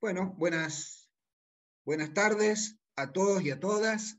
Bueno, buenas, buenas tardes a todos y a todas.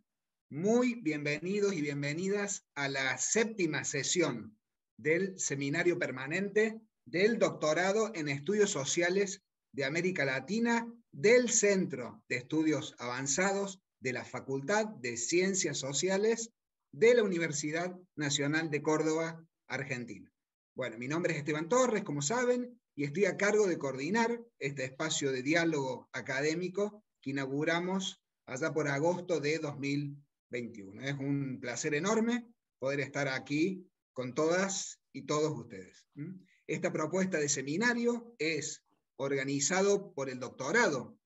Muy bienvenidos y bienvenidas a la séptima sesión del seminario permanente del doctorado en estudios sociales de América Latina del Centro de Estudios Avanzados de la Facultad de Ciencias Sociales de la Universidad Nacional de Córdoba, Argentina. Bueno, mi nombre es Esteban Torres, como saben, y estoy a cargo de coordinar este espacio de diálogo académico que inauguramos allá por agosto de 2021. Es un placer enorme poder estar aquí con todas y todos ustedes. Esta propuesta de seminario es organizado por el doctorado,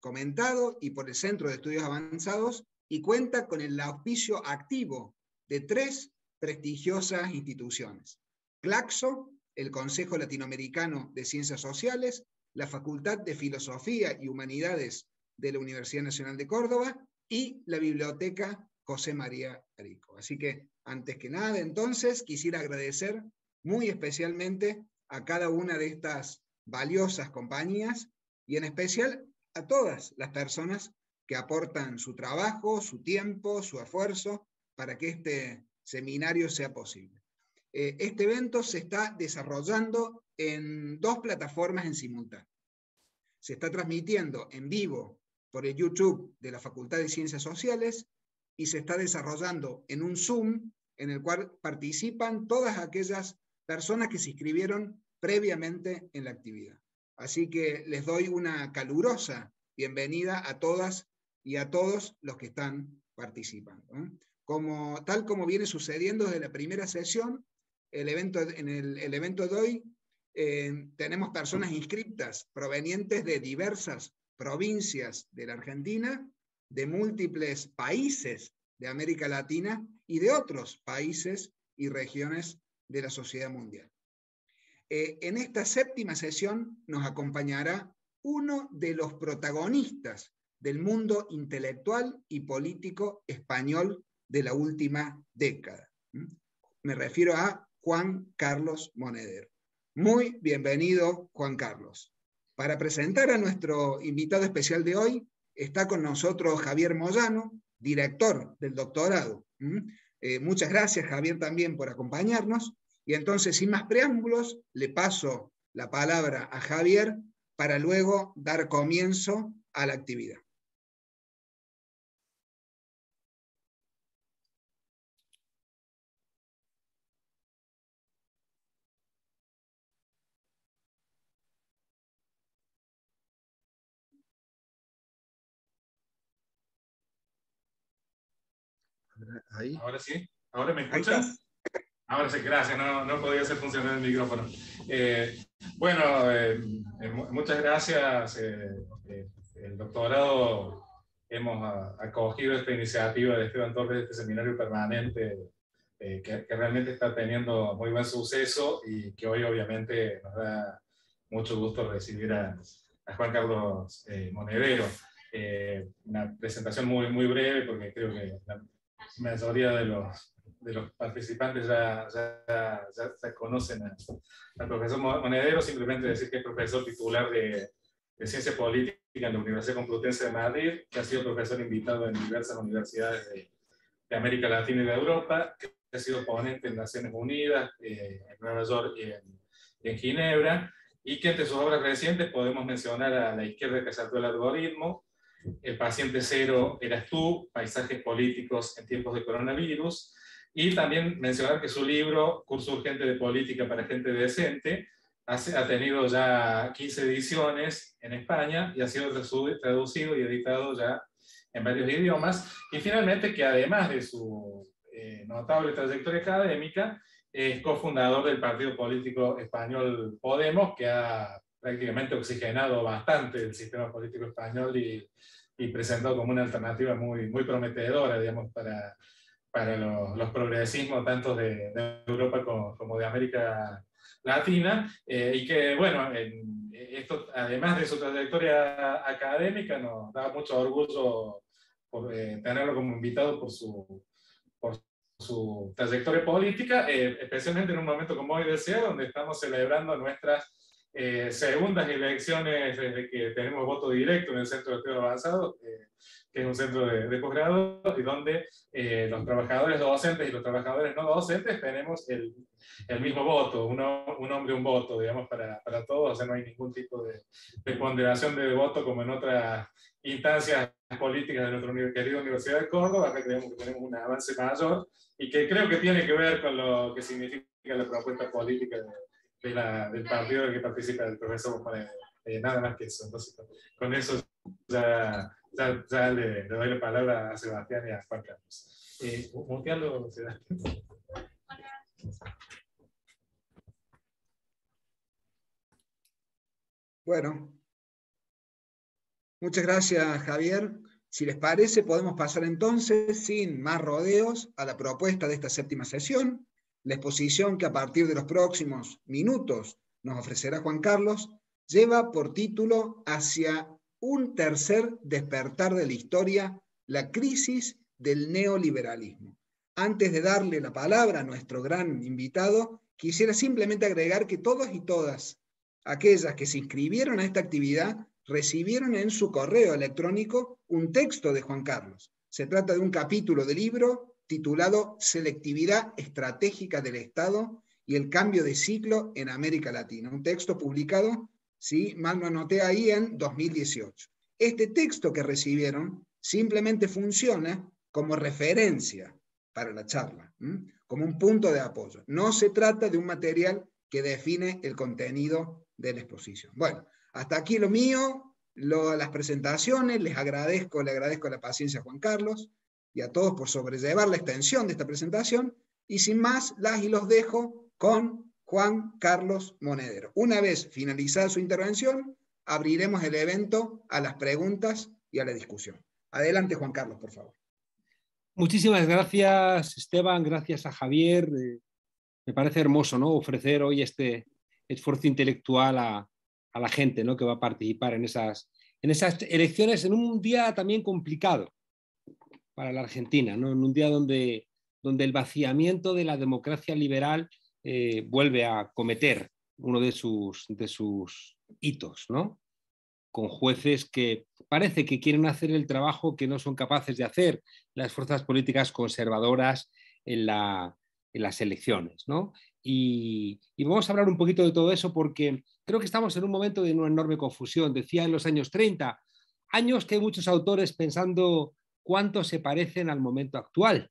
comentado y por el Centro de Estudios Avanzados y cuenta con el auspicio activo de tres prestigiosas instituciones, Claxo, el Consejo Latinoamericano de Ciencias Sociales, la Facultad de Filosofía y Humanidades de la Universidad Nacional de Córdoba y la Biblioteca José María Rico. Así que, antes que nada, entonces, quisiera agradecer muy especialmente a cada una de estas valiosas compañías y en especial a todas las personas que aportan su trabajo, su tiempo, su esfuerzo para que este seminario sea posible. Eh, este evento se está desarrollando en dos plataformas en simultáneo. Se está transmitiendo en vivo por el YouTube de la Facultad de Ciencias Sociales y se está desarrollando en un Zoom en el cual participan todas aquellas personas que se inscribieron previamente en la actividad. Así que les doy una calurosa bienvenida a todas y a todos los que están participando. Como, tal como viene sucediendo desde la primera sesión, el evento, en el, evento de hoy eh, tenemos personas inscriptas provenientes de diversas provincias de la Argentina, de múltiples países de América Latina y de otros países y regiones de la sociedad mundial. Eh, en esta séptima sesión nos acompañará uno de los protagonistas del mundo intelectual y político español de la última década. ¿Mm? Me refiero a Juan Carlos Moneder. Muy bienvenido, Juan Carlos. Para presentar a nuestro invitado especial de hoy, está con nosotros Javier Moyano, director del doctorado. ¿Mm? Eh, muchas gracias, Javier, también por acompañarnos. Y entonces, sin más preámbulos, le paso la palabra a Javier para luego dar comienzo a la actividad. Ahora sí, ahora me escuchas. Ahora sí, gracias, no, no podía hacer funcionar el micrófono. Eh, bueno, eh, eh, muchas gracias. el doctorado hemos ah, acogido esta iniciativa de Esteban Torres, este seminario permanente que, realmente está teniendo muy buen suceso y que hoy obviamente nos da mucho gusto recibir a, Juan Carlos Monedero. una presentación muy, muy breve porque creo que la mayoría de los, participantes ya, conocen al profesor Monedero, simplemente decir que es profesor titular de, Ciencia Política en la Universidad Complutense de Madrid, que ha sido profesor invitado en diversas universidades de, América Latina y de Europa, que ha sido ponente en Naciones Unidas, eh, en Nueva York y en, y en, Ginebra, y que entre sus obras recientes podemos mencionar a La izquierda que saltó el algoritmo, el paciente cero eras tú, paisajes políticos en tiempos de coronavirus, y también mencionar que su libro, Curso Urgente de Política para Gente Decente, ha tenido ya 15 ediciones en España y ha sido traducido y editado ya en varios idiomas. Y finalmente, que además de su eh, notable trayectoria académica, es cofundador del partido político español Podemos, que ha prácticamente oxigenado bastante el sistema político español y, y presentó como una alternativa muy, muy prometedora, digamos, para, para los, progresismos tanto de, Europa como, de América Latina, eh, y que, bueno, esto, además de su trayectoria académica, nos da mucho orgullo por, eh, tenerlo como invitado por su, por su trayectoria política, eh, especialmente en un momento como hoy decía, donde estamos celebrando nuestras eh, segundas elecciones desde que tenemos voto directo en el Centro de Estudio Avanzado, eh, que es un centro de, posgrado, y donde eh, los trabajadores docentes y los trabajadores no docentes tenemos el, mismo voto, un hombre un voto, digamos, para, todos, o sea, no hay ningún tipo de, ponderación de voto como en otras instancias políticas de nuestra querido Universidad de Córdoba, acá creemos que tenemos un avance mayor y que creo que tiene que ver con lo que significa la propuesta política de de la, del partido en el que participa el profesor eh, nada más que eso. Entonces, con eso ya, le, doy la palabra a Sebastián y a Juan Carlos. Eh, Sebastián? Bueno, muchas gracias Javier. Si les parece, podemos pasar entonces, sin más rodeos, a la propuesta de esta séptima sesión. La exposición que a partir de los próximos minutos nos ofrecerá Juan Carlos lleva por título Hacia un tercer despertar de la historia, la crisis del neoliberalismo. Antes de darle la palabra a nuestro gran invitado, quisiera simplemente agregar que todos y todas aquellas que se inscribieron a esta actividad recibieron en su correo electrónico un texto de Juan Carlos. Se trata de un capítulo de libro titulado Selectividad Estratégica del Estado y el Cambio de Ciclo en América Latina, un texto publicado, ¿sí? mal no anoté ahí, en 2018. Este texto que recibieron simplemente funciona como referencia para la charla, como un punto de apoyo. No se trata de un material que define el contenido de la exposición. Bueno, hasta aquí lo mío, las presentaciones, les agradezco, le agradezco la paciencia a Juan Carlos, y a todos por sobrellevar la extensión de esta presentación. Y sin más, las y los dejo con Juan Carlos Monedero. Una vez finalizada su intervención, abriremos el evento a las preguntas y a la discusión. Adelante, Juan Carlos, por favor. Muchísimas gracias, Esteban. Gracias a Javier. Eh, me parece hermoso ¿no? ofrecer hoy este esfuerzo intelectual a, a la gente ¿no? que va a participar en esas, en esas elecciones en un día también complicado para la Argentina, ¿no? en un día donde, donde el vaciamiento de la democracia liberal eh, vuelve a cometer uno de sus, de sus hitos, ¿no? con jueces que parece que quieren hacer el trabajo que no son capaces de hacer las fuerzas políticas conservadoras en, la, en las elecciones. ¿no? Y, y, vamos a hablar un poquito de todo eso porque creo que estamos en un momento de una enorme confusión. Decía en los años 30, años que muchos autores pensando cuánto se parecen al momento actual.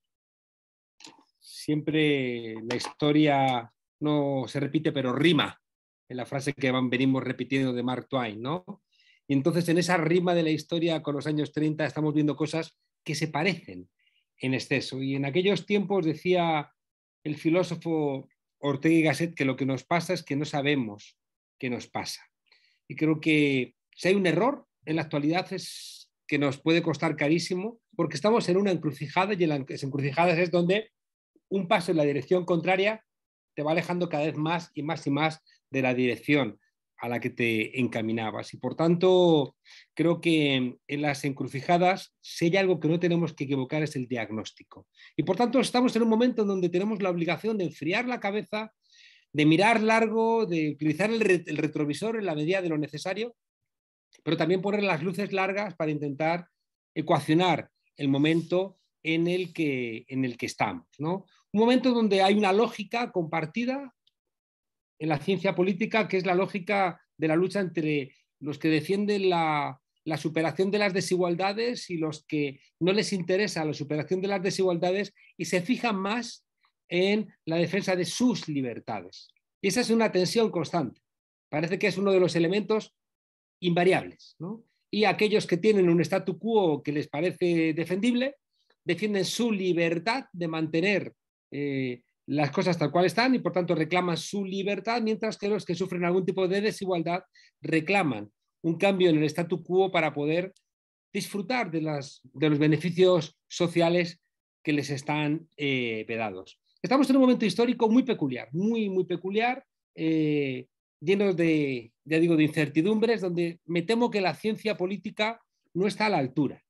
Siempre la historia no se repite, pero rima en la frase que van, venimos repitiendo de Mark Twain, ¿no? Y entonces en esa rima de la historia con los años 30 estamos viendo cosas que se parecen en exceso. Y en aquellos tiempos decía el filósofo Ortega y Gasset que lo que nos pasa es que no sabemos qué nos pasa. Y creo que si hay un error en la actualidad es que nos puede costar carísimo porque estamos en una encrucijada y en las encrucijadas es donde un paso en la dirección contraria te va alejando cada vez más y más y más de la dirección a la que te encaminabas. Y por tanto, creo que en las encrucijadas, si hay algo que no tenemos que equivocar es el diagnóstico. Y por tanto, estamos en un momento en donde tenemos la obligación de enfriar la cabeza, de mirar largo, de utilizar el, retrovisor en la medida de lo necesario, pero también poner las luces largas para intentar ecuacionar el momento en el que, en el que estamos. ¿no? Un momento donde hay una lógica compartida en la ciencia política, que es la lógica de la lucha entre los que defienden la, superación de las desigualdades y los que no les interesa la superación de las desigualdades y se fijan más en la defensa de sus libertades. Y esa es una tensión constante. Parece que es uno de los elementos invariables. ¿no? y aquellos que tienen un statu quo que les parece defendible, defienden su libertad de mantener eh, las cosas tal cual están y por tanto reclaman su libertad, mientras que los que sufren algún tipo de desigualdad reclaman un cambio en el statu quo para poder disfrutar de, las, de los beneficios sociales que les están pedados. Eh, vedados. Estamos en un momento histórico muy peculiar, muy, muy peculiar, eh, llenos de, ya digo, de incertidumbres, donde me temo que la ciencia política no está a la altura.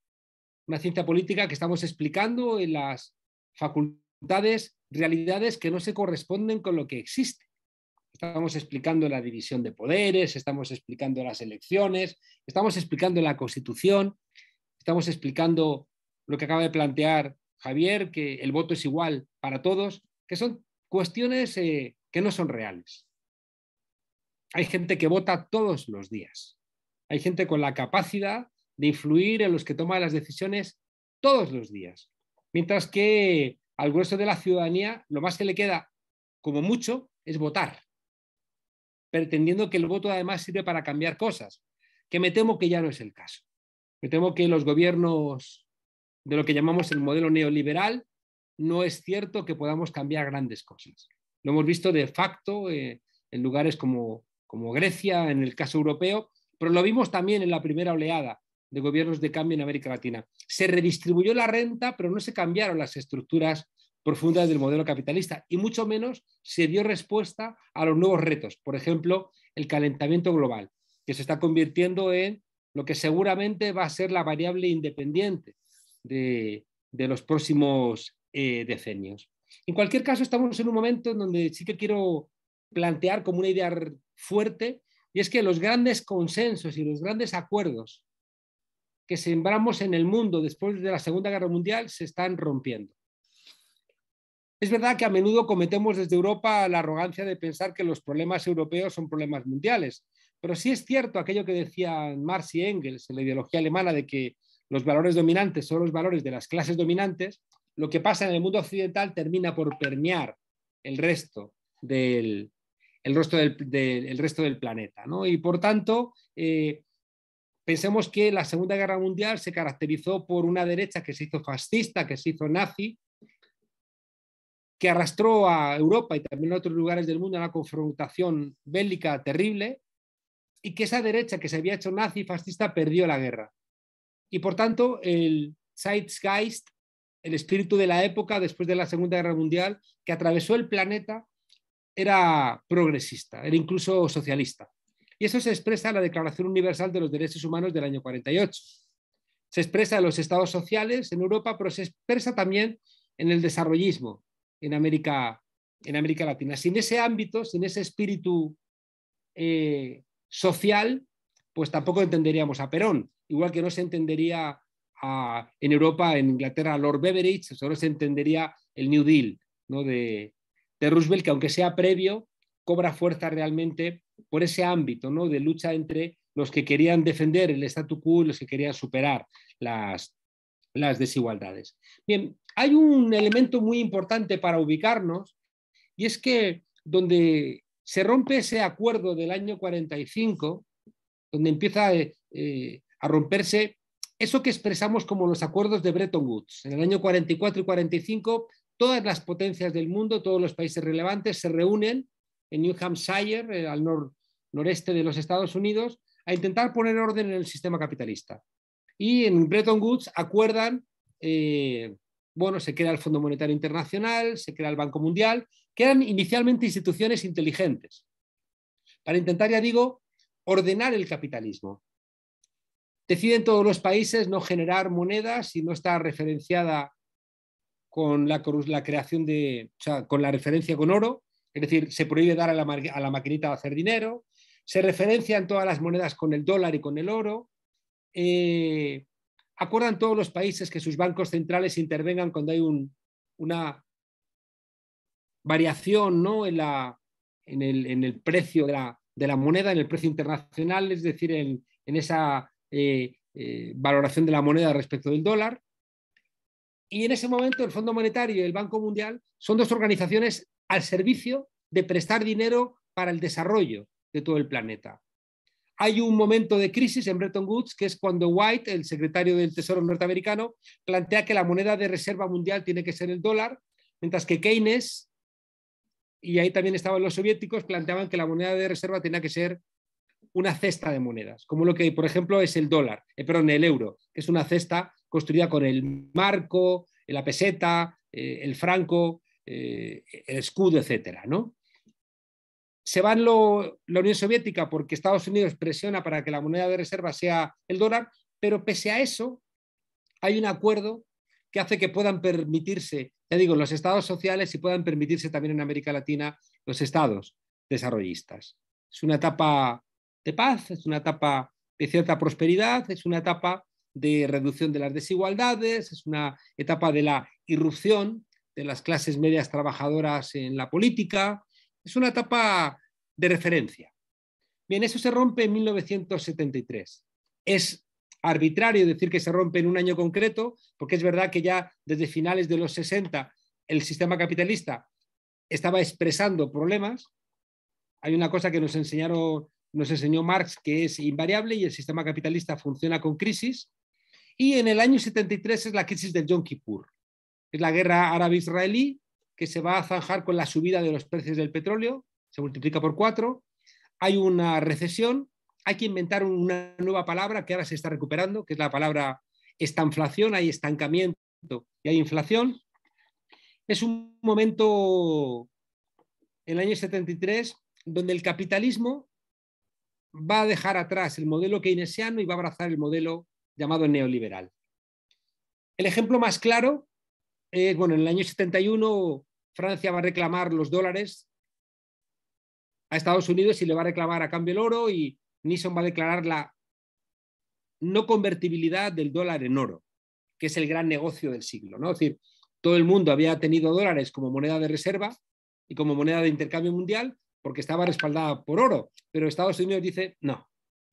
Una ciencia política que estamos explicando en las facultades, realidades que no se corresponden con lo que existe. Estamos explicando la división de poderes, estamos explicando las elecciones, estamos explicando la constitución, estamos explicando lo que acaba de plantear Javier, que el voto es igual para todos, que son cuestiones eh, que no son reales. Hay gente que vota todos los días. Hay gente con la capacidad de influir en los que toman las decisiones todos los días. Mientras que al grueso de la ciudadanía lo más que le queda, como mucho, es votar, pretendiendo que el voto además sirve para cambiar cosas, que me temo que ya no es el caso. Me temo que los gobiernos de lo que llamamos el modelo neoliberal no es cierto que podamos cambiar grandes cosas. Lo hemos visto de facto eh, en lugares como como Grecia en el caso europeo, pero lo vimos también en la primera oleada de gobiernos de cambio en América Latina. Se redistribuyó la renta, pero no se cambiaron las estructuras profundas del modelo capitalista y mucho menos se dio respuesta a los nuevos retos, por ejemplo, el calentamiento global, que se está convirtiendo en lo que seguramente va a ser la variable independiente de, los próximos eh, decenios. En cualquier caso, estamos en un momento en donde sí que quiero plantear como una idea fuerte, y es que los grandes consensos y los grandes acuerdos que sembramos en el mundo después de la Segunda Guerra Mundial se están rompiendo. Es verdad que a menudo cometemos desde Europa la arrogancia de pensar que los problemas europeos son problemas mundiales, pero sí es cierto aquello que decían Marx y Engels en la ideología alemana de que los valores dominantes son los valores de las clases dominantes, lo que pasa en el mundo occidental termina por permear el resto del, el resto del, resto del planeta. ¿no? Y por tanto, eh, pensemos que la Segunda Guerra Mundial se caracterizó por una derecha que se hizo fascista, que se hizo nazi, que arrastró a Europa y también a otros lugares del mundo a una confrontación bélica terrible, y que esa derecha que se había hecho nazi fascista perdió la guerra. Y por tanto, el Zeitgeist, el espíritu de la época después de la Segunda Guerra Mundial, que atravesó el planeta, era progresista, era incluso socialista. Y eso se expresa en la Declaración Universal de los Derechos Humanos del año 48. Se expresa en los estados sociales en Europa, pero se expresa también en el desarrollismo en América, en América Latina. Sin ese ámbito, sin ese espíritu eh, social, pues tampoco entenderíamos a Perón, igual que no se entendería en Europa, en Inglaterra, a Lord Beveridge, solo se entendería el New Deal ¿no? de, de Roosevelt, que aunque sea previo, cobra fuerza realmente por ese ámbito ¿no? de lucha entre los que querían defender el statu quo y los que querían superar las, desigualdades. Bien, hay un elemento muy importante para ubicarnos y es que donde se rompe ese acuerdo del año 45, donde empieza eh, a romperse eso que expresamos como los acuerdos de Bretton Woods. En el año 44 y 45 todas las potencias del mundo, todos los países relevantes se reúnen en New Hampshire, eh, al noreste de los Estados Unidos, a intentar poner orden en el sistema capitalista. Y en Bretton Woods acuerdan, eh, bueno, se crea el Fondo Monetario Internacional, se crea el Banco Mundial, que eran inicialmente instituciones inteligentes para intentar, ya digo, ordenar el capitalismo. Deciden todos los países no generar moneda si no está referenciada con la, creación de, o sea, con la referencia con oro, es decir, se prohíbe dar a la, maquinita a hacer dinero, se referencian todas las monedas con el dólar y con el oro, eh, acuerdan todos los países que sus bancos centrales intervengan cuando hay una variación ¿no? en, la, en, el, precio de la, moneda, en el precio internacional, es decir, en, esa eh, eh, valoración de la moneda respecto del dólar. Y en ese momento el Fondo Monetario y el Banco Mundial son dos organizaciones al servicio de prestar dinero para el desarrollo de todo el planeta. Hay un momento de crisis en Bretton Woods, que es cuando White, el secretario del Tesoro norteamericano, plantea que la moneda de reserva mundial tiene que ser el dólar, mientras que Keynes, y ahí también estaban los soviéticos, planteaban que la moneda de reserva tenía que ser una cesta de monedas, como lo que, por ejemplo, es el dólar, eh, perdón, el euro, que es una cesta construida con el marco, eh, la peseta, eh, el franco, el escudo, etcétera, ¿no? Se va la Unión Soviética porque Estados Unidos presiona para que la moneda de reserva sea el dólar, pero pese a eso, hay un acuerdo que hace que puedan permitirse, ya digo, los estados sociales y puedan permitirse también en América Latina los estados desarrollistas. Es una etapa paz, es una etapa de cierta prosperidad, es una etapa de reducción de las desigualdades, es una etapa de la irrupción de las clases medias trabajadoras en la política, es una etapa de referencia. Bien, eso se rompe en 1973. Es arbitrario decir que se rompe en un año concreto, porque es verdad que ya desde finales de los 60 el sistema capitalista estaba expresando problemas. Hay una cosa que nos enseñaron nos enseñó Marx que es invariable y el sistema capitalista funciona con crisis. Y en el año 73 es la crisis del Yom Kippur, es la guerra árabe-israelí que se va a zanjar con la subida de los precios del petróleo, se multiplica por cuatro, hay una recesión, hay que inventar una nueva palabra que ahora se está recuperando, que es la palabra estanflación, hay estancamiento y hay inflación. Es un momento, en el año 73, donde el capitalismo va a dejar atrás el modelo keynesiano y va a abrazar el modelo llamado neoliberal. El ejemplo más claro es, bueno, en el año 71 Francia va a reclamar los dólares a Estados Unidos y le va a reclamar a cambio el oro y Nixon va a declarar la no convertibilidad del dólar en oro, que es el gran negocio del siglo. ¿no? Es decir, todo el mundo había tenido dólares como moneda de reserva y como moneda de intercambio mundial, porque estaba respaldada por oro, pero Estados Unidos dice, no,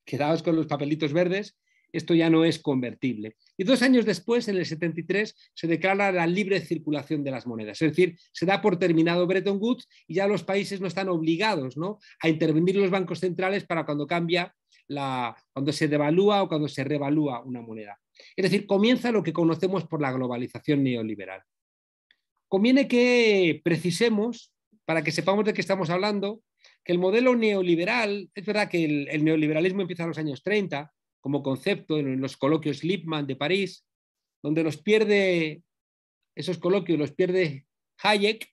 quedaos con los papelitos verdes, esto ya no es convertible. Y dos años después, en el 73, se declara la libre circulación de las monedas, es decir, se da por terminado Bretton Woods y ya los países no están obligados a intervenir los bancos centrales para cuando cambia, la, cuando se devalúa o cuando se revalúa una moneda. Es decir, comienza lo que conocemos por la globalización neoliberal. Conviene que precisemos para que sepamos de qué estamos hablando, que el modelo neoliberal, es verdad que el, neoliberalismo empieza en los años 30 como concepto en los coloquios Lippmann de París, donde los pierde, esos coloquios los pierde Hayek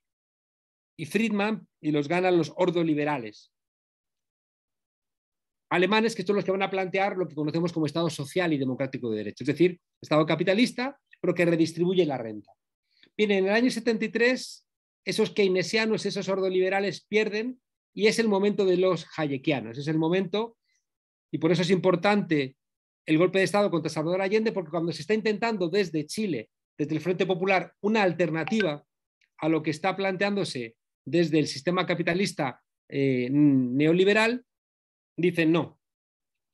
y Friedman y los ganan los ordoliberales. Alemanes, que son los que van a plantear lo que conocemos como Estado social y democrático de derecho, es decir, Estado capitalista, pero que redistribuye la renta. Bien, en el año 73 esos keynesianos, esos ordoliberales pierden y es el momento de los hayekianos, es el momento, y por eso es importante el golpe de Estado contra Salvador Allende, porque cuando se está intentando desde Chile, desde el Frente Popular, una alternativa a lo que está planteándose desde el sistema capitalista eh, neoliberal, dicen no,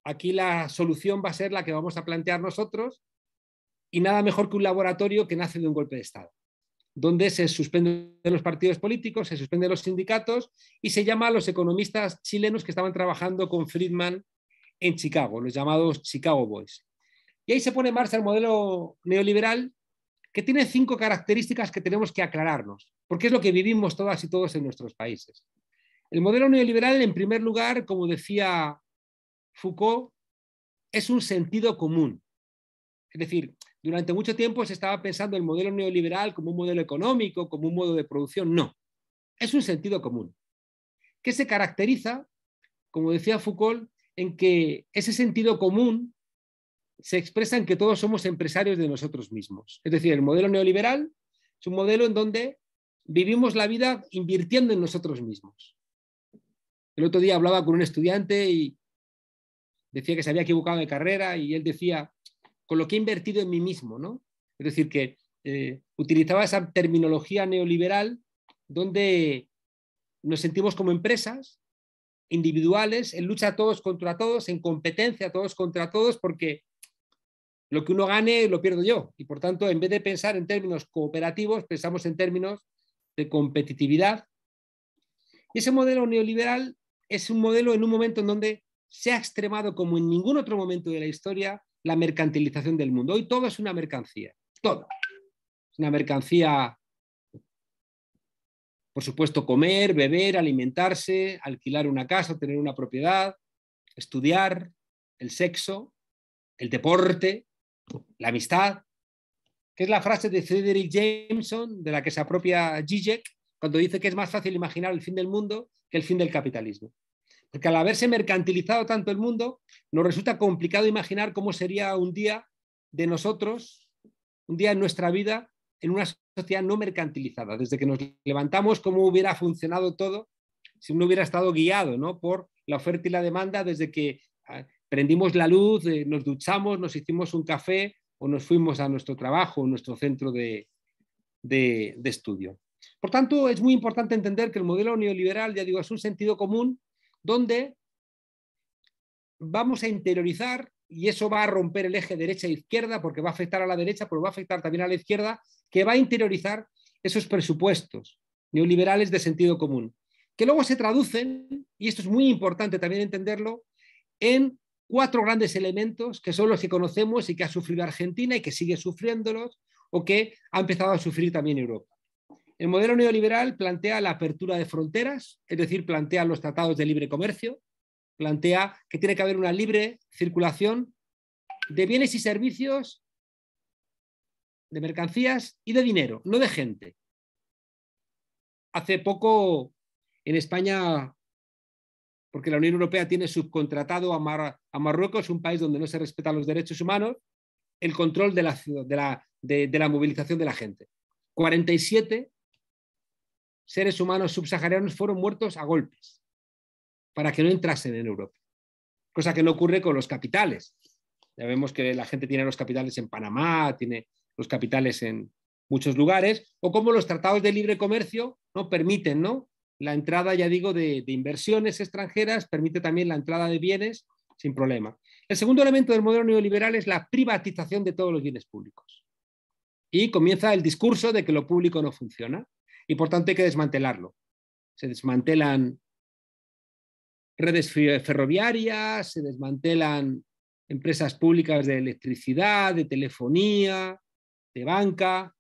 aquí la solución va a ser la que vamos a plantear nosotros y nada mejor que un laboratorio que nace de un golpe de Estado donde se suspenden los partidos políticos, se suspenden los sindicatos y se llama a los economistas chilenos que estaban trabajando con Friedman en Chicago, los llamados Chicago Boys. Y ahí se pone en marcha el modelo neoliberal que tiene cinco características que tenemos que aclararnos, porque es lo que vivimos todas y todos en nuestros países. El modelo neoliberal, en primer lugar, como decía Foucault, es un sentido común. Es decir, durante mucho tiempo se estaba pensando el modelo neoliberal como un modelo económico, como un modo de producción. No, es un sentido común, que se caracteriza, como decía Foucault, en que ese sentido común se expresa en que todos somos empresarios de nosotros mismos. Es decir, el modelo neoliberal es un modelo en donde vivimos la vida invirtiendo en nosotros mismos. El otro día hablaba con un estudiante y decía que se había equivocado de carrera y él decía, con lo que he invertido en mí mismo, ¿no? Es decir, que eh, utilizaba esa terminología neoliberal donde nos sentimos como empresas individuales, en lucha todos contra todos, en competencia todos contra todos, porque lo que uno gane lo pierdo yo. Y por tanto, en vez de pensar en términos cooperativos, pensamos en términos de competitividad. Y ese modelo neoliberal es un modelo en un momento en donde se ha extremado como en ningún otro momento de la historia la mercantilización del mundo. Hoy todo es una mercancía, todo. Es una mercancía, por supuesto, comer, beber, alimentarse, alquilar una casa, tener una propiedad, estudiar, el sexo, el deporte, la amistad, que es la frase de Frederick Jameson, de la que se apropia Zizek, cuando dice que es más fácil imaginar el fin del mundo que el fin del capitalismo. Porque al haberse mercantilizado tanto el mundo, nos resulta complicado imaginar cómo sería un día de nosotros, un día en nuestra vida, en una sociedad no mercantilizada. Desde que nos levantamos, cómo hubiera funcionado todo si uno hubiera estado guiado ¿no? por la oferta y la demanda, desde que ah, prendimos la luz, eh, nos duchamos, nos hicimos un café o nos fuimos a nuestro trabajo, nuestro centro de, de estudio. Por tanto, es muy importante entender que el modelo neoliberal, ya digo, es un sentido común donde vamos a interiorizar, y eso va a romper el eje derecha-izquierda, e porque va a afectar a la derecha, pero va a afectar también a la izquierda, que va a interiorizar esos presupuestos neoliberales de sentido común, que luego se traducen, y esto es muy importante también entenderlo, en cuatro grandes elementos que son los que conocemos y que ha sufrido Argentina y que sigue sufriéndolos o que ha empezado a sufrir también Europa. El modelo neoliberal plantea la apertura de fronteras, es decir, plantea los tratados de libre comercio, plantea que tiene que haber una libre circulación de bienes y servicios, de mercancías y de dinero, no de gente. Hace poco en España, porque la Unión Europea tiene subcontratado a, Marruecos, un país donde no se respetan los derechos humanos, el control de la, de la movilización de la gente. 47 seres humanos subsaharianos fueron muertos a golpes para que no entrasen en Europa. Cosa que no ocurre con los capitales. Ya vemos que la gente tiene los capitales en Panamá, tiene los capitales en muchos lugares, o como los tratados de libre comercio no permiten ¿no? la entrada, ya digo, de inversiones extranjeras, permite también la entrada de bienes sin problema. El segundo elemento del modelo neoliberal es la privatización de todos los bienes públicos. Y comienza el discurso de que lo público no funciona y por tanto hay que desmantelarlo. Se desmantelan redes ferroviarias, se desmantelan empresas públicas de electricidad, de telefonía, de banca.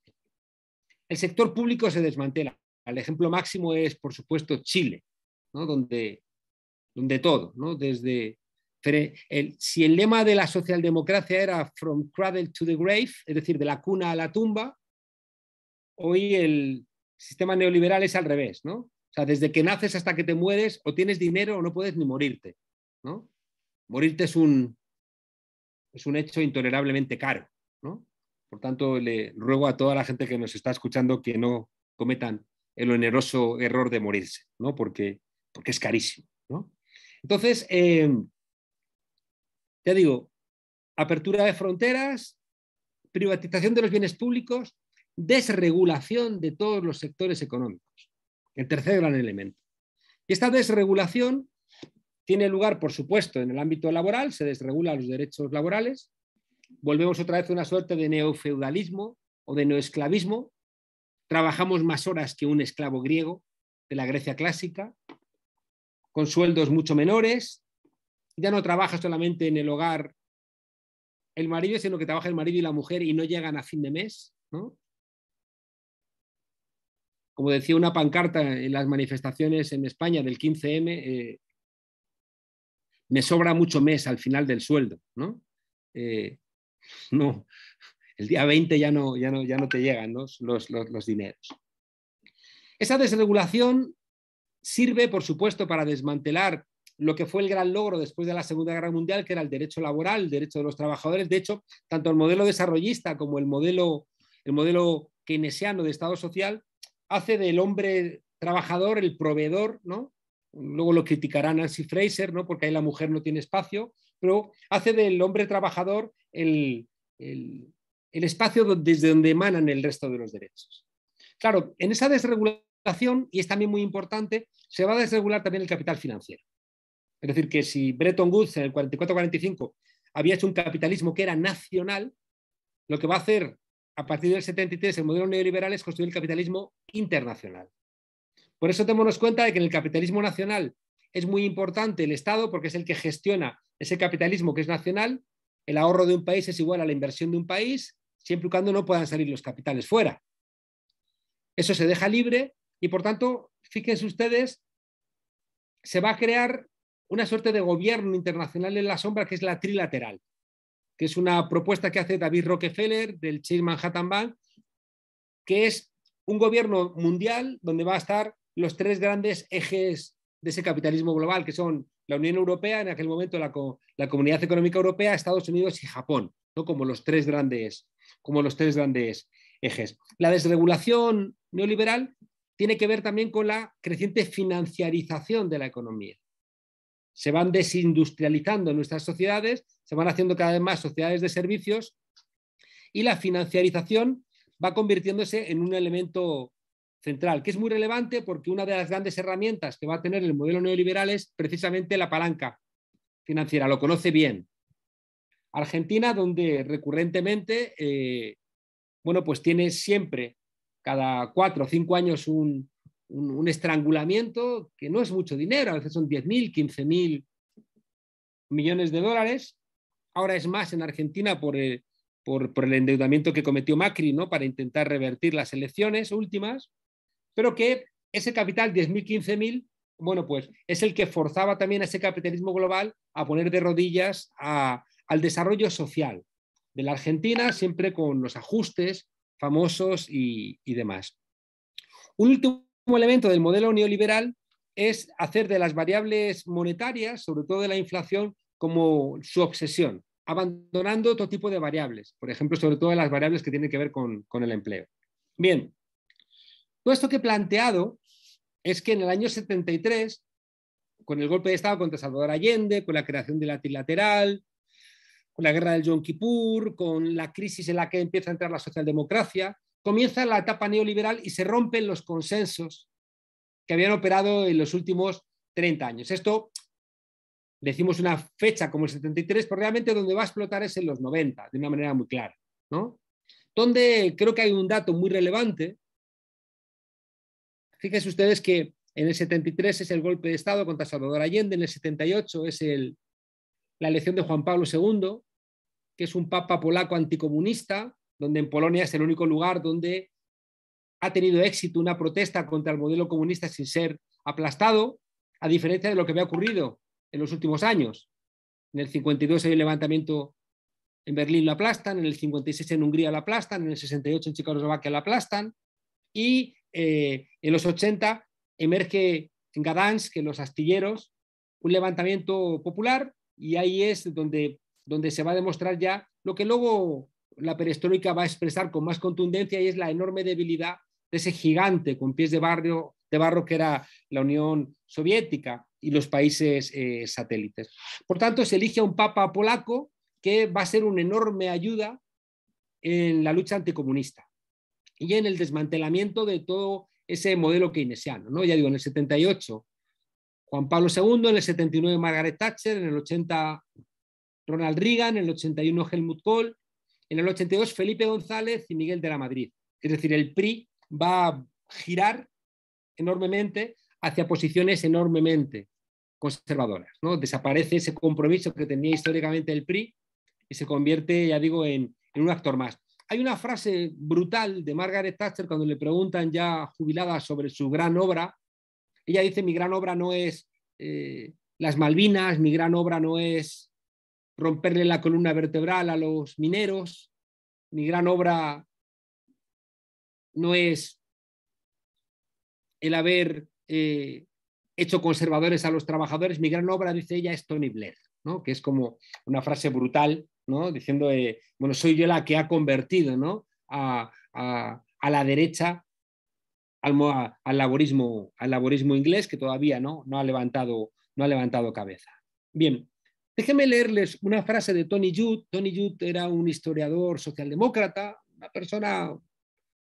El sector público se desmantela. El ejemplo máximo es, por supuesto, Chile, donde, donde todo, ¿no? desde si el lema de la socialdemocracia era From Cradle to the Grave, es decir, de la cuna a la tumba, hoy el sistema neoliberal es al revés, ¿no? O sea, desde que naces hasta que te mueres, o tienes dinero o no puedes ni morirte, ¿no? Morirte es un, es un hecho intolerablemente caro, ¿no? Por tanto, le ruego a toda la gente que nos está escuchando que no cometan el oneroso error de morirse, ¿no? Porque, porque es carísimo, ¿no? Entonces, em, ya digo, apertura de fronteras, privatización de los bienes públicos, desregulación de todos los sectores económicos. El tercer gran elemento. Y esta desregulación tiene lugar, por supuesto, en el ámbito laboral, se desregulan los derechos laborales. Volvemos otra vez a una suerte de neofeudalismo o de neoesclavismo. Trabajamos más horas que un esclavo griego de la Grecia clásica, con sueldos mucho menores. Ya no trabaja solamente en el hogar el marido, sino que trabaja el marido y la mujer y no llegan a fin de mes. ¿no? como decía una pancarta en las manifestaciones en España del 15M, eh, me sobra mucho mes al final del sueldo, ¿no? Eh, no, el día 20 ya no, ya no, ya no te llegan Los, dineros. Esa desregulación sirve, por supuesto, para desmantelar lo que fue el gran logro después de la Segunda Guerra Mundial, que era el derecho laboral, el derecho de los trabajadores. De hecho, tanto el modelo desarrollista como el modelo, el modelo keynesiano de Estado social hace del hombre trabajador el proveedor, ¿no? Luego lo criticará Nancy Fraser, ¿no? Porque ahí la mujer no tiene espacio, pero hace del hombre trabajador el, espacio desde donde emanan el resto de los derechos. Claro, en esa desregulación, y es también muy importante, se va a desregular también el capital financiero. Es decir, que si Bretton Woods en el 44-45 había hecho un capitalismo que era nacional, lo que va a hacer a partir del 73, el modelo neoliberal es construir el capitalismo internacional. Por eso tenemos cuenta de que en el capitalismo nacional es muy importante el Estado porque es el que gestiona ese capitalismo que es nacional. El ahorro de un país es igual a la inversión de un país, siempre y cuando no puedan salir los capitales fuera. Eso se deja libre y, por tanto, fíjense ustedes, se va a crear una suerte de gobierno internacional en la sombra que es la trilateral que es una propuesta que hace David Rockefeller del Chase Manhattan Bank, que es un gobierno mundial donde va a estar los tres grandes ejes de ese capitalismo global, que son la Unión Europea, en aquel momento la, la Comunidad Económica Europea, Estados Unidos y Japón, ¿no? como, los tres grandes, como los tres grandes ejes. La desregulación neoliberal tiene que ver también con la creciente financiarización de la economía se van desindustrializando nuestras sociedades, se van haciendo cada vez más sociedades de servicios y la financiarización va convirtiéndose en un elemento central, que es muy relevante porque una de las grandes herramientas que va a tener el modelo neoliberal es precisamente la palanca financiera, lo conoce bien. Argentina, donde recurrentemente, eh, bueno, pues tiene siempre, cada cuatro o cinco años, un, un, estrangulamiento que no es mucho dinero, a veces son 10.000, 15.000 millones de dólares. Ahora es más en Argentina por el, eh, por, el endeudamiento que cometió Macri ¿no? para intentar revertir las elecciones últimas, pero que ese capital, 10.000, 15.000, bueno, pues es el que forzaba también a ese capitalismo global a poner de rodillas al desarrollo social de la Argentina, siempre con los ajustes famosos y, y demás. último elemento del modelo neoliberal es hacer de las variables monetarias, sobre todo de la inflación, como su obsesión, abandonando otro tipo de variables, por ejemplo, sobre todo las variables que tienen que ver con, el empleo. Bien, todo esto que he planteado es que en el año 73, con el golpe de Estado contra Salvador Allende, con la creación de la trilateral, con la guerra del Yom Kippur, con la crisis en la que empieza a entrar la socialdemocracia, comienza la etapa neoliberal y se rompen los consensos que habían operado en los últimos 30 años. Esto decimos una fecha como el 73, pero realmente donde va a explotar es en los 90, de una manera muy clara. ¿no? Donde creo que hay un dato muy relevante. Fíjense ustedes que en el 73 es el golpe de Estado contra Salvador Allende, en el 78 es el, la elección de Juan Pablo II, que es un papa polaco anticomunista, donde en Polonia es el único lugar donde ha tenido éxito una protesta contra el modelo comunista sin ser aplastado, a diferencia de lo que había ocurrido en los últimos años. En el 52 hay un levantamiento en Berlín lo aplastan, en el 56 en Hungría lo aplastan, en el 68 en Checoslovaquia lo aplastan y eh, en los 80 emerge en Gdansk, en los astilleros, un levantamiento popular y ahí es donde, donde se va a demostrar ya lo que luego la perestroika va a expresar con más contundencia y es la enorme debilidad de ese gigante con pies de, de barro que era la Unión Soviética y los países eh, satélites. Por tanto, se elige a un papa polaco que va a ser una enorme ayuda en la lucha anticomunista y en el desmantelamiento de todo ese modelo keynesiano. ¿no? Ya digo, en el 78 Juan Pablo II, en el 79 Margaret Thatcher, en el 80 Ronald Reagan, en el 81 Helmut Kohl, en el 82, Felipe González y Miguel de la Madrid. Es decir, el PRI va a girar enormemente hacia posiciones enormemente conservadoras. ¿no? Desaparece ese compromiso que tenía históricamente el PRI y se convierte, ya digo, en, un actor más. Hay una frase brutal de Margaret Thatcher cuando le preguntan ya jubilada sobre su gran obra. Ella dice, mi gran obra no es eh, las Malvinas, mi gran obra no es romperle la columna vertebral a los mineros. Mi gran obra no es el haber eh, hecho conservadores a los trabajadores. Mi gran obra, dice ella, es Tony Blair, ¿no? que es como una frase brutal, ¿no? diciendo, eh, bueno, soy yo la que ha convertido ¿no? a, la derecha al, laborismo, al laborismo inglés que todavía no, no, ha levantado, no ha levantado cabeza. Bien, Déjenme leerles una frase de Tony Judd. Tony Judd era un historiador socialdemócrata, una persona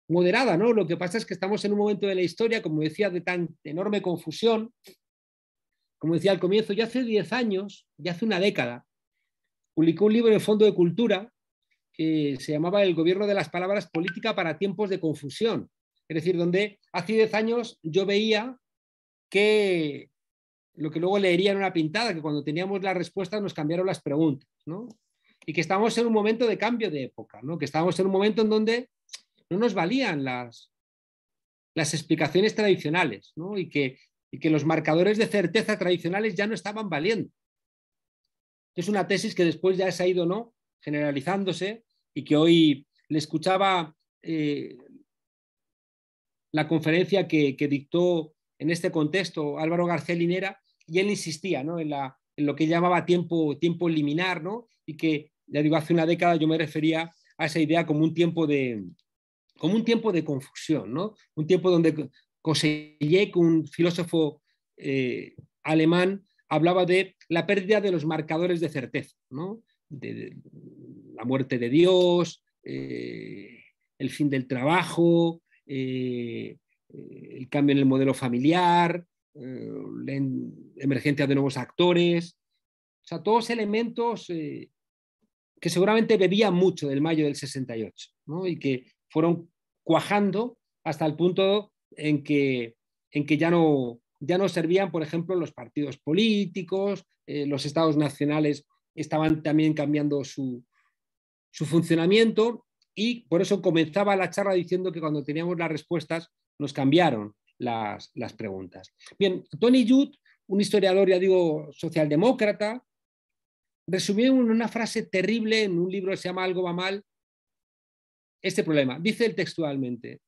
moderada, ¿no? Lo que pasa es que estamos en un momento de la historia, como decía, de tan enorme confusión. Como decía al comienzo, ya hace 10 años, ya hace una década, publicó un libro en el Fondo de Cultura que se llamaba El gobierno de las palabras política para tiempos de confusión. Es decir, donde hace 10 años yo veía que lo que luego leería en una pintada, que cuando teníamos la respuesta nos cambiaron las preguntas, ¿no? Y que estábamos en un momento de cambio de época, ¿no? Que estábamos en un momento en donde no nos valían las, las explicaciones tradicionales, ¿no? Y que, que los marcadores de certeza tradicionales ya no estaban valiendo. Es una tesis que después ya se ha ido, ¿no? Generalizándose y que hoy le escuchaba eh, la conferencia que, que dictó en este contexto Álvaro García Linera, y él insistía ¿no? en, lo que llamaba tiempo, tiempo liminar, y que, ya digo, hace una década yo me refería a esa idea como un tiempo de, un tiempo de confusión, ¿no? un tiempo donde Koseyek, un filósofo eh, alemán, hablaba de la pérdida de los marcadores de certeza, ¿no? de, la muerte de Dios, eh, el fin del trabajo, eh, el cambio en el modelo familiar, eh, emergencia de nuevos actores, o sea, todos elementos eh, que seguramente bebían mucho del mayo del 68 y que fueron cuajando hasta el punto en que, en que ya, no, ya no servían, por ejemplo, los partidos políticos, eh, los estados nacionales estaban también cambiando su funcionamiento y por eso comenzaba la charla diciendo que cuando teníamos las respuestas nos cambiaron las, preguntas. Bien, Tony Judd, un historiador, ya digo, socialdemócrata, resumió en una frase terrible en un libro que se llama Algo va mal, este problema. Dice textualmente,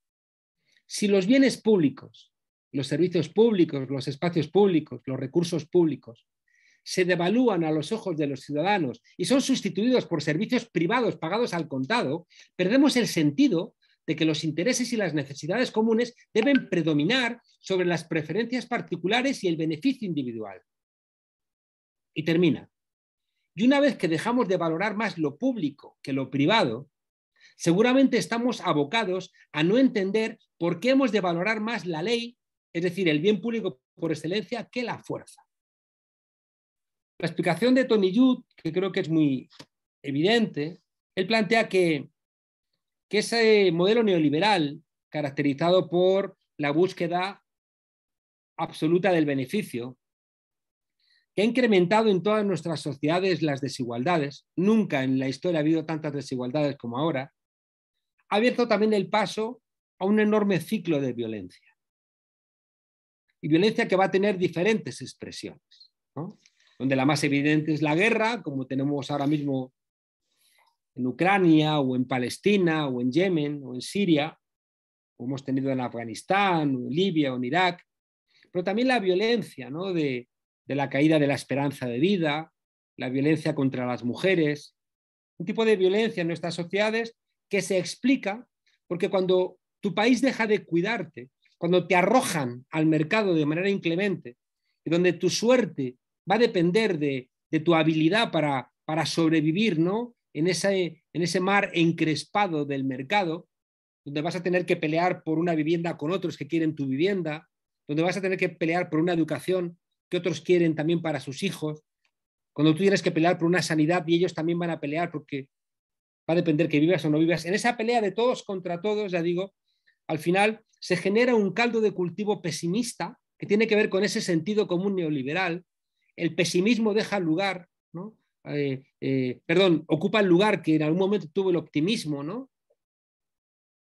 si los bienes públicos, los servicios públicos, los espacios públicos, los recursos públicos, se devalúan a los ojos de los ciudadanos y son sustituidos por servicios privados pagados al contado, perdemos el sentido de que los intereses y las necesidades comunes deben predominar sobre las preferencias particulares y el beneficio individual. Y termina. Y una vez que dejamos de valorar más lo público que lo privado, seguramente estamos abocados a no entender por qué hemos de valorar más la ley, es decir, el bien público por excelencia, que la fuerza. La explicación de Tony Judd, que creo que es muy evidente, él plantea que que ese modelo neoliberal, caracterizado por la búsqueda absoluta del beneficio, que ha incrementado en todas nuestras sociedades las desigualdades, nunca en la historia ha habido tantas desigualdades como ahora, ha abierto también el paso a un enorme ciclo de violencia. Y violencia que va a tener diferentes expresiones, donde la más evidente es la guerra, como tenemos ahora mismo en Ucrania o en Palestina o en Yemen o en Siria, o hemos tenido en Afganistán o en Libia o en Irak, pero también la violencia ¿no? de, la caída de la esperanza de vida, la violencia contra las mujeres, un tipo de violencia en nuestras sociedades que se explica porque cuando tu país deja de cuidarte, cuando te arrojan al mercado de manera inclemente y donde tu suerte va a depender de, tu habilidad para, para sobrevivir, ¿no? en ese, en ese mar encrespado del mercado, donde vas a tener que pelear por una vivienda con otros que quieren tu vivienda, donde vas a tener que pelear por una educación que otros quieren también para sus hijos, cuando tú tienes que pelear por una sanidad y ellos también van a pelear porque va a depender que vivas o no vivas. En esa pelea de todos contra todos, ya digo, al final se genera un caldo de cultivo pesimista que tiene que ver con ese sentido común neoliberal. El pesimismo deja lugar ¿no? Eh, eh, perdón, ocupa el lugar que en algún momento tuvo el optimismo, ¿no?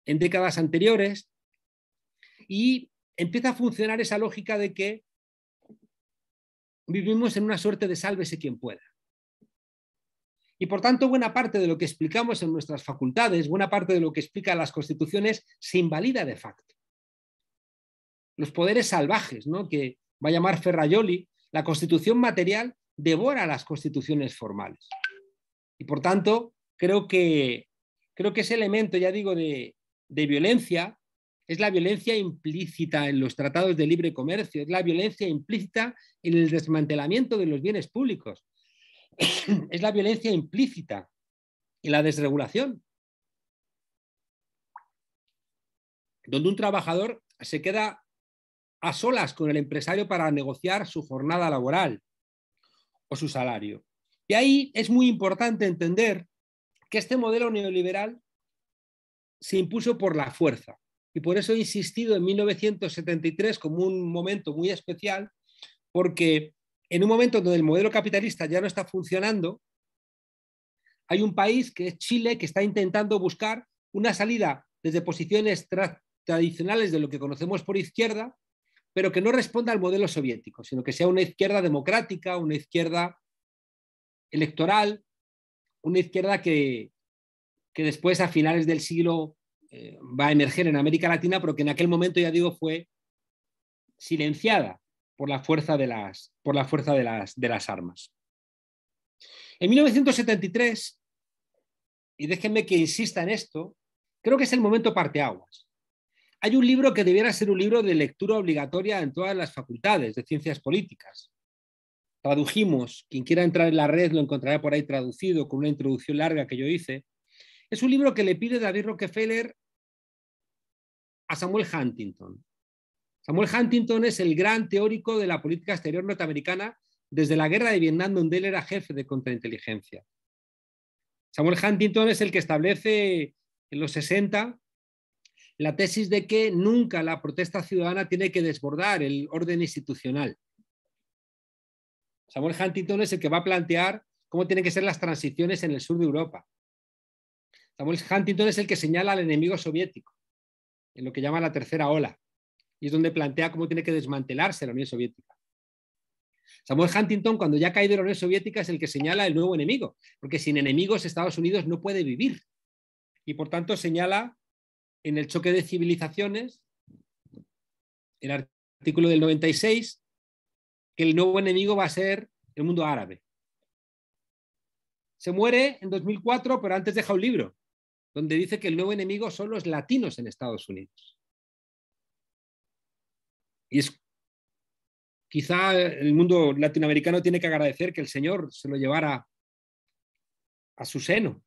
En décadas anteriores. Y empieza a funcionar esa lógica de que vivimos en una suerte de sálvese quien pueda. Y por tanto, buena parte de lo que explicamos en nuestras facultades, buena parte de lo que explica las constituciones, se invalida de facto. Los poderes salvajes, ¿no? que va a llamar Ferraioli, la constitución material devora las constituciones formales. Y por tanto, creo que, creo que ese elemento, ya digo, de, de violencia es la violencia implícita en los tratados de libre comercio, es la violencia implícita en el desmantelamiento de los bienes públicos, es la violencia implícita en la desregulación, donde un trabajador se queda a solas con el empresario para negociar su jornada laboral, su salario. Y ahí es muy importante entender que este modelo neoliberal se impuso por la fuerza. Y por eso he insistido en 1973 como un momento muy especial, porque en un momento donde el modelo capitalista ya no está funcionando, hay un país que es Chile que está intentando buscar una salida desde posiciones tradicionales de lo que conocemos por izquierda pero que no responda al modelo soviético, sino que sea una izquierda democrática, una izquierda electoral, una izquierda que, después a finales del siglo eh, va a emerger en América Latina, pero que en aquel momento, ya digo, fue silenciada por la fuerza por la fuerza de las armas. En 1973, y déjenme que insista en esto, creo que es el momento parteaguas hay un libro que debiera ser un libro de lectura obligatoria en todas las facultades de ciencias políticas. Tradujimos, quien quiera entrar en la red lo encontrará por ahí traducido con una introducción larga que yo hice. Es un libro que le pide David Rockefeller a Samuel Huntington. Samuel Huntington es el gran teórico de la política exterior norteamericana desde la guerra de Vietnam, donde él era jefe de contrainteligencia. Samuel Huntington es el que establece en los 60 la tesis de que nunca la protesta ciudadana tiene que desbordar el orden institucional. Samuel Huntington es el que va a plantear cómo tienen que ser las transiciones en el sur de Europa. Samuel Huntington es el que señala al enemigo soviético, en lo que llama la tercera ola, y es donde plantea cómo tiene que desmantelarse la Unión Soviética. Samuel Huntington, cuando ya ha caído la Unión Soviética, es el que señala el nuevo enemigo, porque sin enemigos Estados Unidos no puede vivir. Y por tanto señala en el choque de civilizaciones, el artículo del 96, que el nuevo enemigo va a ser el mundo árabe. Se muere en 2004, pero antes deja un libro donde dice que el nuevo enemigo son los latinos en Estados Unidos. Y es quizá el mundo latinoamericano tiene que agradecer que el Señor se lo llevara a su seno,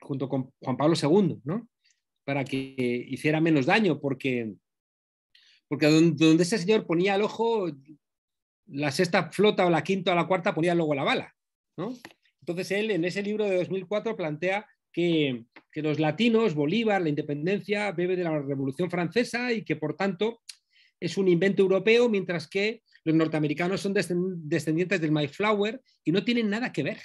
junto con Juan Pablo II, ¿no? para que hiciera menos daño, porque, porque donde, ese señor ponía el ojo, la sexta flota o la quinta o la cuarta ponía luego la bala. Entonces él en ese libro de 2004 plantea que, que los latinos, Bolívar, la independencia, bebe de la Revolución Francesa y que por tanto es un invento europeo, mientras que los norteamericanos son descendientes del Mayflower y no tienen nada que ver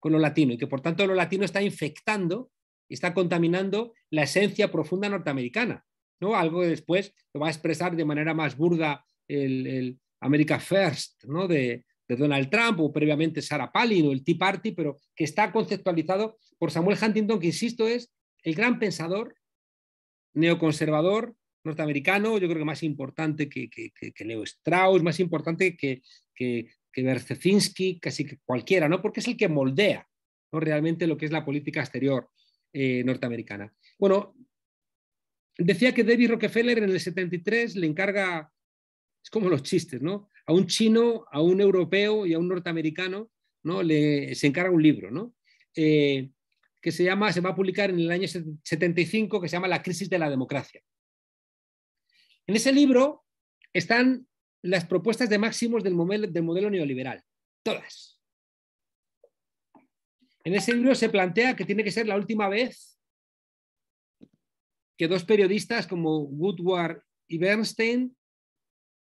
con lo latino y que por tanto lo latino está infectando está contaminando la esencia profunda norteamericana. ¿no? Algo que después lo va a expresar de manera más burda el, America First ¿no? de, Donald Trump o previamente Sarah Palin o el Tea Party, pero que está conceptualizado por Samuel Huntington, que insisto es el gran pensador neoconservador norteamericano, yo creo que más importante que, Leo Strauss, más importante que, que, casi que cualquiera, ¿no? porque es el que moldea ¿no? realmente lo que es la política exterior eh, norteamericana. Bueno, decía que David Rockefeller en el 73 le encarga, es como los chistes, ¿no? A un chino, a un europeo y a un norteamericano, ¿no? Le, se encarga un libro, eh, que se llama, se va a publicar en el año 75, que se llama La crisis de la democracia. En ese libro están las propuestas de máximos del del modelo neoliberal, todas. En ese libro se plantea que tiene que ser la última vez que dos periodistas como Woodward y Bernstein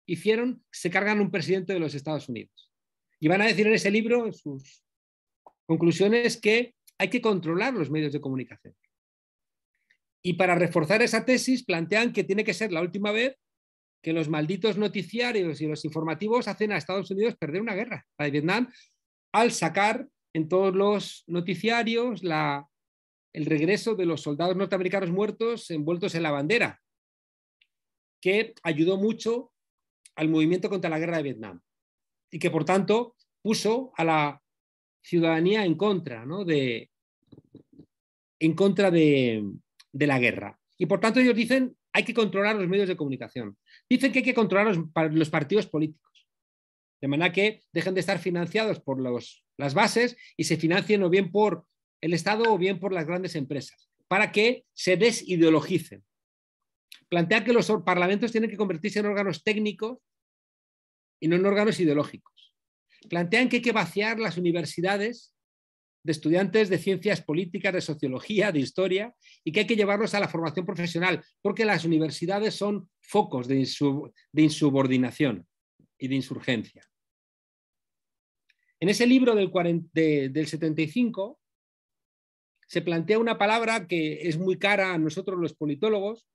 hicieron, se cargan un presidente de los Estados Unidos. Y van a decir en ese libro, en sus conclusiones, que hay que controlar los medios de comunicación. Y para reforzar esa tesis, plantean que tiene que ser la última vez que los malditos noticiarios y los informativos hacen a Estados Unidos perder una guerra, la Vietnam, al sacar en todos los noticiarios el regreso de los soldados norteamericanos muertos envueltos en la bandera, que ayudó mucho al movimiento contra la guerra de Vietnam y que por tanto puso a la ciudadanía en contra, de, en contra de, la guerra. Y por tanto ellos dicen hay que controlar los medios de comunicación. Dicen que hay que controlar los, los partidos políticos, de manera que dejen de estar financiados por los las bases y se financien o bien por el Estado o bien por las grandes empresas, para que se desideologicen. Plantean que los parlamentos tienen que convertirse en órganos técnicos y no en órganos ideológicos. Plantean que hay que vaciar las universidades de estudiantes de ciencias políticas, de sociología, de historia, y que hay que llevarlos a la formación profesional, porque las universidades son focos de, insubordinación y de insurgencia. En ese libro del, 75 se plantea una palabra que es muy cara a nosotros los politólogos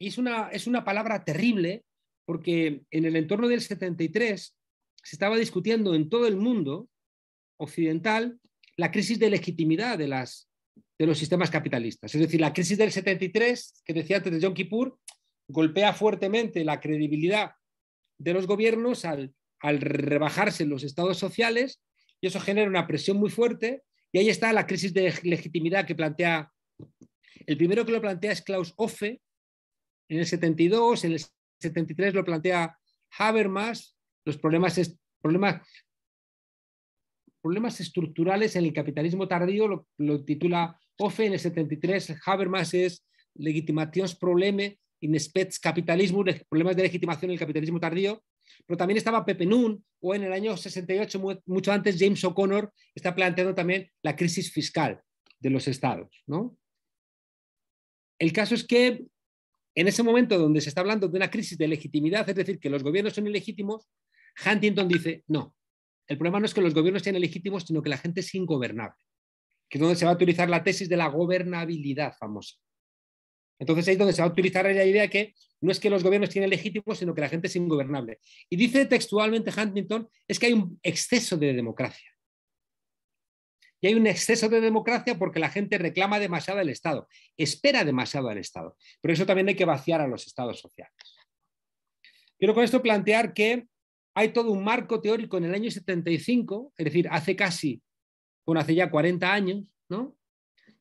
y es una, es una palabra terrible porque en el entorno del 73 se estaba discutiendo en todo el mundo occidental la crisis de legitimidad de, las, de los sistemas capitalistas. Es decir, la crisis del 73, que decía antes de John Kippur, golpea fuertemente la credibilidad de los gobiernos al al rebajarse los estados sociales y eso genera una presión muy fuerte y ahí está la crisis de legitimidad que plantea. El primero que lo plantea es Klaus Hoffe en el 72, en el 73 lo plantea Habermas, los problemas, problemas estructurales en el capitalismo tardío, lo, titula Hoffe en el 73, Habermas es legitimationsprobleme Probleme in Spets Capitalismo, problemas de legitimación en el capitalismo tardío, pero también estaba Pepe Nun o en el año 68, mucho antes, James O'Connor está planteando también la crisis fiscal de los estados. ¿no? El caso es que en ese momento donde se está hablando de una crisis de legitimidad, es decir, que los gobiernos son ilegítimos, Huntington dice, no, el problema no es que los gobiernos sean ilegítimos, sino que la gente es ingobernable, que es donde se va a utilizar la tesis de la gobernabilidad famosa. Entonces ahí es donde se va a utilizar la idea que no es que los gobiernos tienen legítimos, sino que la gente es ingobernable. Y dice textualmente Huntington, es que hay un exceso de democracia. Y hay un exceso de democracia porque la gente reclama demasiado al Estado, espera demasiado al Estado. Pero eso también hay que vaciar a los estados sociales. Quiero con esto plantear que hay todo un marco teórico en el año 75, es decir, hace casi, bueno, hace ya 40 años, ¿no?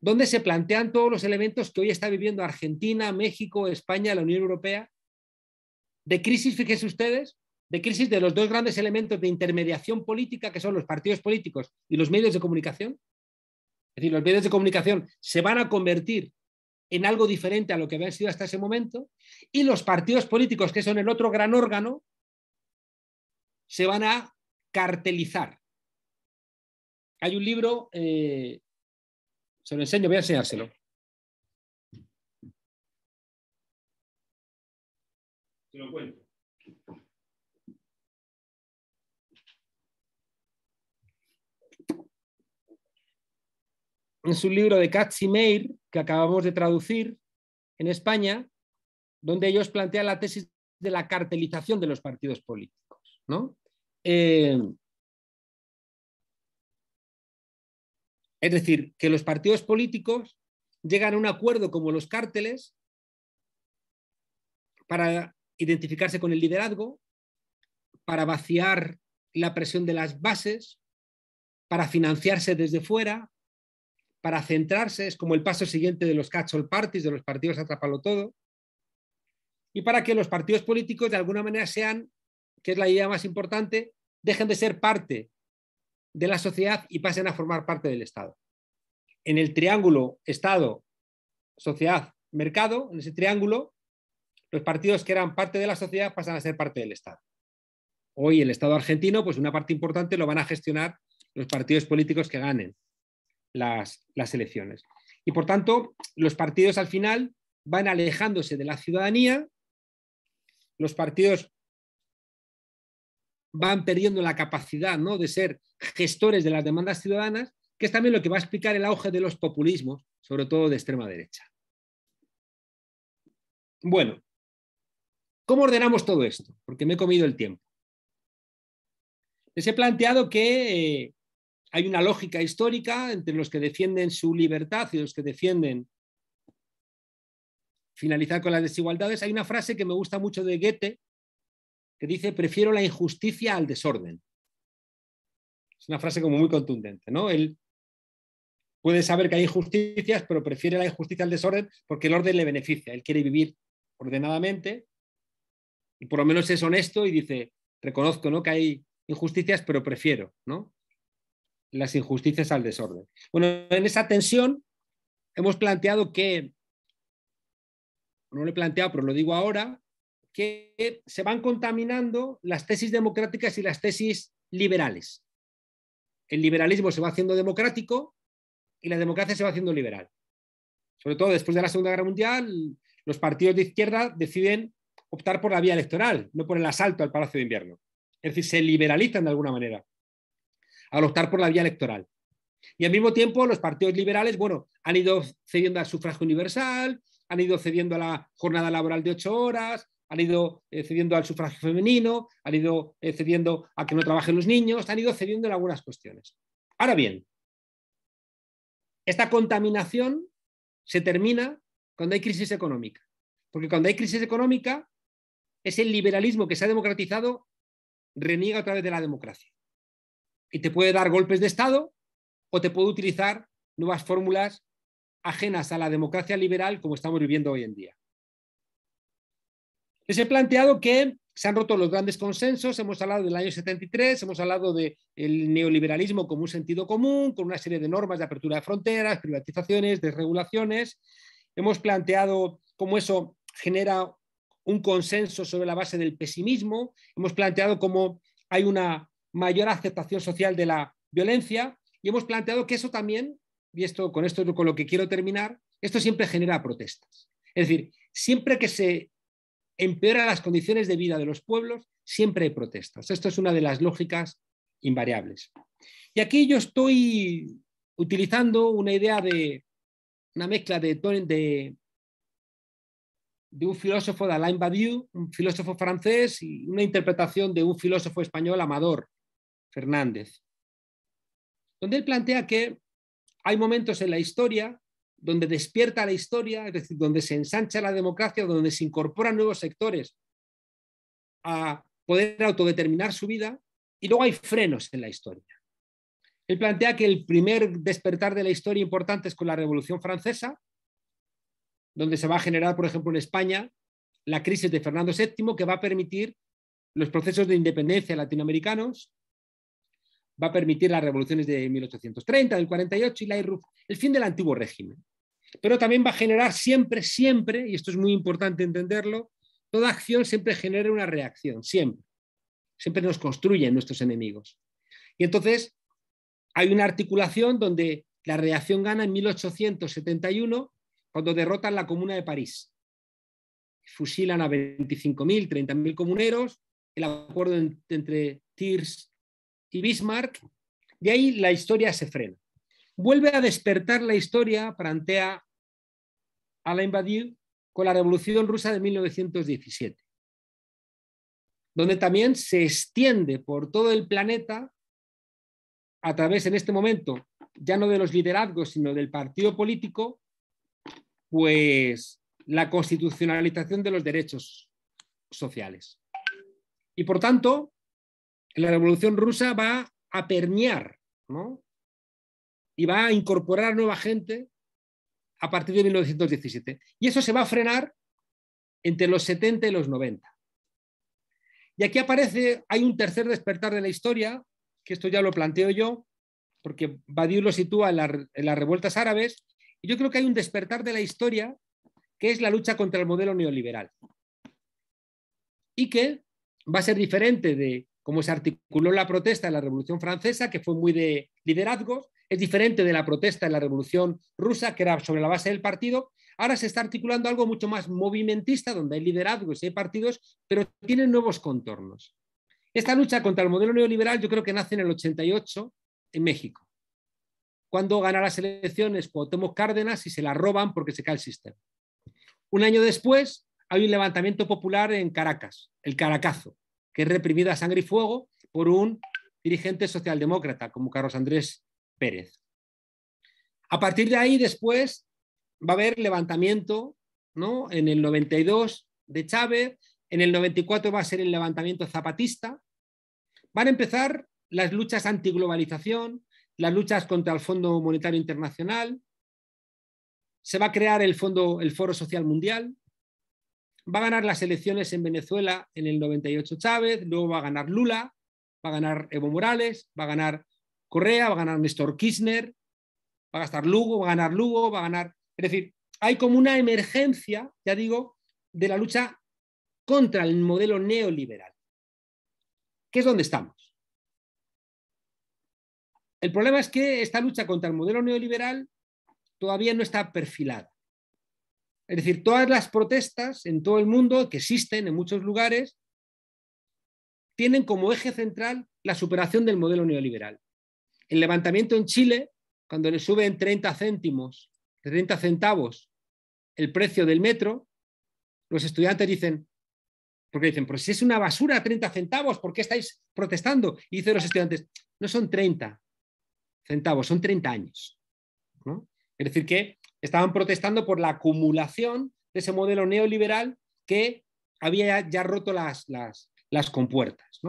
donde se plantean todos los elementos que hoy está viviendo Argentina, México, España, la Unión Europea. De crisis, fíjense ustedes, de crisis de los dos grandes elementos de intermediación política, que son los partidos políticos y los medios de comunicación. Es decir, los medios de comunicación se van a convertir en algo diferente a lo que habían sido hasta ese momento, y los partidos políticos, que son el otro gran órgano, se van a cartelizar. Hay un libro eh, se lo enseño, voy a enseñárselo. Se lo cuento. En su libro de Meir que acabamos de traducir en España, donde ellos plantean la tesis de la cartelización de los partidos políticos. ¿no? Eh, Es decir, que los partidos políticos llegan a un acuerdo como los cárteles para identificarse con el liderazgo, para vaciar la presión de las bases, para financiarse desde fuera, para centrarse, es como el paso siguiente de los catch-all parties, de los partidos atrapalo todo, y para que los partidos políticos de alguna manera sean, que es la idea más importante, dejen de ser parte de la sociedad y pasen a formar parte del Estado. En el triángulo Estado, sociedad, mercado, en ese triángulo, los partidos que eran parte de la sociedad pasan a ser parte del Estado. Hoy el Estado argentino, pues una parte importante lo van a gestionar los partidos políticos que ganen las, las elecciones. Y por tanto, los partidos al final van alejándose de la ciudadanía, los partidos van perdiendo la capacidad ¿no? de ser gestores de las demandas ciudadanas, que es también lo que va a explicar el auge de los populismos, sobre todo de extrema derecha. Bueno, ¿cómo ordenamos todo esto? Porque me he comido el tiempo. Les he planteado que eh, hay una lógica histórica entre los que defienden su libertad y los que defienden finalizar con las desigualdades. Hay una frase que me gusta mucho de Goethe, que dice, prefiero la injusticia al desorden. Es una frase como muy contundente, ¿no? Él puede saber que hay injusticias, pero prefiere la injusticia al desorden porque el orden le beneficia. Él quiere vivir ordenadamente y por lo menos es honesto y dice, reconozco ¿no? que hay injusticias, pero prefiero ¿no? las injusticias al desorden. Bueno, en esa tensión hemos planteado que, no lo he planteado, pero lo digo ahora, que se van contaminando las tesis democráticas y las tesis liberales. El liberalismo se va haciendo democrático y la democracia se va haciendo liberal. Sobre todo después de la Segunda Guerra Mundial, los partidos de izquierda deciden optar por la vía electoral, no por el asalto al Palacio de Invierno. Es decir, se liberalizan de alguna manera al optar por la vía electoral. Y al mismo tiempo, los partidos liberales, bueno, han ido cediendo al sufragio universal, han ido cediendo a la jornada laboral de ocho horas, han ido eh, cediendo al sufragio femenino, han ido eh, cediendo a que no trabajen los niños, han ido cediendo en algunas cuestiones. Ahora bien, esta contaminación se termina cuando hay crisis económica, porque cuando hay crisis económica es el liberalismo que se ha democratizado reniega a través de la democracia y te puede dar golpes de Estado o te puede utilizar nuevas fórmulas ajenas a la democracia liberal como estamos viviendo hoy en día. Les he planteado que se han roto los grandes consensos, hemos hablado del año 73, hemos hablado del neoliberalismo como un sentido común, con una serie de normas de apertura de fronteras, privatizaciones, desregulaciones. Hemos planteado cómo eso genera un consenso sobre la base del pesimismo, hemos planteado cómo hay una mayor aceptación social de la violencia y hemos planteado que eso también, y esto con esto con lo que quiero terminar, esto siempre genera protestas. Es decir, siempre que se empeora las condiciones de vida de los pueblos, siempre hay protestas. Esto es una de las lógicas invariables. Y aquí yo estoy utilizando una idea de una mezcla de, de, de un filósofo de Alain Badiou, un filósofo francés, y una interpretación de un filósofo español, Amador Fernández, donde él plantea que hay momentos en la historia donde despierta la historia, es decir, donde se ensancha la democracia, donde se incorporan nuevos sectores a poder autodeterminar su vida, y luego hay frenos en la historia. Él plantea que el primer despertar de la historia importante es con la Revolución Francesa, donde se va a generar, por ejemplo, en España, la crisis de Fernando VII, que va a permitir los procesos de independencia latinoamericanos, va a permitir las revoluciones de 1830, del 48 y la el fin del antiguo régimen. Pero también va a generar siempre, siempre, y esto es muy importante entenderlo, toda acción siempre genera una reacción, siempre. Siempre nos construyen nuestros enemigos. Y entonces hay una articulación donde la reacción gana en 1871 cuando derrotan la Comuna de París. Fusilan a 25.000, 30.000 comuneros, el acuerdo entre Thiers y Bismarck, y ahí la historia se frena vuelve a despertar la historia, plantea Alain Badiou, con la Revolución Rusa de 1917, donde también se extiende por todo el planeta a través, en este momento, ya no de los liderazgos, sino del partido político, pues la constitucionalización de los derechos sociales. Y por tanto, la Revolución Rusa va a permear ¿no? y va a incorporar nueva gente a partir de 1917. Y eso se va a frenar entre los 70 y los 90. Y aquí aparece, hay un tercer despertar de la historia, que esto ya lo planteo yo, porque Badiou lo sitúa en, las revueltas árabes, y yo creo que hay un despertar de la historia que es la lucha contra el modelo neoliberal. Y que va a ser diferente de cómo se articuló la protesta de la Revolución Francesa, que fue muy de liderazgos, es diferente de la protesta en la revolución rusa, que era sobre la base del partido. Ahora se está articulando algo mucho más movimentista, donde hay liderazgos y hay partidos, pero tienen nuevos contornos. Esta lucha contra el modelo neoliberal yo creo que nace en el 88 en México, cuando gana las elecciones podemos Cárdenas y se la roban porque se cae el sistema. Un año después hay un levantamiento popular en Caracas, el Caracazo, que es reprimido a sangre y fuego por un dirigente socialdemócrata como Carlos Andrés Pérez. A partir de ahí, después, va a haber levantamiento ¿no? en el 92 de Chávez, en el 94 va a ser el levantamiento zapatista, van a empezar las luchas antiglobalización, las luchas contra el Fondo Monetario Internacional, se va a crear el, fondo, el Foro Social Mundial, va a ganar las elecciones en Venezuela en el 98 Chávez, luego va a ganar Lula, va a ganar Evo Morales, va a ganar Correa, va a ganar Néstor Kirchner, va a gastar Lugo, va a ganar Lugo, va a ganar. Es decir, hay como una emergencia, ya digo, de la lucha contra el modelo neoliberal, ¿Qué es donde estamos. El problema es que esta lucha contra el modelo neoliberal todavía no está perfilada. Es decir, todas las protestas en todo el mundo que existen en muchos lugares tienen como eje central la superación del modelo neoliberal. El levantamiento en Chile, cuando le suben 30 céntimos, 30 centavos el precio del metro, los estudiantes dicen, porque dicen, pero pues si es una basura 30 centavos, ¿por qué estáis protestando? Y dicen los estudiantes, no son 30 centavos, son 30 años. Es decir, que estaban protestando por la acumulación de ese modelo neoliberal que había ya roto las, compuertas.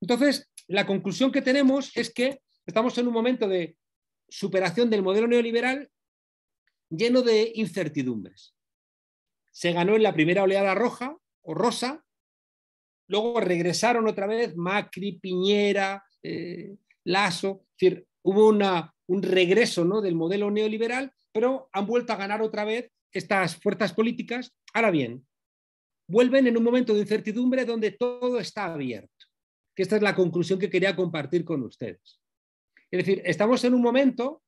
Entonces, la conclusión que tenemos es que Estamos en un momento de superación del modelo neoliberal lleno de incertidumbres. Se ganó en la primera oleada roja o rosa, luego regresaron otra vez Macri, Piñera, eh, Lasso, hubo un regreso del modelo neoliberal, pero han vuelto a ganar otra vez estas fuerzas políticas. Ahora bien, vuelven en un momento de incertidumbre donde todo está abierto, que esta es la conclusión que quería compartir con ustedes. Es decir, estamos en un momento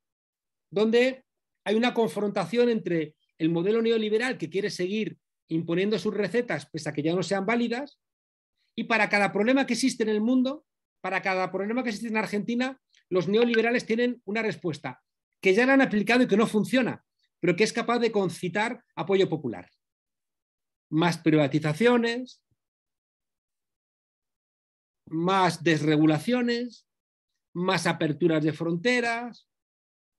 donde hay una confrontación entre el modelo neoliberal que quiere seguir imponiendo sus recetas pese a que ya no sean válidas, y para cada problema que existe en el mundo, para cada problema que existe en Argentina, los neoliberales tienen una respuesta que ya la han aplicado y que no funciona, pero que es capaz de concitar apoyo popular. Más privatizaciones, más desregulaciones, más aperturas de fronteras,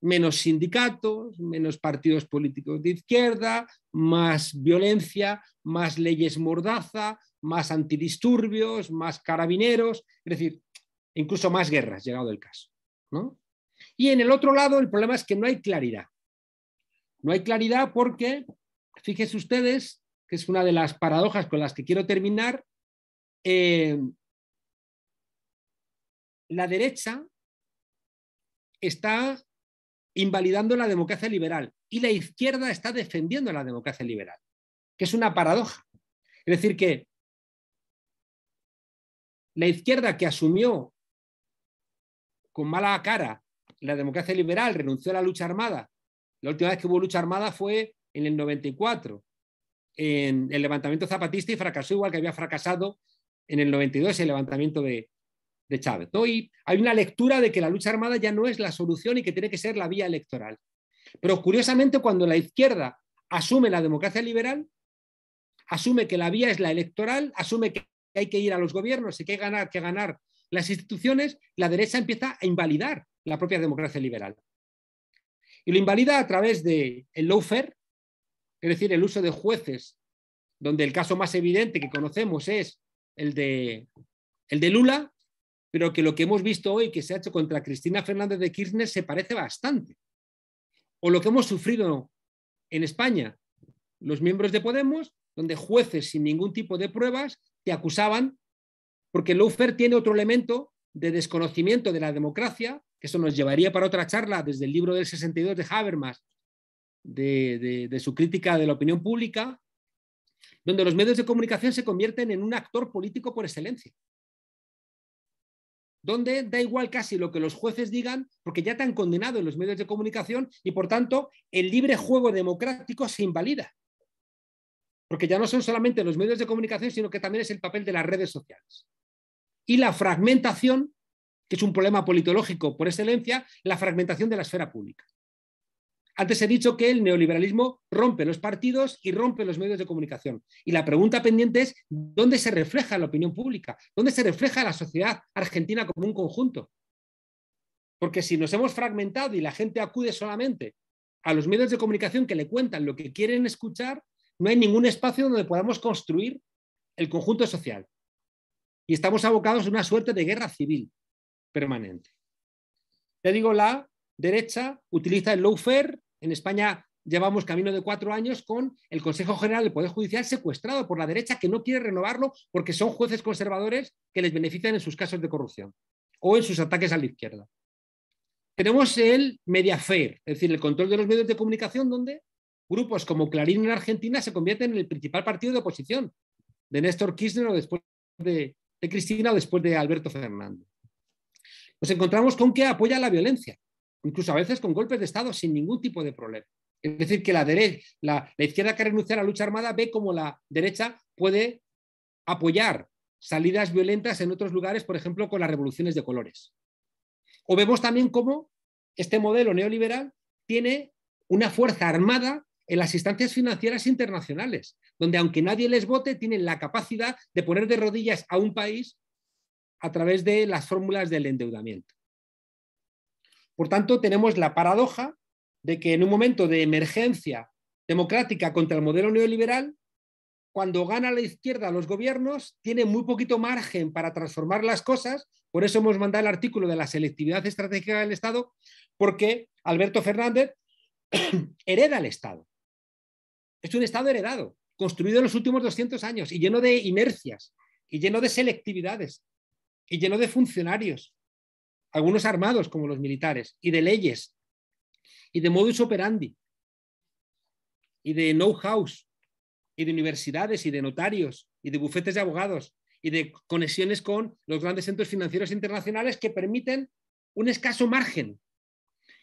menos sindicatos, menos partidos políticos de izquierda, más violencia, más leyes mordaza, más antidisturbios, más carabineros, es decir, incluso más guerras, llegado el caso. Y en el otro lado, el problema es que no hay claridad. No hay claridad porque, fíjense ustedes, que es una de las paradojas con las que quiero terminar, eh, la derecha está invalidando la democracia liberal y la izquierda está defendiendo la democracia liberal, que es una paradoja. Es decir, que la izquierda que asumió con mala cara la democracia liberal, renunció a la lucha armada. La última vez que hubo lucha armada fue en el 94, en el levantamiento zapatista y fracasó igual que había fracasado en el 92 el levantamiento de, de Chávez. hay una lectura de que la lucha armada ya no es la solución y que tiene que ser la vía electoral. Pero curiosamente, cuando la izquierda asume la democracia liberal, asume que la vía es la electoral, asume que hay que ir a los gobiernos y que hay que ganar, que ganar las instituciones, la derecha empieza a invalidar la propia democracia liberal. Y lo invalida a través del lawfare, es decir, el uso de jueces, donde el caso más evidente que conocemos es el de, el de Lula, pero que lo que hemos visto hoy que se ha hecho contra Cristina Fernández de Kirchner se parece bastante. O lo que hemos sufrido en España, los miembros de Podemos, donde jueces sin ningún tipo de pruebas te acusaban, porque Lowfer tiene otro elemento de desconocimiento de la democracia, que eso nos llevaría para otra charla desde el libro del 62 de Habermas, de su crítica de la opinión pública, donde los medios de comunicación se convierten en un actor político por excelencia donde da igual casi lo que los jueces digan, porque ya te han condenado en los medios de comunicación y por tanto el libre juego democrático se invalida. Porque ya no son solamente los medios de comunicación, sino que también es el papel de las redes sociales. Y la fragmentación, que es un problema politológico por excelencia, la fragmentación de la esfera pública. Antes he dicho que el neoliberalismo rompe los partidos y rompe los medios de comunicación. Y la pregunta pendiente es, ¿dónde se refleja la opinión pública? ¿Dónde se refleja la sociedad argentina como un conjunto? Porque si nos hemos fragmentado y la gente acude solamente a los medios de comunicación que le cuentan lo que quieren escuchar, no hay ningún espacio donde podamos construir el conjunto social. Y estamos abocados a una suerte de guerra civil permanente. Te digo, la derecha utiliza el Low Fair. En España llevamos camino de cuatro años con el Consejo General del Poder Judicial secuestrado por la derecha que no quiere renovarlo porque son jueces conservadores que les benefician en sus casos de corrupción o en sus ataques a la izquierda. Tenemos el mediafair, es decir, el control de los medios de comunicación, donde grupos como Clarín en Argentina se convierten en el principal partido de oposición de Néstor Kirchner o después de, de Cristina o después de Alberto Fernández. Nos encontramos con que apoya la violencia, incluso a veces con golpes de Estado sin ningún tipo de problema. Es decir, que la, izquierda que renuncia a la lucha armada ve como la derecha puede apoyar salidas violentas en otros lugares, por ejemplo, con las revoluciones de colores. O vemos también cómo este modelo neoliberal tiene una fuerza armada en las instancias financieras internacionales, donde aunque nadie les vote, tienen la capacidad de poner de rodillas a un país a través de las fórmulas del endeudamiento. Por tanto, tenemos la paradoja de que en un momento de emergencia democrática contra el modelo neoliberal, cuando gana la izquierda los gobiernos, tiene muy poquito margen para transformar las cosas. Por eso hemos mandado el artículo de la selectividad estratégica del Estado, porque Alberto Fernández hereda el Estado. Es un Estado heredado, construido en los últimos 200 años y lleno de inercias, y lleno de selectividades, y lleno de funcionarios, algunos armados como los militares, y de leyes, y de modus operandi, y de know how y de universidades, y de notarios, y de bufetes de abogados, y de conexiones con los grandes centros financieros internacionales que permiten un escaso margen.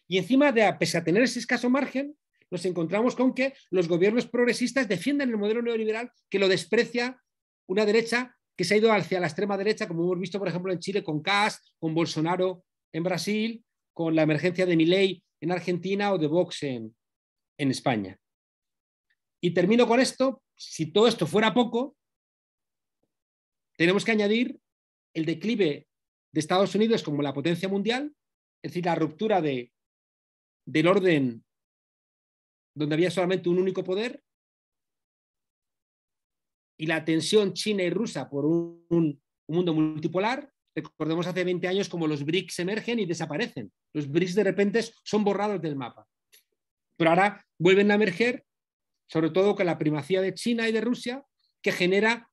Y encima de, a pesar de tener ese escaso margen, nos encontramos con que los gobiernos progresistas defienden el modelo neoliberal que lo desprecia una derecha que se ha ido hacia la extrema derecha, como hemos visto, por ejemplo, en Chile con Cas con Bolsonaro en Brasil, con la emergencia de Milei en Argentina o de Vox en, España. Y termino con esto, si todo esto fuera poco, tenemos que añadir el declive de Estados Unidos como la potencia mundial, es decir, la ruptura de, del orden donde había solamente un único poder, y la tensión china y rusa por un, mundo multipolar. Recordemos hace 20 años como los BRICS emergen y desaparecen. Los BRICS de repente son borrados del mapa. Pero ahora vuelven a emerger, sobre todo con la primacía de China y de Rusia, que genera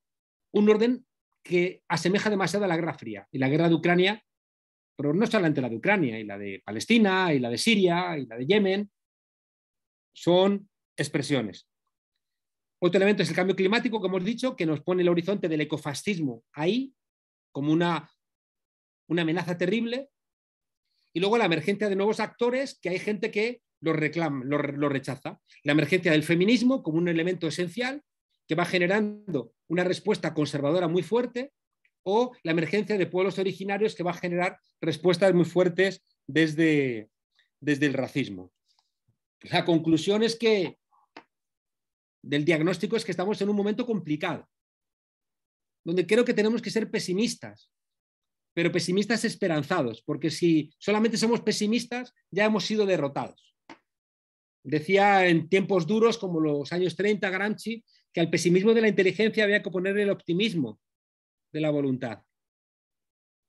un orden que asemeja demasiado a la Guerra Fría y la guerra de Ucrania, pero no solamente la de Ucrania, y la de Palestina, y la de Siria, y la de Yemen, son expresiones. Otro elemento es el cambio climático, que hemos dicho, que nos pone el horizonte del ecofascismo ahí, como una, una amenaza terrible. Y luego la emergencia de nuevos actores, que hay gente que lo, reclama, lo, rechaza. La emergencia del feminismo como un elemento esencial que va generando una respuesta conservadora muy fuerte, o la emergencia de pueblos originarios que va a generar respuestas muy fuertes desde, desde el racismo. La conclusión es que del diagnóstico es que estamos en un momento complicado, donde creo que tenemos que ser pesimistas, pero pesimistas esperanzados, porque si solamente somos pesimistas, ya hemos sido derrotados. Decía en tiempos duros como los años 30 Gramsci que al pesimismo de la inteligencia había que ponerle el optimismo de la voluntad.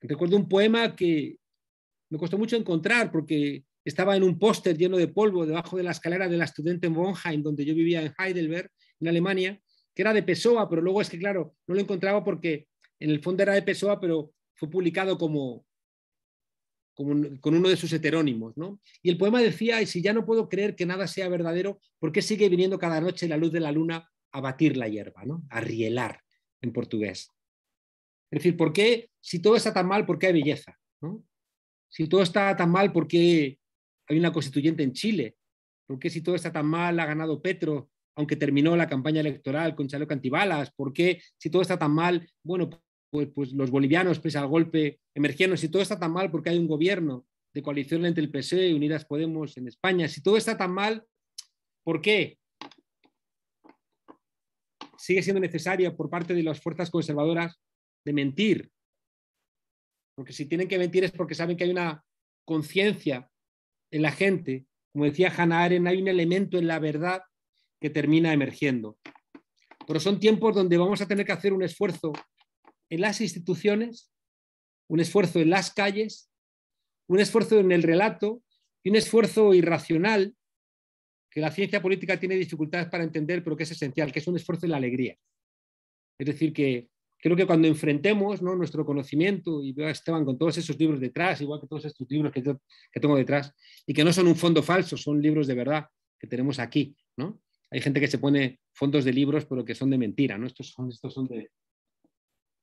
Recuerdo un poema que me costó mucho encontrar porque estaba en un póster lleno de polvo debajo de la escalera de la estudiante en donde yo vivía en Heidelberg, en Alemania, que era de Pessoa, pero luego es que, claro, no lo encontraba porque en el fondo era de Pessoa, pero fue publicado como, como con uno de sus heterónimos. ¿no? Y el poema decía, y si ya no puedo creer que nada sea verdadero, ¿por qué sigue viniendo cada noche la luz de la luna a batir la hierba, ¿no? a rielar en portugués? Es decir, ¿por qué si todo está tan mal, por qué hay belleza? Si todo está tan mal, ¿por qué hay una constituyente en Chile. ¿Por qué si todo está tan mal ha ganado Petro, aunque terminó la campaña electoral con Chalo Cantibalas? ¿Por qué si todo está tan mal, bueno, pues, pues, los bolivianos pese al golpe emergieron, si todo está tan mal porque hay un gobierno de coalición entre el PSOE y Unidas Podemos en España, si todo está tan mal, ¿por qué? Sigue siendo necesaria por parte de las fuerzas conservadoras de mentir, porque si tienen que mentir es porque saben que hay una conciencia en la gente, como decía Hannah Arendt, hay un elemento en la verdad que termina emergiendo. Pero son tiempos donde vamos a tener que hacer un esfuerzo en las instituciones, un esfuerzo en las calles, un esfuerzo en el relato y un esfuerzo irracional que la ciencia política tiene dificultades para entender, pero que es esencial, que es un esfuerzo en la alegría. Es decir, que creo que cuando enfrentemos nuestro conocimiento, y veo a Esteban con todos esos libros detrás, igual que todos estos libros que, yo, tengo detrás, y que no son un fondo falso, son libros de verdad que tenemos aquí. Hay gente que se pone fondos de libros, pero que son de mentira, estos, son, son, de,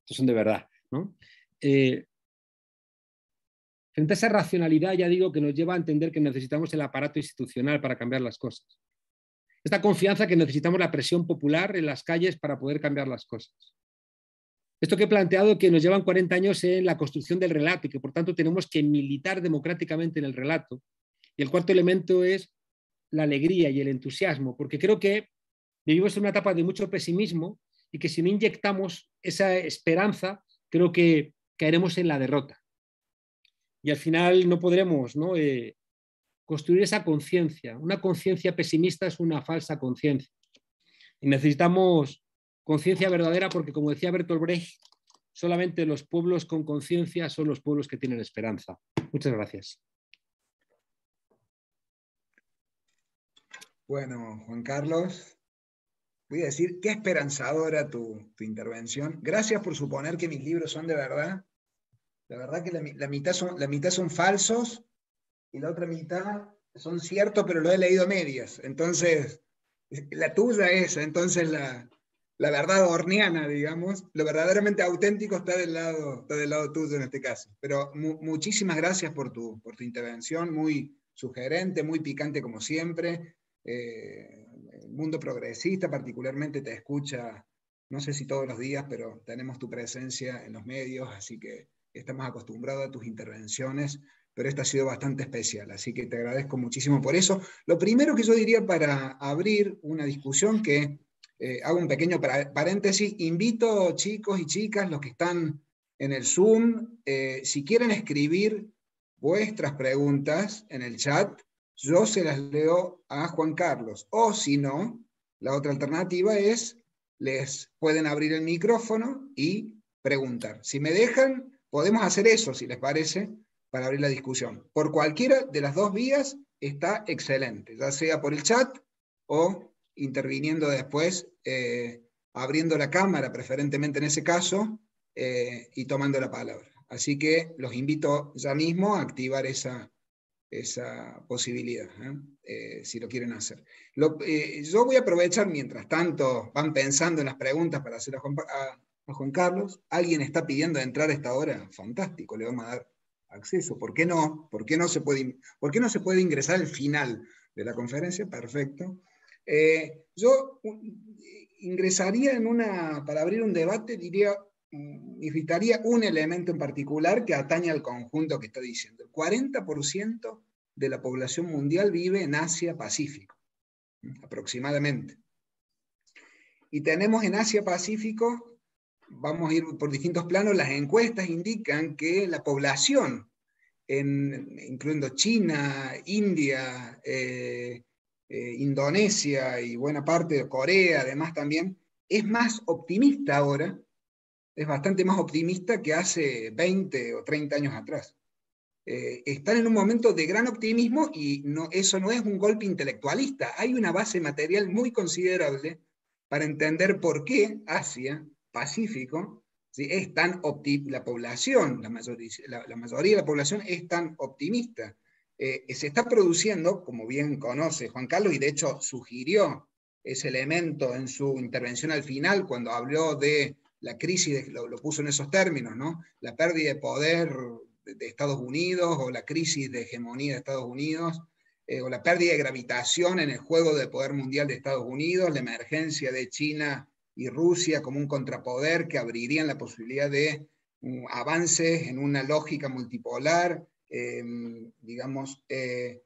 son de verdad. Eh, frente a esa racionalidad, ya digo, que nos lleva a entender que necesitamos el aparato institucional para cambiar las cosas. Esta confianza que necesitamos la presión popular en las calles para poder cambiar las cosas esto que he planteado que nos llevan 40 años en la construcción del relato y que por tanto tenemos que militar democráticamente en el relato. Y el cuarto elemento es la alegría y el entusiasmo, porque creo que vivimos en una etapa de mucho pesimismo y que si no inyectamos esa esperanza, creo que caeremos en la derrota. Y al final no podremos ¿no? Eh, construir esa conciencia. Una conciencia pesimista es una falsa conciencia. Y necesitamos conciencia verdadera porque, como decía Bertolt Brecht, solamente los pueblos con conciencia son los pueblos que tienen esperanza. Muchas gracias. Bueno, Juan Carlos, voy a decir qué esperanzadora tu, intervención. Gracias por suponer que mis libros son de verdad. La verdad que la, mitad son, la mitad son falsos y la otra mitad son ciertos, pero lo he leído a medias. Entonces, la tuya es, entonces la, la verdad horniana, digamos, lo verdaderamente auténtico está del lado, está del lado tuyo en este caso. Pero muchísimas gracias por tu, por tu intervención, muy sugerente, muy picante como siempre. Eh, el mundo progresista particularmente te escucha, no sé si todos los días, pero tenemos tu presencia en los medios, así que estamos acostumbrados a tus intervenciones, pero esta ha sido bastante especial, así que te agradezco muchísimo por eso. Lo primero que yo diría para abrir una discusión que eh, hago un pequeño paréntesis. Invito chicos y chicas, los que están en el Zoom, eh, si quieren escribir vuestras preguntas en el chat, yo se las leo a Juan Carlos. O si no, la otra alternativa es, les pueden abrir el micrófono y preguntar. Si me dejan, podemos hacer eso, si les parece, para abrir la discusión. Por cualquiera de las dos vías está excelente, ya sea por el chat o interviniendo después, eh, abriendo la cámara preferentemente en ese caso eh, y tomando la palabra. Así que los invito ya mismo a activar esa, esa posibilidad, ¿eh? si lo quieren hacer. yo voy a aprovechar, mientras tanto van pensando en las preguntas para hacer a, Juan Carlos. Alguien está pidiendo entrar a esta hora, fantástico, le vamos a dar acceso. ¿Por qué no? ¿Por qué no se puede, por qué no se puede ingresar al final de la conferencia? Perfecto. Eh, yo ingresaría en una, para abrir un debate, diría, invitaría mm, un elemento en particular que atañe al conjunto que está diciendo. El 40% de la población mundial vive en Asia-Pacífico, aproximadamente. Y tenemos en Asia-Pacífico, vamos a ir por distintos planos, las encuestas indican que la población, incluyendo China, India, eh, eh, Indonesia y buena parte de Corea, además también, es más optimista ahora, es bastante más optimista que hace 20 o 30 años atrás. Eh, están en un momento de gran optimismo y no, eso no es un golpe intelectualista, hay una base material muy considerable para entender por qué Asia, Pacífico, es tan la población, la mayoría, la mayoría de la población es tan optimista eh, eh, se está produciendo, como bien conoce Juan Carlos, y de hecho sugirió ese elemento en su intervención al final, cuando habló de la crisis, lo, puso en esos términos, ¿no? La pérdida de poder de Estados Unidos o la crisis de hegemonía de Estados Unidos. Eh, o la pérdida de gravitación en el juego de poder mundial de Estados Unidos, la emergencia de China y Rusia como un contrapoder que abrirían la posibilidad de mm, avances en una lógica multipolar, Em, digamos, eh,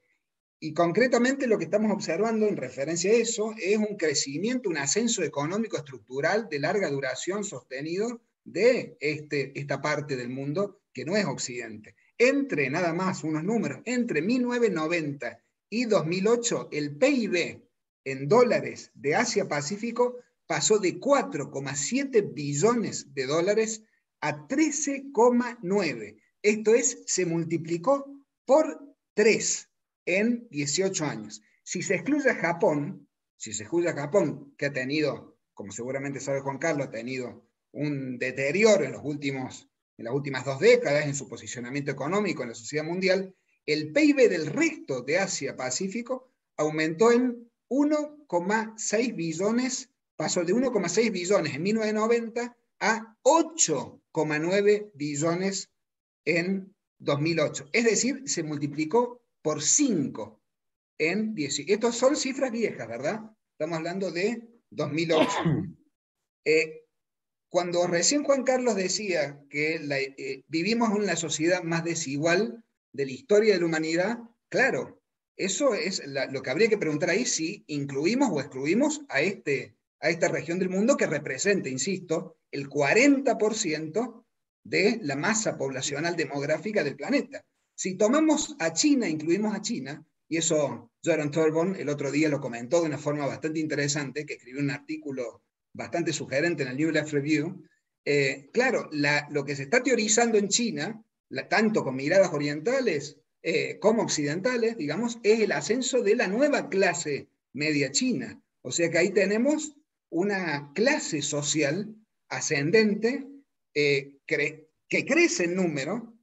y concretamente lo que estamos observando en referencia a eso es un crecimiento, un ascenso económico estructural de larga duración sostenido de este, esta parte del mundo que no es Occidente. Entre, nada más, unos números, entre 1990 y 2008, el PIB en dólares de Asia-Pacífico pasó de 4,7 billones de dólares a 13,9 esto es, se multiplicó por tres en 18 años. Si se excluye a Japón, si se excluye a Japón, que ha tenido, como seguramente sabe Juan Carlos, ha tenido un deterioro en, los últimos, en las últimas dos décadas en su posicionamiento económico en la sociedad mundial, el PIB del resto de Asia-Pacífico aumentó en 1,6 billones, pasó de 1,6 billones en 1990 a 8,9 billones en 2008. Es decir, se multiplicó por 5 en 10. Estas son cifras viejas, ¿verdad? Estamos hablando de 2008. Eh, cuando recién Juan Carlos decía que eh, vivimos en la sociedad más desigual de la historia de la humanidad, claro, eso es lo que habría que preguntar ahí si incluimos o excluimos a, este, a esta región del mundo que representa, insisto, el 40% de la masa poblacional demográfica del planeta. Si tomamos a China, incluimos a China, y eso Jaron Turbon el otro día lo comentó de una forma bastante interesante, que escribió un artículo bastante sugerente en el New Left Review, eh, claro, lo que se está teorizando en China, tanto con miradas orientales eh, como occidentales, digamos, es el ascenso de la nueva clase media china. O sea que ahí tenemos una clase social ascendente eh, que crece en número,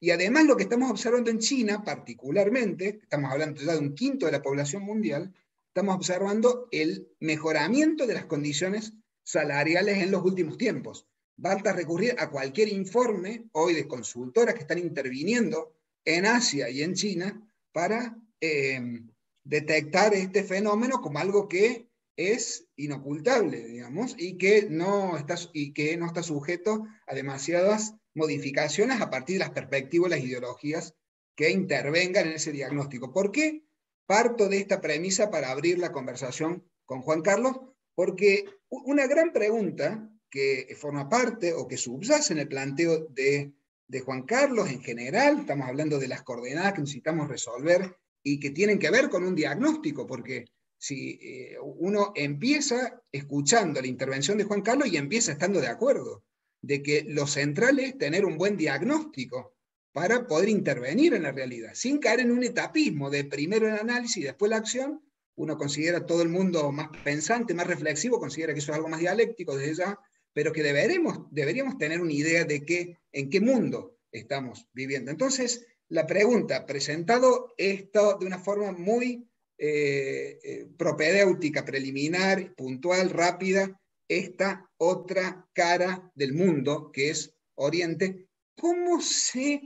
y además lo que estamos observando en China particularmente, estamos hablando ya de un quinto de la población mundial, estamos observando el mejoramiento de las condiciones salariales en los últimos tiempos. Basta recurrir a cualquier informe hoy de consultoras que están interviniendo en Asia y en China para eh, detectar este fenómeno como algo que es inocultable, digamos, y que no está, y que no está sujeto a demasiadas modificaciones a partir de las perspectivas, las ideologías que intervengan en ese diagnóstico. ¿Por qué parto de esta premisa para abrir la conversación con Juan Carlos? Porque una gran pregunta que forma parte o que subyace en el planteo de, de Juan Carlos en general, estamos hablando de las coordenadas que necesitamos resolver y que tienen que ver con un diagnóstico, porque si eh, uno empieza escuchando la intervención de Juan Carlos y empieza estando de acuerdo de que lo central es tener un buen diagnóstico para poder intervenir en la realidad, sin caer en un etapismo de primero el análisis y después la acción. Uno considera todo el mundo más pensante, más reflexivo, considera que eso es algo más dialéctico desde ya, pero que deberemos, deberíamos tener una idea de qué, en qué mundo estamos viviendo. Entonces, la pregunta, presentado esto de una forma muy eh, eh, propedéutica, preliminar, puntual, rápida, esta otra cara del mundo que es Oriente, ¿cómo se,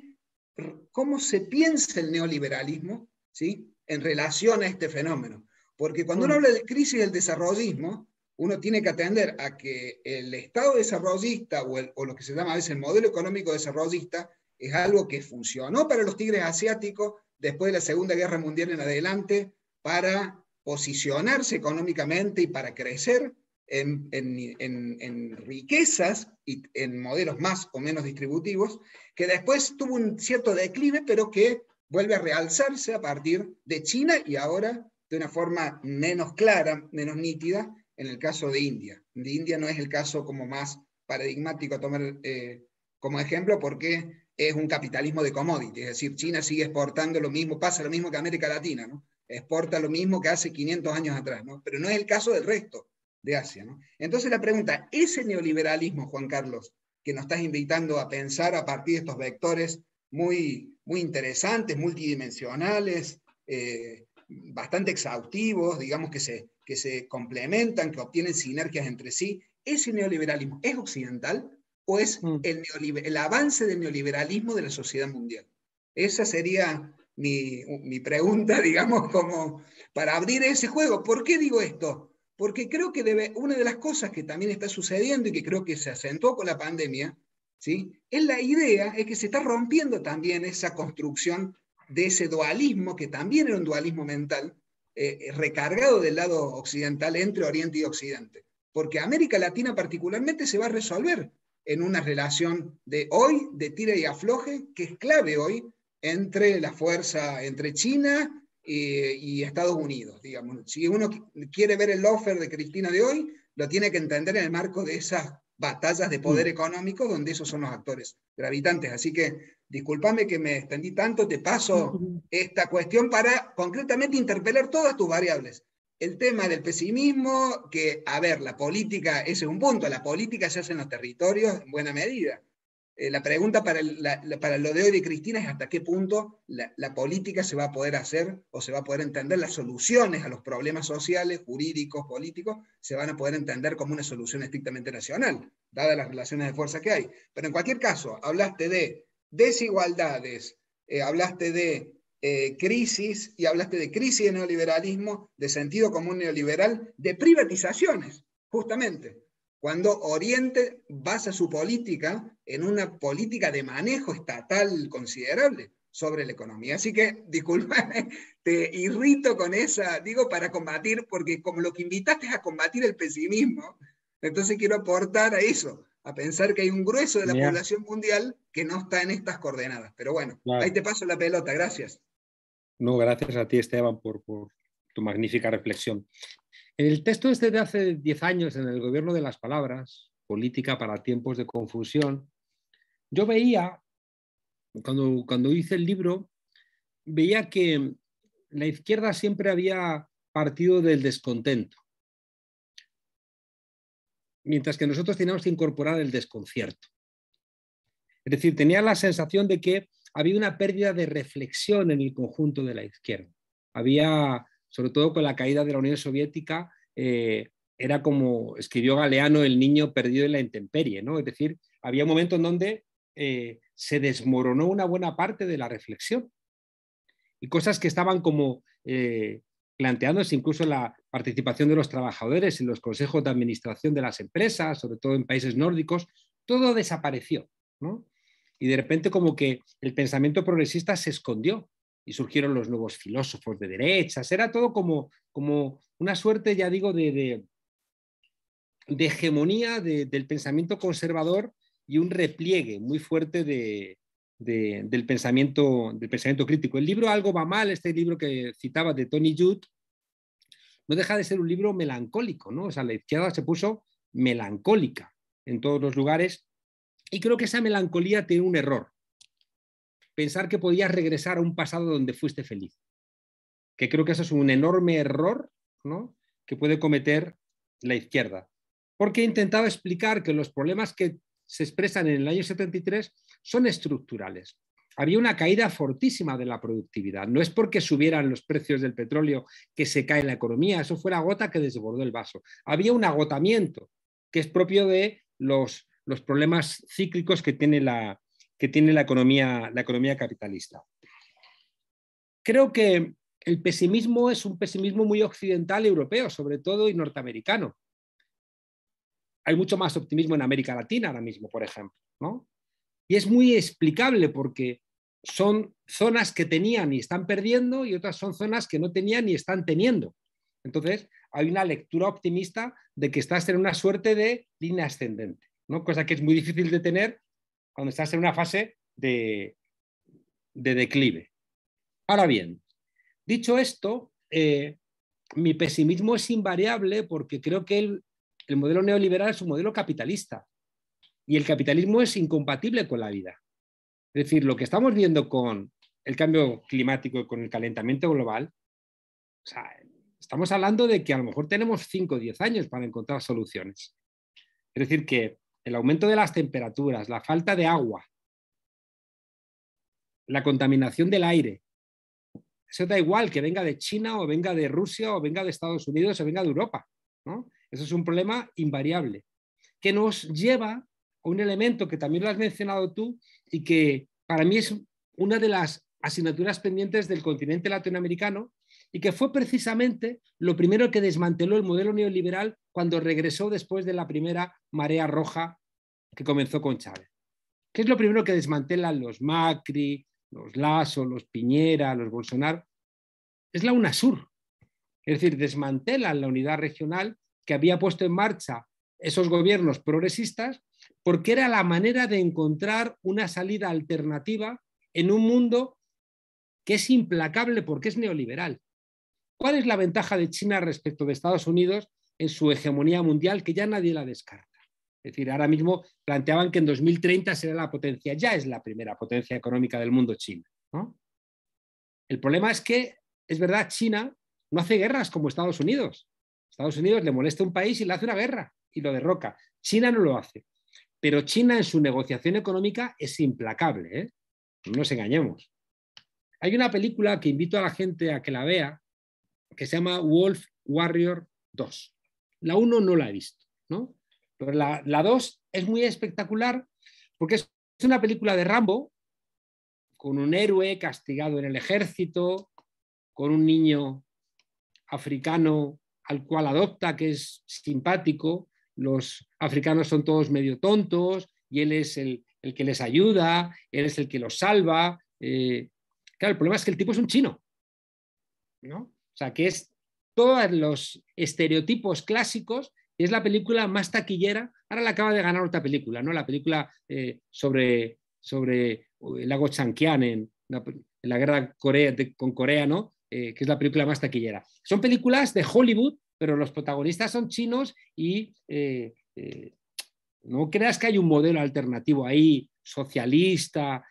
cómo se piensa el neoliberalismo ¿sí? en relación a este fenómeno? Porque cuando uno mm. habla de crisis del desarrollismo, uno tiene que atender a que el Estado desarrollista o, o, lo que se llama a veces el modelo económico desarrollista es algo que funcionó para los tigres asiáticos después de la Segunda Guerra Mundial en adelante, para posicionarse económicamente y para crecer en, riquezas y en modelos más o menos distributivos, que después tuvo un cierto declive, pero que vuelve a realzarse a partir de China y ahora de una forma menos clara, menos nítida, en el caso de India. De India no es el caso como más paradigmático a tomar eh, como ejemplo porque es un capitalismo de commodity, es decir, China sigue exportando lo mismo, pasa lo mismo que América Latina, ¿no? exporta lo mismo que hace 500 años atrás, ¿no? Pero no es el caso del resto de Asia, ¿no? Entonces la pregunta, ese neoliberalismo, Juan Carlos, que nos estás invitando a pensar a partir de estos vectores muy, muy interesantes, multidimensionales, eh, bastante exhaustivos, digamos que se, que se complementan, que obtienen sinergias entre sí, ¿ese neoliberalismo es occidental o es mm. el, el avance del neoliberalismo de la sociedad mundial? Esa sería mi, pregunta, digamos, como para abrir ese juego. ¿Por qué digo esto? Porque creo que debe, una de las cosas que también está sucediendo y que creo que se acentuó con la pandemia, ¿sí? es la idea, es que se está rompiendo también esa construcción de ese dualismo, que también era un dualismo mental, eh, eh, recargado del lado occidental entre Oriente y Occidente. Porque América Latina particularmente se va a resolver en una relación de hoy, de tira y afloje, que es clave hoy entre la fuerza, entre China eh, y, Estados Unidos, digamos. Si uno quiere ver el offer de Cristina de hoy, lo tiene que entender en el marco de esas batallas de poder mm. económico donde esos son los actores gravitantes. Así que discúlpame que me extendí tanto, te paso esta cuestión para concretamente interpelar todas tus variables. El tema del pesimismo, que, a ver, la política, ese es un punto, la política se hace en los territorios en buena medida. Eh, la pregunta para, lo de hoy de Cristina es hasta qué punto la, política se va a poder hacer o se va a poder entender las soluciones a los problemas sociales, jurídicos, políticos, se van a poder entender como una solución estrictamente nacional, dadas las relaciones de fuerza que hay. Pero en cualquier caso, hablaste de desigualdades, eh, hablaste de eh, crisis y hablaste de crisis de neoliberalismo, de sentido común neoliberal, de privatizaciones, justamente cuando Oriente basa su política en una política de manejo estatal considerable sobre la economía. Así que, disculpame, te irrito con esa, digo, para combatir, porque como lo que invitaste es a combatir el pesimismo, entonces quiero aportar a eso, a pensar que hay un grueso de la población mundial que no está en estas coordenadas. Pero bueno, ahí te paso la pelota, gracias. No, gracias a ti, Esteban, por, por tu magnífica reflexión. En el texto este de hace 10 años, en el gobierno de las palabras, política para tiempos de confusión, yo veía, cuando, cuando hice el libro, veía que la izquierda siempre había partido del descontento, mientras que nosotros teníamos que incorporar el desconcierto. Es decir, tenía la sensación de que había una pérdida de reflexión en el conjunto de la izquierda. Había sobre todo con la caída de la Unión Soviética, eh, era como escribió Galeano, el niño perdido en la intemperie, ¿no? Es decir, había un momento en donde eh, se desmoronó una buena parte de la reflexión y cosas que estaban como eh, planteándose, incluso la participación de los trabajadores en los consejos de administración de las empresas, sobre todo en países nórdicos, todo desapareció, Y de repente como que el pensamiento progresista se escondió y surgieron los nuevos filósofos de derechas, era todo como, como una suerte, ya digo, de, de, hegemonía del pensamiento conservador y un repliegue muy fuerte del, pensamiento, del pensamiento crítico. El libro Algo va mal, este libro que citaba de Tony Judd, no deja de ser un libro melancólico, ¿no? O la izquierda se puso melancólica en todos los lugares y creo que esa melancolía tiene un error pensar que podías regresar a un pasado donde fuiste feliz. Que creo que eso es un enorme error que puede cometer la izquierda. Porque he intentado explicar que los problemas que se expresan en el año 73 son estructurales. Había una caída fortísima de la productividad. No es porque subieran los precios del petróleo que se cae la economía, eso fue la gota que desbordó el vaso. Había un agotamiento que es propio de los, los problemas cíclicos que tiene la, que tiene la economía, la economía capitalista. Creo que el pesimismo es un pesimismo muy occidental europeo, sobre todo, y norteamericano. Hay mucho más optimismo en América Latina ahora mismo, por ejemplo. Y es muy explicable porque son zonas que tenían y están perdiendo y otras son zonas que no tenían y están teniendo. Entonces, hay una lectura optimista de que estás en una suerte de línea ascendente, ¿no? cosa que es muy difícil de tener cuando estás en una fase de, declive. Ahora bien, dicho esto, eh, mi pesimismo es invariable porque creo que el, modelo neoliberal es un modelo capitalista y el capitalismo es incompatible con la vida. Es decir, lo que estamos viendo con el cambio climático, y con el calentamiento global, estamos hablando de que a lo mejor tenemos 5 o 10 años para encontrar soluciones. Es decir, que el aumento de las temperaturas, la falta de agua, la contaminación del aire. Eso da igual que venga de China o venga de Rusia o venga de Estados Unidos o venga de Europa. ¿no? Eso es un problema invariable que nos lleva a un elemento que también lo has mencionado tú y que para mí es una de las asignaturas pendientes del continente latinoamericano y que fue precisamente lo primero que desmanteló el modelo neoliberal cuando regresó después de la primera marea roja que comenzó con Chávez. ¿Qué es lo primero que desmantelan los Macri, los Lasso, los Piñera, los Bolsonaro? Es la UNASUR. Es decir, desmantelan la unidad regional que había puesto en marcha esos gobiernos progresistas porque era la manera de encontrar una salida alternativa en un mundo que es implacable porque es neoliberal. ¿Cuál es la ventaja de China respecto de Estados Unidos en su hegemonía mundial que ya nadie la descarta? Es decir, ahora mismo planteaban que en 2030 será la potencia, ya es la primera potencia económica del mundo China. El problema es que, es verdad, China no hace guerras como Estados Unidos. Estados Unidos le molesta un país y le hace una guerra y lo derroca. China no lo hace. Pero China en su negociación económica es implacable. ¿eh? No nos engañemos. Hay una película que invito a la gente a que la vea, que se llama Wolf Warrior 2. La 1 no la he visto, ¿no? Pero la, 2 es muy espectacular porque es una película de Rambo con un héroe castigado en el ejército, con un niño africano al cual adopta, que es simpático, los africanos son todos medio tontos y él es el, que les ayuda, él es el que los salva. Eh, claro, el problema es que el tipo es un chino, ¿no? sea, que es todos los estereotipos clásicos y es la película más taquillera. Ahora la acaba de ganar otra película, ¿no? La película eh, sobre, sobre el lago chanquián en, la guerra Corea, con Corea, eh, que es la película más taquillera. Son películas de Hollywood, pero los protagonistas son chinos y eh, no creas que hay un modelo alternativo ahí, socialista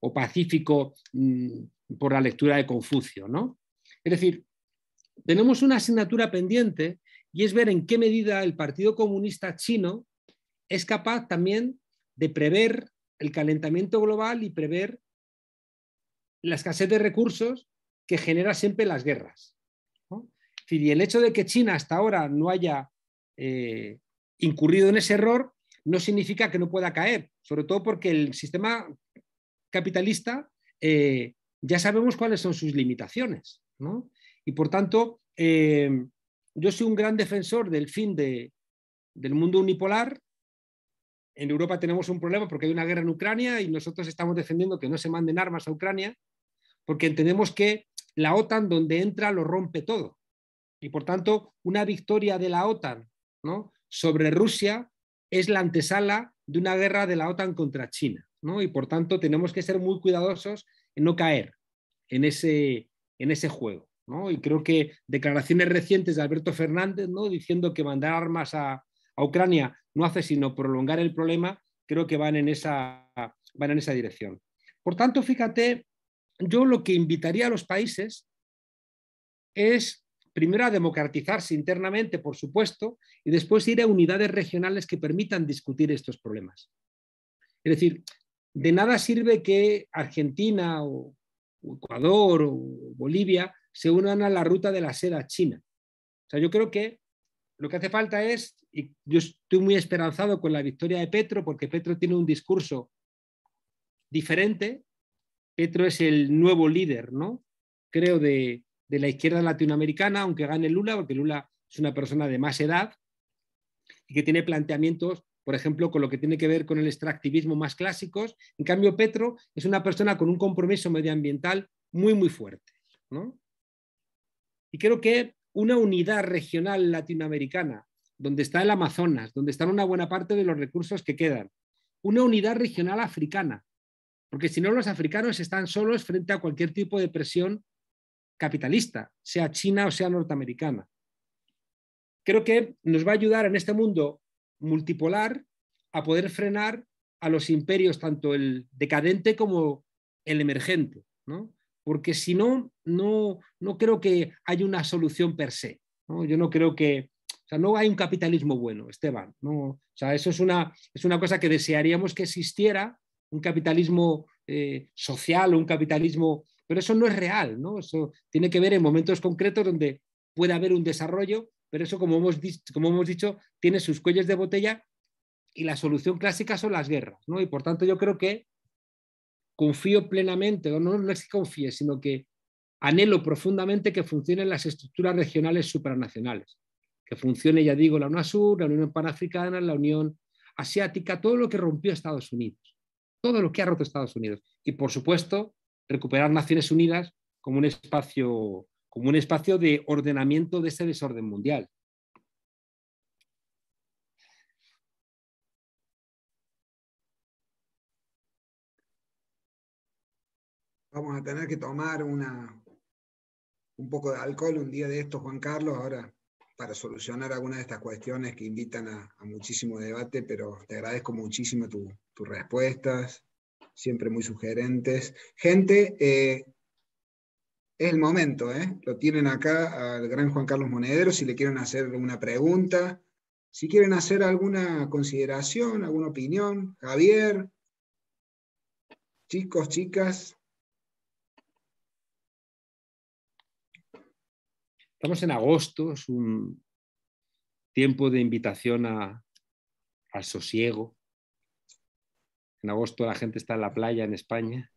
o pacífico, mm, por la lectura de Confucio, ¿no? Es decir, tenemos una asignatura pendiente y es ver en qué medida el Partido Comunista Chino es capaz también de prever el calentamiento global y prever la escasez de recursos que genera siempre las guerras. Y el hecho de que China hasta ahora no haya eh, incurrido en ese error no significa que no pueda caer, sobre todo porque el sistema capitalista eh, ya sabemos cuáles son sus limitaciones. ¿no? Y por tanto, eh, yo soy un gran defensor del fin del mundo unipolar. En Europa tenemos un problema porque hay una guerra en Ucrania y nosotros estamos defendiendo que no se manden armas a Ucrania porque entendemos que la OTAN donde entra lo rompe todo. Y por tanto, una victoria de la OTAN sobre Rusia es la antesala de una guerra de la OTAN contra China. Y por tanto, tenemos que ser muy cuidadosos en no caer en ese, en ese juego. Y creo que declaraciones recientes de Alberto Fernández, Diciendo que mandar armas a, Ucrania no hace sino prolongar el problema, creo que van van en esa dirección. Por tanto, fíjate, yo lo que invitaría a los países es primero a democratizarse internamente, por supuesto, y después ir a unidades regionales que permitan discutir estos problemas. Es decir, de nada sirve que Argentina o Ecuador o Bolivia se unan a la ruta de la seda china. O sea, yo creo que lo que hace falta es, y yo estoy muy esperanzado con la victoria de Petro, porque Petro tiene un discurso diferente. Petro es el nuevo líder, ¿no? Creo, de, la izquierda latinoamericana, aunque gane Lula, porque Lula es una persona de más edad y que tiene planteamientos por ejemplo, con lo que tiene que ver con el extractivismo más clásicos. En cambio, Petro es una persona con un compromiso medioambiental muy, muy fuerte. ¿no? Y creo que una unidad regional latinoamericana, donde está el Amazonas, donde están una buena parte de los recursos que quedan, una unidad regional africana, porque si no los africanos están solos frente a cualquier tipo de presión capitalista, sea china o sea norteamericana. Creo que nos va a ayudar en este mundo multipolar a poder frenar a los imperios, tanto el decadente como el emergente. ¿no? porque si no, no, no creo que haya una solución per se. Yo no creo que, o sea, no hay un capitalismo bueno, Esteban. ¿no? O sea, eso es una, es una cosa que desearíamos que existiera, un capitalismo eh, social o un capitalismo, pero eso no es real, ¿no? Eso tiene que ver en momentos concretos donde puede haber un desarrollo, pero eso, como hemos, como hemos dicho, tiene sus cuellos de botella y la solución clásica son las guerras, ¿no? Y por tanto yo creo que confío plenamente, no, no es que confíe, sino que anhelo profundamente que funcionen las estructuras regionales supranacionales, que funcione, ya digo, la UNASUR, la Unión Panafricana, la Unión Asiática, todo lo que rompió Estados Unidos, todo lo que ha roto Estados Unidos. Y, por supuesto, recuperar Naciones Unidas como un espacio, como un espacio de ordenamiento de ese desorden mundial. Vamos a tener que tomar una, un poco de alcohol un día de esto, Juan Carlos, ahora para solucionar algunas de estas cuestiones que invitan a, muchísimo debate, pero te agradezco muchísimo tus respuestas, siempre muy sugerentes. Gente, eh, es el momento, ¿eh? Lo tienen acá al gran Juan Carlos Monedero, si le quieren hacer alguna pregunta, si quieren hacer alguna consideración, alguna opinión, Javier, chicos, chicas. Estamos en agosto, es un tiempo de invitación al sosiego. En agosto la gente está en la playa en España.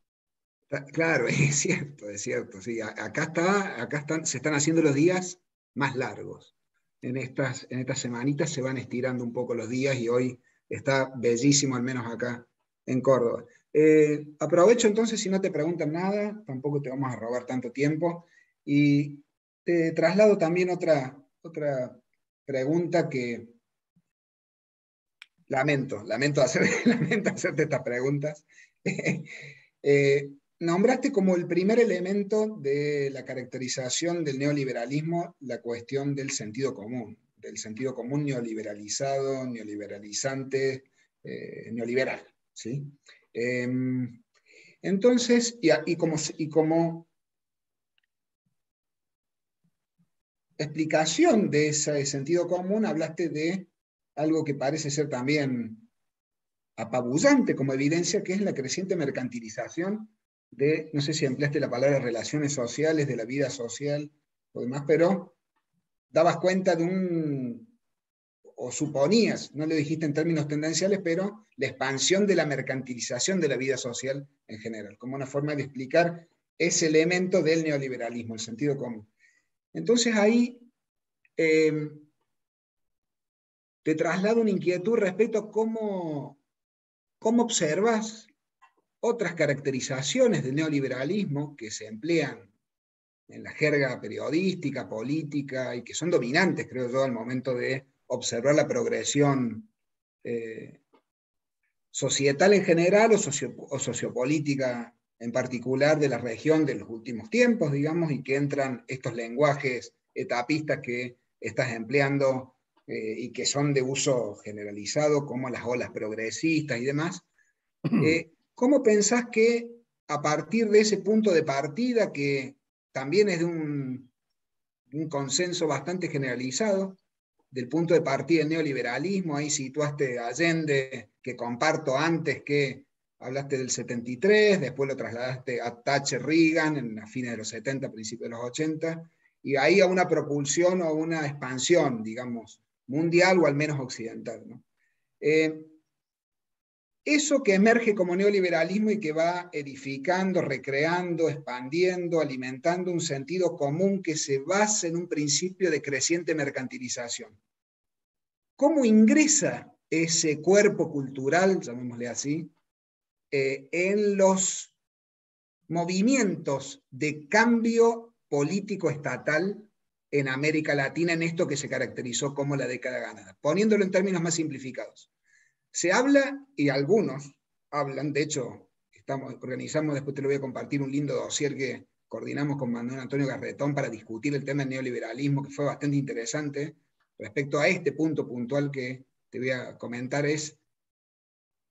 Ah, claro, es cierto, es cierto. acá está, acá están, se están haciendo los días más largos. En estas, en estas semanitas se van estirando un poco los días y hoy está bellísimo, al menos acá en Córdoba. Eh, aprovecho entonces, si no te preguntan nada, tampoco te vamos a robar tanto tiempo. Y te traslado también otra, otra pregunta que lamento, lamento, hacer, hacerte estas preguntas. Eh, nombraste como el primer elemento de la caracterización del neoliberalismo la cuestión del sentido común, del sentido común neoliberalizado, neoliberalizante, eh, neoliberal. ¿sí? Em, entonces, y, y, como, y como explicación de ese sentido común hablaste de algo que parece ser también apabullante como evidencia, que es la creciente mercantilización de, no sé si empleaste la palabra relaciones sociales, de la vida social o demás, pero dabas cuenta de un, o suponías, no lo dijiste en términos tendenciales, pero la expansión de la mercantilización de la vida social en general, como una forma de explicar ese elemento del neoliberalismo, el sentido común. Entonces ahí em, te traslado una inquietud respecto a cómo, observas otras caracterizaciones del neoliberalismo que se emplean en la jerga periodística, política, y que son dominantes, creo yo, al momento de observar la progresión eh, societal en general o, o sociopolítica en particular de la región de los últimos tiempos, digamos, y que entran estos lenguajes etapistas que estás empleando eh, y que son de uso generalizado, como las olas progresistas y demás. Eh, ¿Cómo pensás que a partir de ese punto de partida, que también es de un, consenso bastante generalizado, del punto de partida del neoliberalismo, ahí situaste Allende, que comparto antes que hablaste del 73, después lo trasladaste a Thatcher Reagan en la fines de los 70, principios de los 80, y ahí a una propulsión o una expansión, digamos, mundial o al menos occidental. Eh, eso que emerge como neoliberalismo y que va edificando, recreando, expandiendo, alimentando un sentido común que se basa en un principio de creciente mercantilización. ¿Cómo ingresa ese cuerpo cultural, llamémosle así, eh, en los movimientos de cambio político estatal en América Latina en esto que se caracterizó como la década ganada. Poniéndolo en términos más simplificados. Se habla, y algunos hablan, de hecho, estamos, organizamos, después te lo voy a compartir, un lindo dossier que coordinamos con Manuel Antonio Garretón para discutir el tema del neoliberalismo, que fue bastante interesante. Respecto a este punto puntual que te voy a comentar es,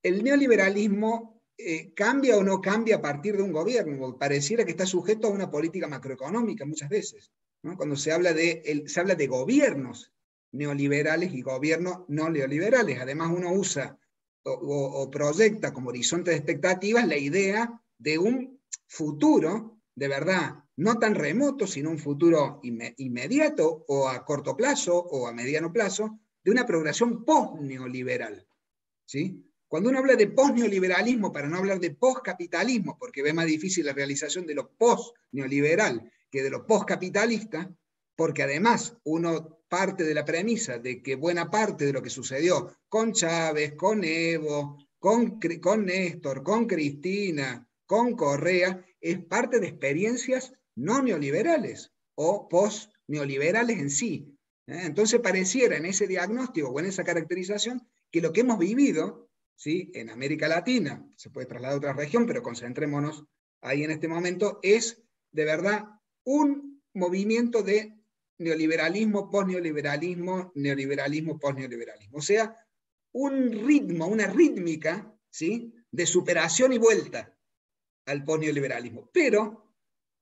el neoliberalismo eh, cambia o no cambia a partir de un gobierno. Pareciera que está sujeto a una política macroeconómica muchas veces. Cuando se habla, de, se habla de gobiernos neoliberales y gobiernos no neoliberales. Además, uno usa o, proyecta como horizonte de expectativas la idea de un futuro, de verdad, no tan remoto, sino un futuro inmediato o a corto plazo o a mediano plazo, de una progresión post-neoliberal. ¿sí? Cuando uno habla de posneoliberalismo, para no hablar de poscapitalismo, porque ve más difícil la realización de lo posneoliberal que de lo poscapitalista, porque además uno parte de la premisa de que buena parte de lo que sucedió con Chávez, con Evo, con, con Néstor, con Cristina, con Correa, es parte de experiencias no neoliberales o posneoliberales en sí. ¿eh? Entonces pareciera en ese diagnóstico o en esa caracterización que lo que hemos vivido ¿sí? en América Latina, se puede trasladar a otra región, pero concentrémonos ahí en este momento, es de verdad un movimiento de neoliberalismo, posneoliberalismo, neoliberalismo, posneoliberalismo. O sea, un ritmo, una rítmica ¿sí? de superación y vuelta al posneoliberalismo. Pero,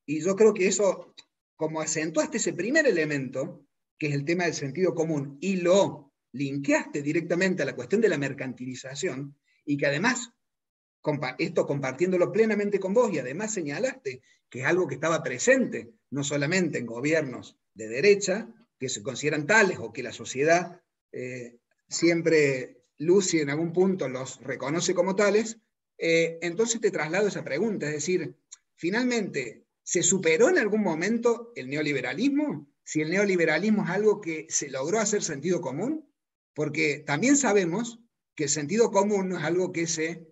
y yo creo que eso, como acentuaste ese primer elemento, que es el tema del sentido común, y lo linkeaste directamente a la cuestión de la mercantilización y que además, esto compartiéndolo plenamente con vos y además señalaste que es algo que estaba presente no solamente en gobiernos de derecha, que se consideran tales o que la sociedad eh, siempre luce en algún punto los reconoce como tales, eh, entonces te traslado esa pregunta, es decir, finalmente, ¿se superó en algún momento el neoliberalismo? Si el neoliberalismo es algo que se logró hacer sentido común, porque también sabemos que el sentido común no es algo que se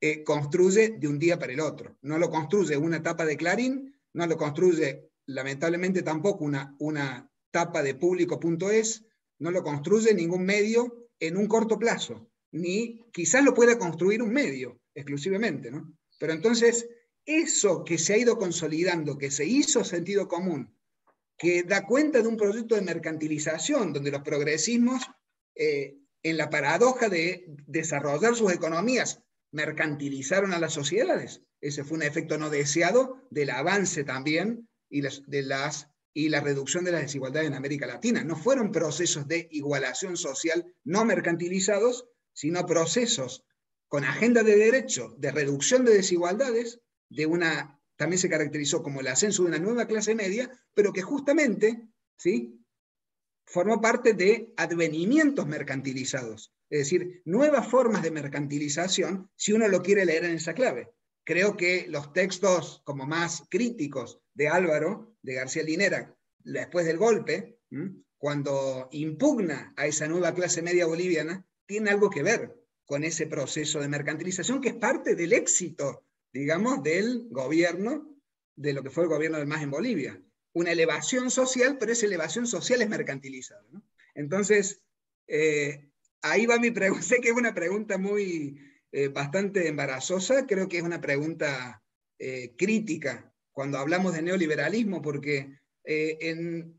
eh, construye de un día para el otro. No lo construye una etapa de Clarín, no lo construye lamentablemente tampoco una, una tapa de público.es, no lo construye ningún medio en un corto plazo, ni quizás lo pueda construir un medio exclusivamente, ¿no? Pero entonces, eso que se ha ido consolidando, que se hizo sentido común, que da cuenta de un proyecto de mercantilización donde los progresismos eh, en la paradoja de desarrollar sus economías, mercantilizaron a las sociedades. Ese fue un efecto no deseado del avance también y, de las, y la reducción de las desigualdades en América Latina. No fueron procesos de igualación social no mercantilizados, sino procesos con agenda de derecho, de reducción de desigualdades, de una, también se caracterizó como el ascenso de una nueva clase media, pero que justamente ¿sí? formó parte de advenimientos mercantilizados, es decir, nuevas formas de mercantilización, si uno lo quiere leer en esa clave. Creo que los textos como más críticos de Álvaro, de García Linera, después del golpe, cuando impugna a esa nueva clase media boliviana, tiene algo que ver con ese proceso de mercantilización que es parte del éxito, digamos, del gobierno, de lo que fue el gobierno del MAS en Bolivia una elevación social, pero esa elevación social es mercantilizada. Entonces, eh, ahí va mi pregunta. Sé que es una pregunta muy, eh, bastante embarazosa, creo que es una pregunta eh, crítica cuando hablamos de neoliberalismo, porque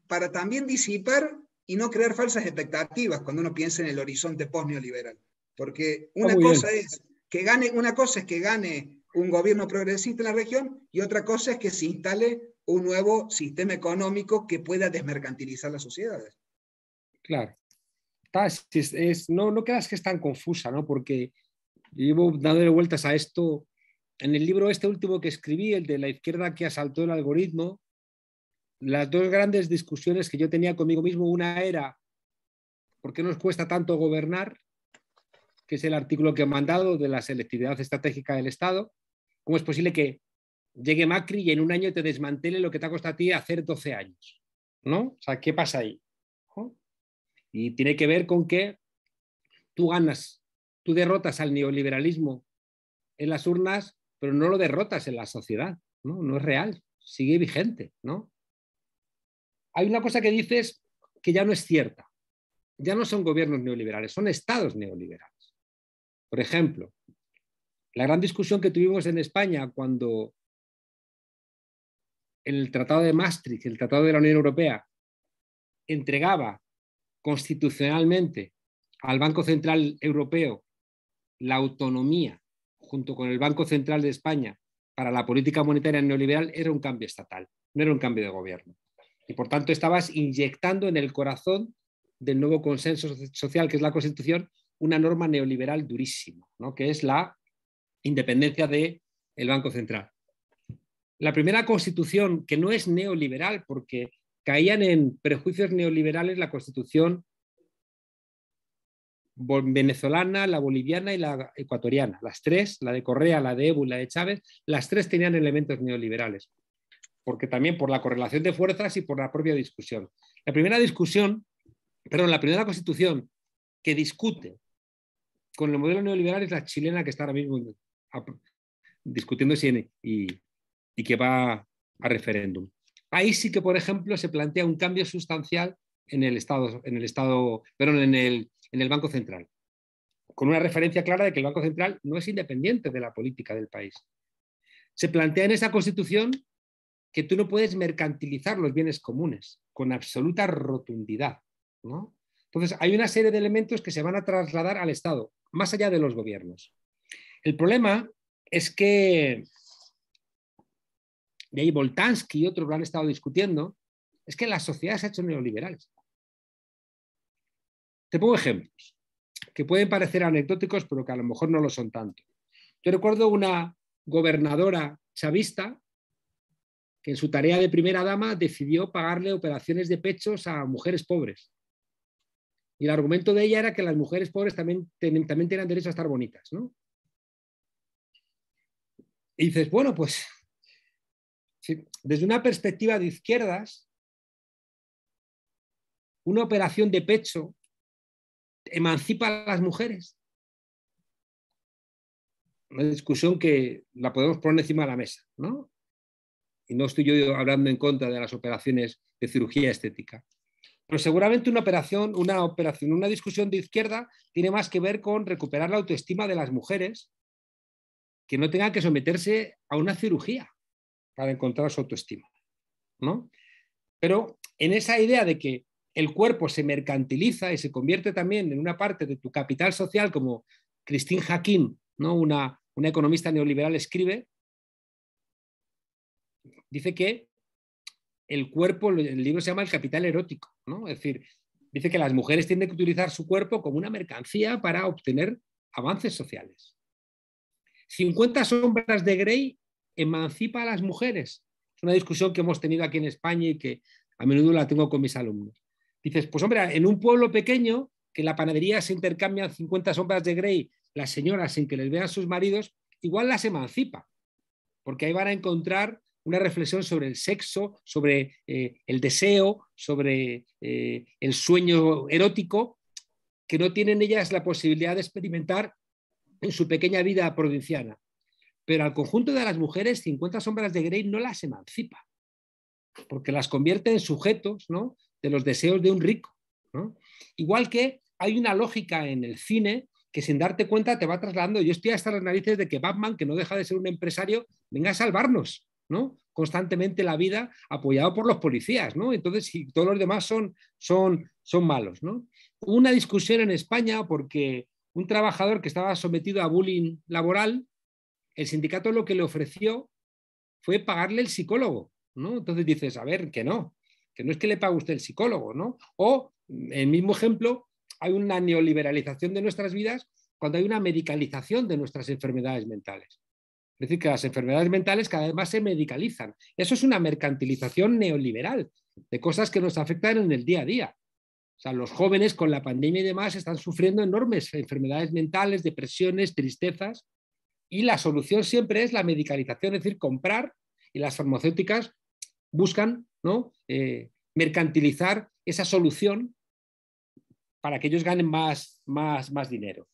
para también disipar y no crear falsas expectativas cuando uno piensa en el horizonte post-neoliberal. Porque una cosa es que gane, una cosa es que gane un gobierno progresista en la región y otra cosa es que se instale un nuevo sistema económico que pueda desmercantilizar las sociedades. Claro. es, no, no creas que es tan confusa, ¿no? Porque llevo dándole vueltas a esto. En el libro este último que escribí, el de la izquierda que asaltó el algoritmo, las dos grandes discusiones que yo tenía conmigo mismo, una era, ¿por qué nos cuesta tanto gobernar? Que es el artículo que he mandado de la selectividad estratégica del Estado. ¿Cómo es posible que llegue Macri y en un año te desmantele lo que te ha costado a ti hacer 12 años. ¿No? O sea, ¿qué pasa ahí? Y tiene que ver con que tú ganas, tú derrotas al neoliberalismo en las urnas, pero no lo derrotas en la sociedad, ¿no? No es real, sigue vigente, ¿no? Hay una cosa que dices que ya no es cierta. Ya no son gobiernos neoliberales, son estados neoliberales. Por ejemplo, la gran discusión que tuvimos en España cuando el Tratado de Maastricht, el Tratado de la Unión Europea, entregaba constitucionalmente al Banco Central Europeo la autonomía junto con el Banco Central de España para la política monetaria neoliberal era un cambio estatal, no era un cambio de gobierno. Y por tanto estabas inyectando en el corazón del nuevo consenso social que es la Constitución una norma neoliberal durísima, que es la independencia del Banco Central la primera constitución que no es neoliberal, porque caían en prejuicios neoliberales la constitución venezolana, la boliviana y la ecuatoriana. Las tres, la de Correa, la de Evo y la de Chávez, las tres tenían elementos neoliberales, porque también por la correlación de fuerzas y por la propia discusión. La primera discusión, perdón, la primera constitución que discute con el modelo neoliberal es la chilena que está ahora mismo discutiendo y, y que va a referéndum. Ahí sí que, por ejemplo, se plantea un cambio sustancial en el Estado, en el Estado, perdón, en el, en el Banco Central, con una referencia clara de que el Banco Central no es independiente de la política del país. Se plantea en esa Constitución que tú no puedes mercantilizar los bienes comunes con absoluta rotundidad, Entonces, hay una serie de elementos que se van a trasladar al Estado, más allá de los gobiernos. El problema es que de ahí Voltansky y otros lo han estado discutiendo, es que la sociedad se ha hecho neoliberales. Te pongo ejemplos que pueden parecer anecdóticos, pero que a lo mejor no lo son tanto. Yo recuerdo una gobernadora chavista que en su tarea de primera dama decidió pagarle operaciones de pechos a mujeres pobres. Y el argumento de ella era que las mujeres pobres también, también tenían derecho a estar bonitas, ¿no? Y dices, bueno, pues desde una perspectiva de izquierdas, una operación de pecho emancipa a las mujeres. Una discusión que la podemos poner encima de la mesa, ¿no? Y no estoy yo hablando en contra de las operaciones de cirugía estética. Pero seguramente una operación, una operación, una discusión de izquierda tiene más que ver con recuperar la autoestima de las mujeres que no tengan que someterse a una cirugía para encontrar su autoestima. ¿no? Pero en esa idea de que el cuerpo se mercantiliza y se convierte también en una parte de tu capital social, como Christine Hakim, ¿no? una, economista neoliberal, escribe, dice que el cuerpo, el libro se llama El Capital Erótico, ¿no? es decir, dice que las mujeres tienen que utilizar su cuerpo como una mercancía para obtener avances sociales. 50 sombras de Grey emancipa a las mujeres. Es una discusión que hemos tenido aquí en España y que a menudo la tengo con mis alumnos. Dices, pues hombre, en un pueblo pequeño, que en la panadería se intercambian 50 sombras de Grey las señoras sin que les vean sus maridos, igual las emancipa, porque ahí van a encontrar una reflexión sobre el sexo, sobre eh, el deseo, sobre eh, el sueño erótico, que no tienen ellas la posibilidad de experimentar en su pequeña vida provinciana. Pero al conjunto de las mujeres, 50 sombras de Grey no las emancipa, porque las convierte en sujetos ¿no? de los deseos de un rico. Igual que hay una lógica en el cine que sin darte cuenta te va trasladando. Yo estoy hasta las narices de que Batman, que no deja de ser un empresario, venga a salvarnos, ¿no? Constantemente la vida apoyado por los policías, ¿no? Entonces, si todos los demás son, son, son malos, ¿no? una discusión en España porque un trabajador que estaba sometido a bullying laboral el sindicato lo que le ofreció fue pagarle el psicólogo, ¿no? Entonces dices, a ver, que no, que no es que le pague usted el psicólogo, ¿no? O, el mismo ejemplo, hay una neoliberalización de nuestras vidas cuando hay una medicalización de nuestras enfermedades mentales. Es decir, que las enfermedades mentales cada vez más se medicalizan. Eso es una mercantilización neoliberal de cosas que nos afectan en el día a día. O sea, los jóvenes con la pandemia y demás están sufriendo enormes enfermedades mentales, depresiones, tristezas, y la solución siempre es la medicalización, es decir, comprar, y las farmacéuticas buscan ¿no? Eh, mercantilizar esa solución para que ellos ganen más, más, más dinero.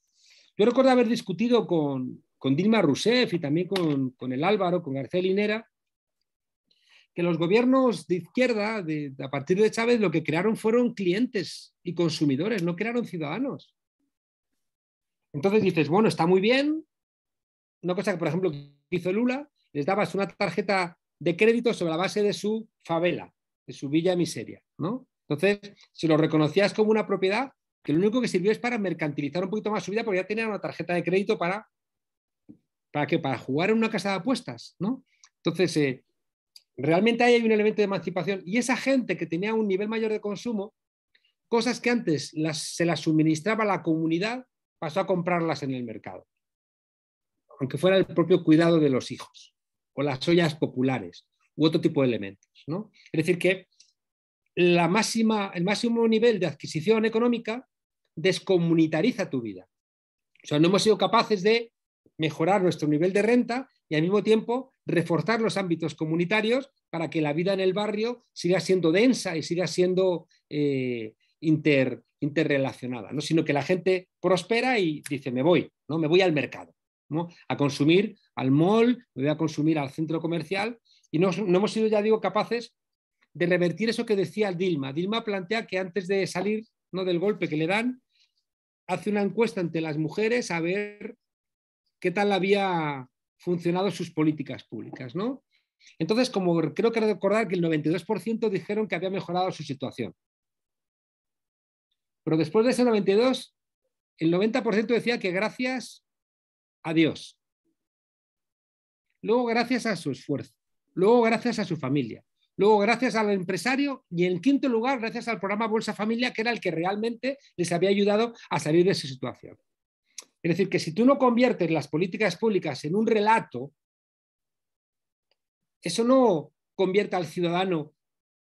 Yo recuerdo haber discutido con, Dilma Rousseff y también con, el Álvaro, con García Linera, que los gobiernos de izquierda, de, a partir de Chávez, lo que crearon fueron clientes y consumidores, no crearon ciudadanos. Entonces dices, bueno, está muy bien una cosa que, por ejemplo, hizo Lula, les dabas una tarjeta de crédito sobre la base de su favela, de su villa miseria, ¿no? Entonces, si lo reconocías como una propiedad, que lo único que sirvió es para mercantilizar un poquito más su vida, porque ya tenían una tarjeta de crédito para, ¿para Para jugar en una casa de apuestas, ¿no? Entonces, eh, realmente ahí hay un elemento de emancipación. Y esa gente que tenía un nivel mayor de consumo, cosas que antes se las suministraba la comunidad, pasó a comprarlas en el mercado aunque fuera el propio cuidado de los hijos, o las ollas populares, u otro tipo de elementos. ¿no? Es decir, que la máxima, el máximo nivel de adquisición económica descomunitariza tu vida. O sea, no hemos sido capaces de mejorar nuestro nivel de renta y al mismo tiempo reforzar los ámbitos comunitarios para que la vida en el barrio siga siendo densa y siga siendo eh, interrelacionada, ¿no? sino que la gente prospera y dice, me voy, ¿no? me voy al mercado a consumir al mall, voy a consumir al centro comercial y no, hemos sido, ya digo, capaces de revertir eso que decía Dilma. Dilma plantea que antes de salir ¿no? del golpe que le dan, hace una encuesta ante las mujeres a ver qué tal había funcionado sus políticas públicas. ¿no? Entonces, como creo que recordar que el 92% dijeron que había mejorado su situación. Pero después de ese 92, el 90% decía que gracias adiós, Luego gracias a su esfuerzo. Luego gracias a su familia. Luego gracias al empresario. Y en quinto lugar, gracias al programa Bolsa Familia, que era el que realmente les había ayudado a salir de esa situación. Es decir, que si tú no conviertes las políticas públicas en un relato, eso no convierte al ciudadano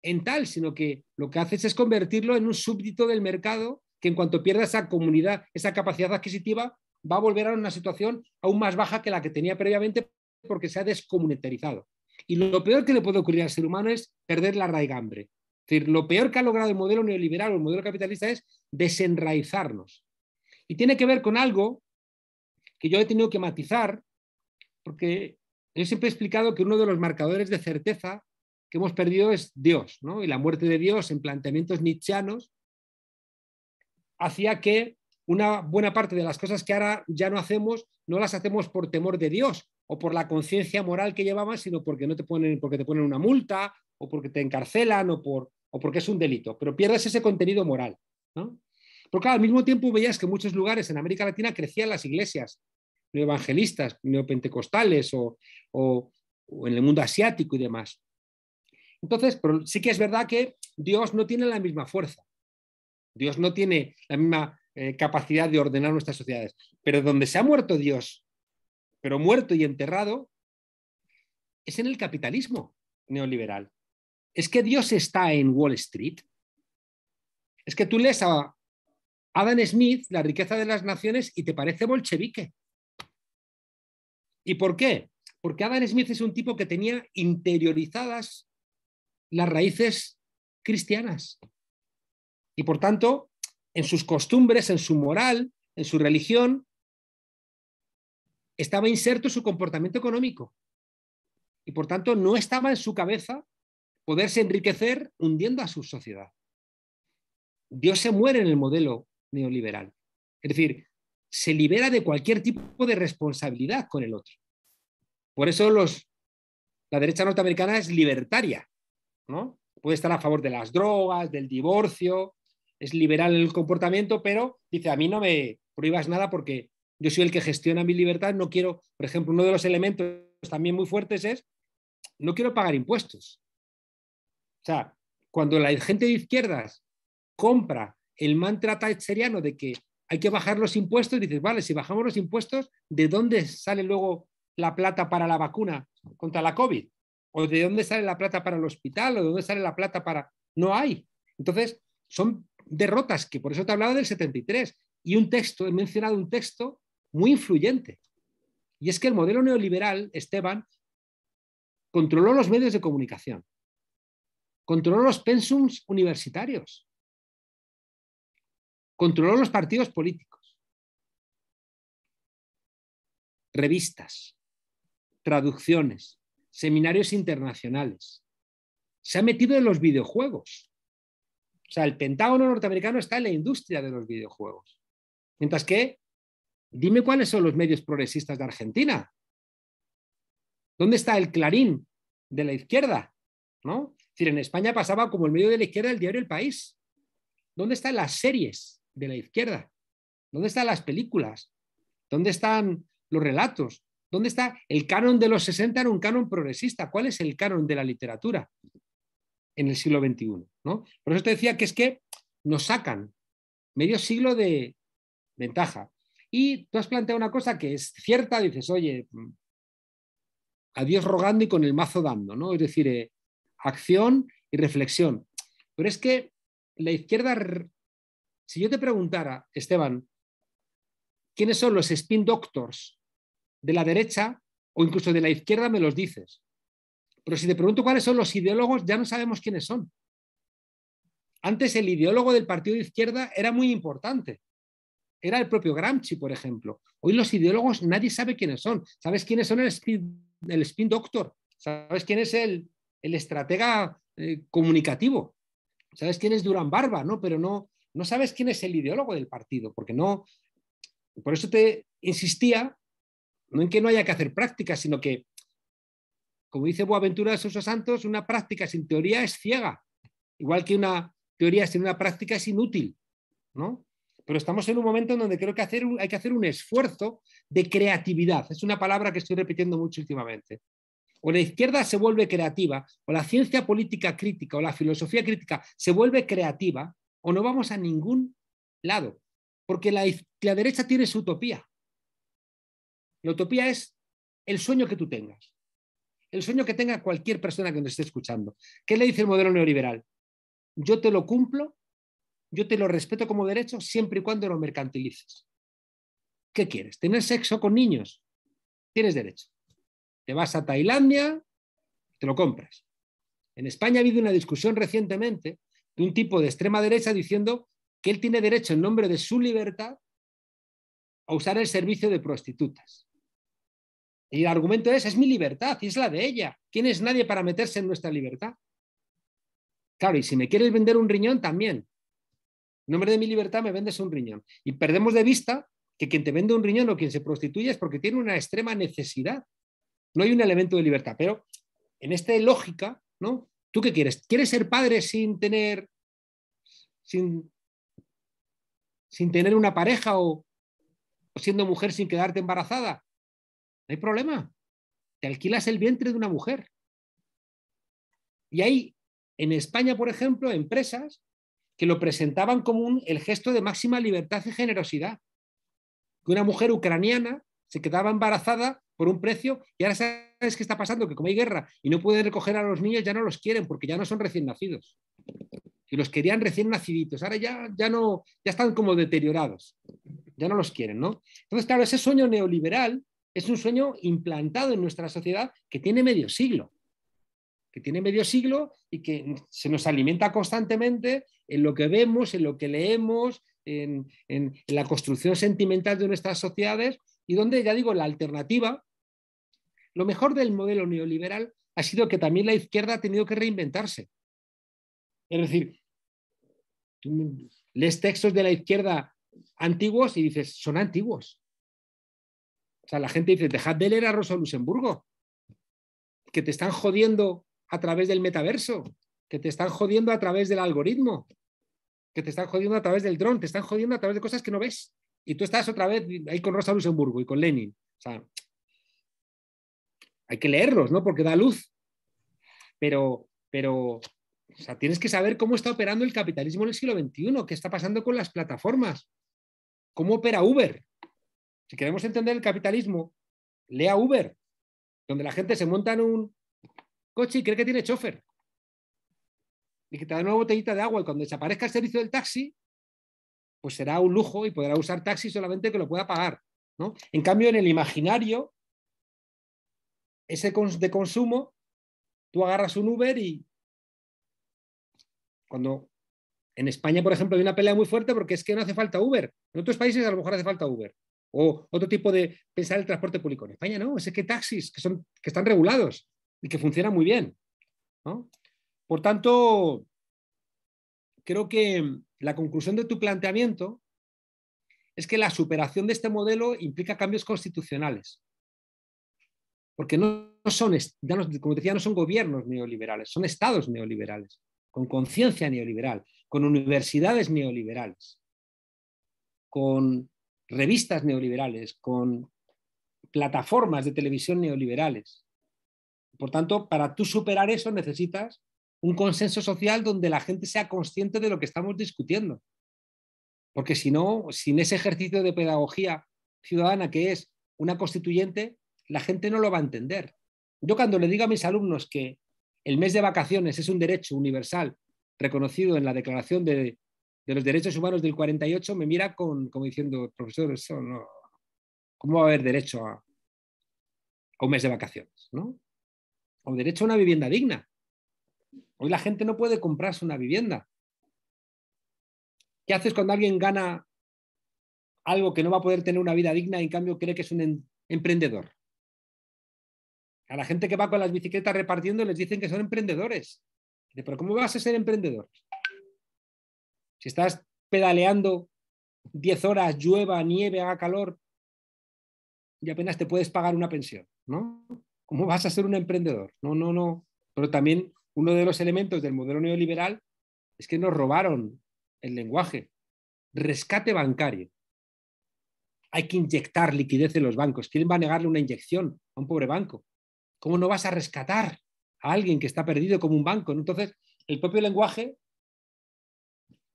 en tal, sino que lo que haces es convertirlo en un súbdito del mercado que en cuanto pierda esa comunidad, esa capacidad adquisitiva, va a volver a una situación aún más baja que la que tenía previamente porque se ha descomunitarizado. Y lo peor que le puede ocurrir al ser humano es perder la raigambre. Es decir, lo peor que ha logrado el modelo neoliberal o el modelo capitalista es desenraizarnos. Y tiene que ver con algo que yo he tenido que matizar, porque he siempre he explicado que uno de los marcadores de certeza que hemos perdido es Dios, ¿no? Y la muerte de Dios en planteamientos nietzscheanos hacía que una buena parte de las cosas que ahora ya no hacemos, no las hacemos por temor de Dios o por la conciencia moral que llevaban, sino porque no te ponen, porque te ponen una multa, o porque te encarcelan, o por, o porque es un delito. Pero pierdes ese contenido moral. ¿no? Porque claro, al mismo tiempo veías que en muchos lugares en América Latina crecían las iglesias neoevangelistas, neopentecostales o, o, o en el mundo asiático y demás. Entonces, pero sí que es verdad que Dios no tiene la misma fuerza. Dios no tiene la misma eh, capacidad de ordenar nuestras sociedades. Pero donde se ha muerto Dios, pero muerto y enterrado, es en el capitalismo neoliberal. Es que Dios está en Wall Street. Es que tú lees a Adam Smith, La riqueza de las naciones, y te parece bolchevique. ¿Y por qué? Porque Adam Smith es un tipo que tenía interiorizadas las raíces cristianas. Y por tanto, en sus costumbres, en su moral, en su religión, estaba inserto su comportamiento económico. Y por tanto, no estaba en su cabeza poderse enriquecer hundiendo a su sociedad. Dios se muere en el modelo neoliberal. Es decir, se libera de cualquier tipo de responsabilidad con el otro. Por eso la derecha norteamericana es libertaria, ¿no? Puede estar a favor de las drogas, del divorcio, es liberal el comportamiento, pero dice, a mí no me prohíbas nada porque yo soy el que gestiona mi libertad, no quiero, por ejemplo, uno de los elementos también muy fuertes es, no quiero pagar impuestos. O sea, cuando la gente de izquierdas compra el mantra thatcheriano de que hay que bajar los impuestos, dices, vale, si bajamos los impuestos, ¿de dónde sale luego la plata para la vacuna contra la COVID? ¿O de dónde sale la plata para el hospital? ¿O de dónde sale la plata para...? No hay. Entonces, son derrotas, que por eso te hablado del 73, y un texto, he mencionado un texto muy influyente. Y es que el modelo neoliberal, Esteban, controló los medios de comunicación, controló los pensums universitarios, controló los partidos políticos, revistas, traducciones, seminarios internacionales. Se ha metido en los videojuegos. O sea, el Pentágono norteamericano está en la industria de los videojuegos. Mientras que, dime cuáles son los medios progresistas de Argentina. ¿Dónde está el clarín de la izquierda? ¿No? Es decir, en España pasaba como el medio de la izquierda el diario El País. ¿Dónde están las series de la izquierda? ¿Dónde están las películas? ¿Dónde están los relatos? ¿Dónde está el canon de los 60? Era un canon progresista. ¿Cuál es el canon de la literatura? en el siglo XXI. ¿no? Por eso te decía que es que nos sacan medio siglo de ventaja. Y tú has planteado una cosa que es cierta, dices, oye, mm, a Dios rogando y con el mazo dando, ¿no? Es decir, eh, acción y reflexión. Pero es que la izquierda, si yo te preguntara, Esteban, ¿quiénes son los spin doctors de la derecha o incluso de la izquierda? Me los dices. Pero si te pregunto cuáles son los ideólogos, ya no sabemos quiénes son. Antes el ideólogo del partido de izquierda era muy importante. Era el propio Gramsci, por ejemplo. Hoy los ideólogos nadie sabe quiénes son. ¿Sabes quiénes son el spin, doctor? ¿Sabes quién es el, estratega eh, comunicativo? ¿Sabes quién es Durán Barba? No, pero no, no sabes quién es el ideólogo del partido, porque no. Por eso te insistía, no en que no haya que hacer prácticas, sino que como dice Boaventura de Sosa Santos, una práctica sin teoría es ciega, igual que una teoría sin una práctica es inútil, ¿no? Pero estamos en un momento en donde creo que hay que hacer un esfuerzo de creatividad. Es una palabra que estoy repitiendo mucho últimamente. O la izquierda se vuelve creativa, o la ciencia política crítica, o la filosofía crítica se vuelve creativa, o no vamos a ningún lado. Porque la derecha tiene su utopía. La utopía es el sueño que tú tengas el sueño que tenga cualquier persona que nos esté escuchando. ¿Qué le dice el modelo neoliberal? Yo te lo cumplo, yo te lo respeto como derecho siempre y cuando lo mercantilices. ¿Qué quieres? ¿Tener sexo con niños? Tienes derecho. Te vas a Tailandia, te lo compras. En España ha habido una discusión recientemente de un tipo de extrema derecha diciendo que él tiene derecho en nombre de su libertad a usar el servicio de prostitutas. Y el argumento es, es mi libertad y es la de ella. ¿Quién es nadie para meterse en nuestra libertad? Claro, y si me quieres vender un riñón, también. En nombre de mi libertad me vendes un riñón. Y perdemos de vista que quien te vende un riñón o quien se prostituye es porque tiene una extrema necesidad. No hay un elemento de libertad. Pero en esta lógica, ¿no? ¿Tú qué quieres? ¿Quieres ser padre sin tener, sin, sin tener una pareja o siendo mujer sin quedarte embarazada? No hay problema. Te alquilas el vientre de una mujer. Y hay en España, por ejemplo, empresas que lo presentaban como un, el gesto de máxima libertad y generosidad. Que una mujer ucraniana se quedaba embarazada por un precio y ahora sabes qué está pasando, que como hay guerra y no pueden recoger a los niños, ya no los quieren porque ya no son recién nacidos. Y los querían recién naciditos, ahora ya, ya, no, ya están como deteriorados, ya no los quieren, ¿no? Entonces, claro, ese sueño neoliberal es un sueño implantado en nuestra sociedad que tiene medio siglo, que tiene medio siglo y que se nos alimenta constantemente en lo que vemos, en lo que leemos, en, la construcción sentimental de nuestras sociedades y donde, ya digo, la alternativa, lo mejor del modelo neoliberal ha sido que también la izquierda ha tenido que reinventarse. Es decir, tú lees textos de la izquierda antiguos y dices, son antiguos sea, la gente dice, dejad de leer a Rosa Luxemburgo, que te están jodiendo a través del metaverso, que te están jodiendo a través del algoritmo, que te están jodiendo a través del dron, te están jodiendo a través de cosas que no ves. Y tú estás otra vez ahí con Rosa Luxemburgo y con Lenin. O sea, hay que leerlos, ¿no? Porque da luz. Pero, pero, o sea, tienes que saber cómo está operando el capitalismo en el siglo XXI, qué está pasando con las plataformas, cómo opera Uber, si queremos entender el capitalismo, lea Uber, donde la gente se monta en un coche y cree que tiene chofer. Y que te da una botellita de agua y cuando desaparezca el servicio del taxi, pues será un lujo y podrá usar taxi solamente que lo pueda pagar. ¿no? En cambio, en el imaginario, ese de consumo, tú agarras un Uber y cuando en España, por ejemplo, hay una pelea muy fuerte porque es que no hace falta Uber. En otros países a lo mejor hace falta Uber o otro tipo de pensar el transporte público. En España no, es que taxis que, son, que están regulados y que funcionan muy bien. Por tanto, creo que la conclusión de tu planteamiento es que la superación de este modelo implica cambios constitucionales. Porque no son, como decía, no son gobiernos neoliberales, son estados neoliberales, con conciencia neoliberal, con universidades neoliberales, con revistas neoliberales, con plataformas de televisión neoliberales. Por tanto, para tú superar eso necesitas un consenso social donde la gente sea consciente de lo que estamos discutiendo. Porque si no, sin ese ejercicio de pedagogía ciudadana que es una constituyente, la gente no lo va a entender. Yo cuando le digo a mis alumnos que el mes de vacaciones es un derecho universal reconocido en la Declaración de de los derechos humanos del 48 me mira con, como diciendo, profesor, no, ¿cómo va a haber derecho a, un mes de vacaciones? ¿no? O derecho a una vivienda digna. Hoy la gente no puede comprarse una vivienda. ¿Qué haces cuando alguien gana algo que no va a poder tener una vida digna y en cambio cree que es un emprendedor? A la gente que va con las bicicletas repartiendo les dicen que son emprendedores. Pero ¿cómo vas a ser emprendedor? Si estás pedaleando 10 horas, llueva, nieve, haga calor, y apenas te puedes pagar una pensión, ¿no? ¿Cómo vas a ser un emprendedor? No, no, no. Pero también uno de los elementos del modelo neoliberal es que nos robaron el lenguaje. Rescate bancario. Hay que inyectar liquidez en los bancos. ¿Quién va a negarle una inyección a un pobre banco? ¿Cómo no vas a rescatar a alguien que está perdido como un banco? Entonces, el propio lenguaje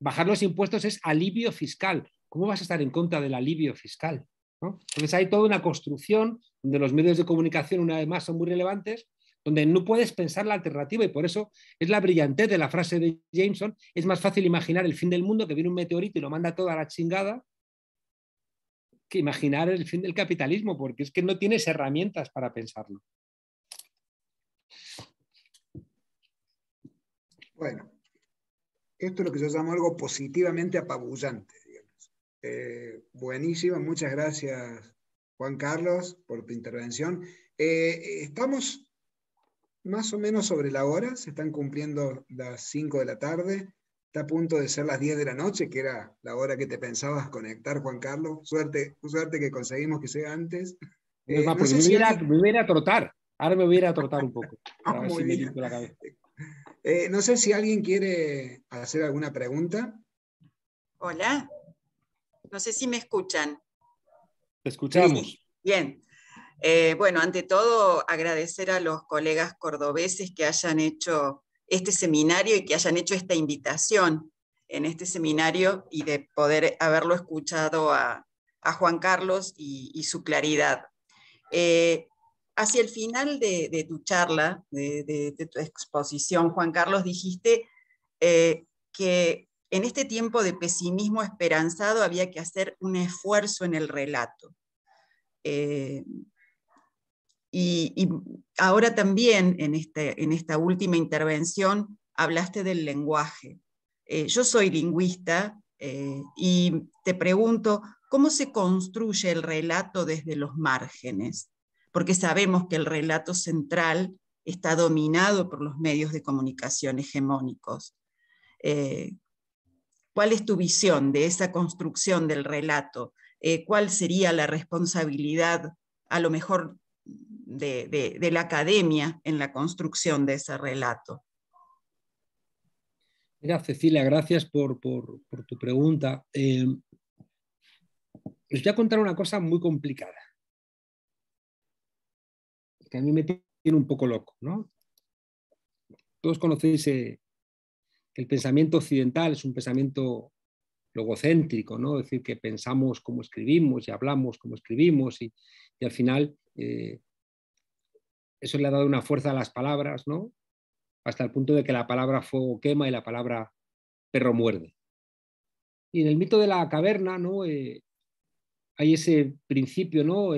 bajar los impuestos es alivio fiscal. ¿Cómo vas a estar en contra del alivio fiscal? Entonces hay toda una construcción donde los medios de comunicación, una vez más, son muy relevantes, donde no puedes pensar la alternativa y por eso es la brillantez de la frase de Jameson, es más fácil imaginar el fin del mundo que viene un meteorito y lo manda todo a la chingada que imaginar el fin del capitalismo, porque es que no tienes herramientas para pensarlo. Bueno, esto es lo que yo llamo algo positivamente apabullante. Eh, buenísimo, muchas gracias Juan Carlos por tu intervención. Eh, estamos más o menos sobre la hora, se están cumpliendo las 5 de la tarde, está a punto de ser las 10 de la noche, que era la hora que te pensabas conectar, Juan Carlos. Suerte, suerte que conseguimos que sea antes. me, hubiera, trotar, ahora me hubiera a trotar un poco. Ah, la cabeza. Eh, no sé si alguien quiere hacer alguna pregunta. Hola. No sé si me escuchan. escuchamos. Bien. Eh, bueno, ante todo, agradecer a los colegas cordobeses que hayan hecho este seminario y que hayan hecho esta invitación en este seminario y de poder haberlo escuchado a, Juan Carlos y, su claridad. Eh, hacia el final de, tu charla, de, tu exposición, Juan Carlos, dijiste eh, que en este tiempo de pesimismo esperanzado había que hacer un esfuerzo en el relato. Eh, y, ahora también, este, en, esta última intervención, hablaste del lenguaje. Eh, yo soy lingüista y te pregunto, ¿cómo se construye el relato desde los márgenes? porque sabemos que el relato central está dominado por los medios de comunicación hegemónicos. Eh, ¿Cuál es tu visión de esa construcción del relato? Eh, ¿Cuál sería la responsabilidad, a lo mejor, de, la academia en la construcción de ese relato? Mira, Cecilia, gracias por, tu pregunta. Eh, les voy a contar una cosa muy complicada que a mí me tiene un poco loco. ¿no? Todos conocéis que eh, el pensamiento occidental es un pensamiento logocéntrico, ¿no? es decir, que pensamos como escribimos y hablamos como escribimos y, al final eh, eso le ha dado una fuerza a las palabras, ¿no? hasta el punto de que la palabra fuego quema y la palabra perro muerde. Y en el mito de la caverna, ¿no? Eh, hay ese principio, ¿no?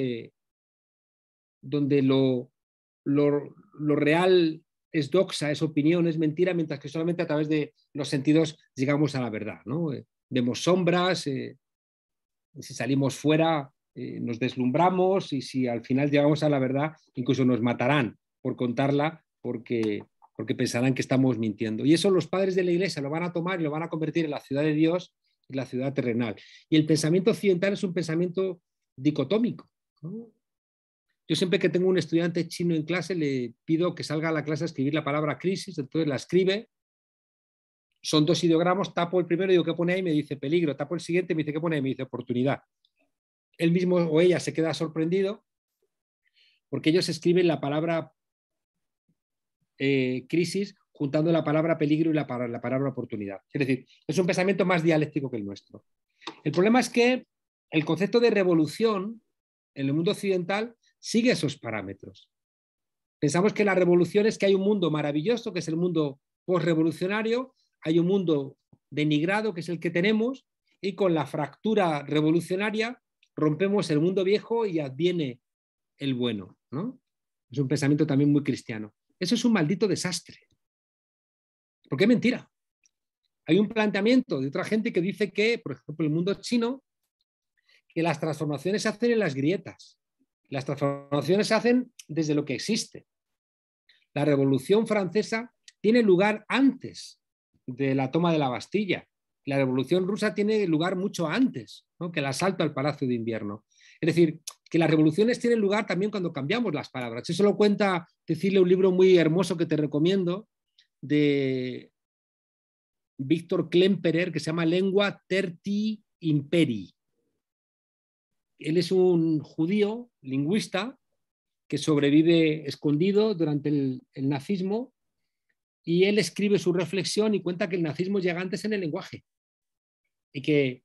donde lo, lo, real es doxa, es opinión, es mentira, mientras que solamente a través de los sentidos llegamos a la verdad. ¿no? Eh, vemos sombras, eh, si salimos fuera eh, nos deslumbramos y si al final llegamos a la verdad, incluso nos matarán por contarla porque, porque pensarán que estamos mintiendo. Y eso los padres de la iglesia lo van a tomar y lo van a convertir en la ciudad de Dios y la ciudad terrenal. Y el pensamiento occidental es un pensamiento dicotómico. Yo siempre que tengo un estudiante chino en clase le pido que salga a la clase a escribir la palabra crisis, entonces la escribe. Son dos ideogramas, tapo el primero, y digo, ¿qué pone ahí? Me dice peligro, tapo el siguiente, y me dice, ¿qué pone ahí? Me dice oportunidad. Él mismo o ella se queda sorprendido porque ellos escriben la palabra eh, crisis juntando la palabra peligro y la palabra oportunidad. Es decir, es un pensamiento más dialéctico que el nuestro. El problema es que el concepto de revolución en el mundo occidental sigue esos parámetros. Pensamos que la revolución es que hay un mundo maravilloso, que es el mundo postrevolucionario, hay un mundo denigrado, que es el que tenemos, y con la fractura revolucionaria rompemos el mundo viejo y adviene el bueno. Es un pensamiento también muy cristiano. Eso es un maldito desastre. Porque es mentira. Hay un planteamiento de otra gente que dice que, por ejemplo, el mundo chino, que las transformaciones se hacen en las grietas. Las transformaciones se hacen desde lo que existe. La Revolución Francesa tiene lugar antes de la toma de la Bastilla. La Revolución Rusa tiene lugar mucho antes que el asalto al Palacio de Invierno. Es decir, que las revoluciones tienen lugar también cuando cambiamos las palabras. Eso lo cuenta decirle un libro muy hermoso que te recomiendo de Víctor Klemperer que se llama Lengua Terti Imperi él es un judío lingüista que sobrevive escondido durante el, nazismo y él escribe su reflexión y cuenta que el nazismo llega antes en el lenguaje. Y que,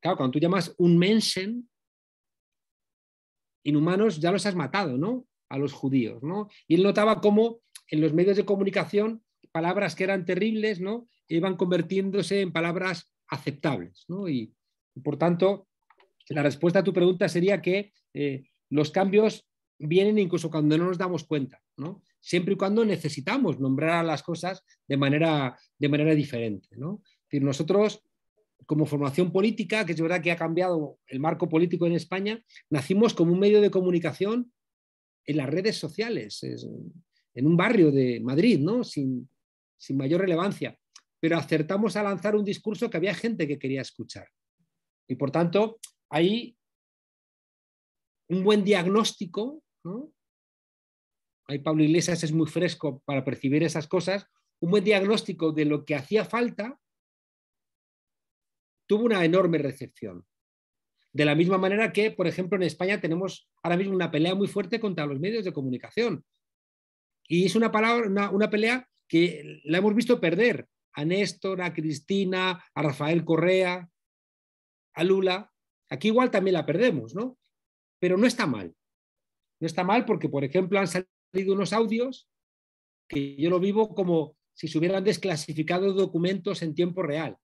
claro, cuando tú llamas un menschen inhumanos ya los has matado, ¿no? A los judíos, ¿no? Y él notaba cómo en los medios de comunicación palabras que eran terribles, ¿no? Iban convirtiéndose en palabras aceptables, ¿no? y por tanto, la respuesta a tu pregunta sería que eh, los cambios vienen incluso cuando no nos damos cuenta, ¿no? siempre y cuando necesitamos nombrar a las cosas de manera, de manera diferente. ¿no? decir, nosotros, como formación política, que es verdad que ha cambiado el marco político en España, nacimos como un medio de comunicación en las redes sociales, en un barrio de Madrid, ¿no? sin, sin mayor relevancia, pero acertamos a lanzar un discurso que había gente que quería escuchar. Y por tanto, Ahí un buen diagnóstico, ¿no? ahí Pablo Iglesias es muy fresco para percibir esas cosas, un buen diagnóstico de lo que hacía falta tuvo una enorme recepción. De la misma manera que, por ejemplo, en España tenemos ahora mismo una pelea muy fuerte contra los medios de comunicación. Y es una, una, una pelea que la hemos visto perder a Néstor, a Cristina, a Rafael Correa, a Lula, Aquí igual también la perdemos, ¿no? Pero no está mal. No está mal porque, por ejemplo, han salido unos audios que yo lo vivo como si se hubieran desclasificado documentos en tiempo real,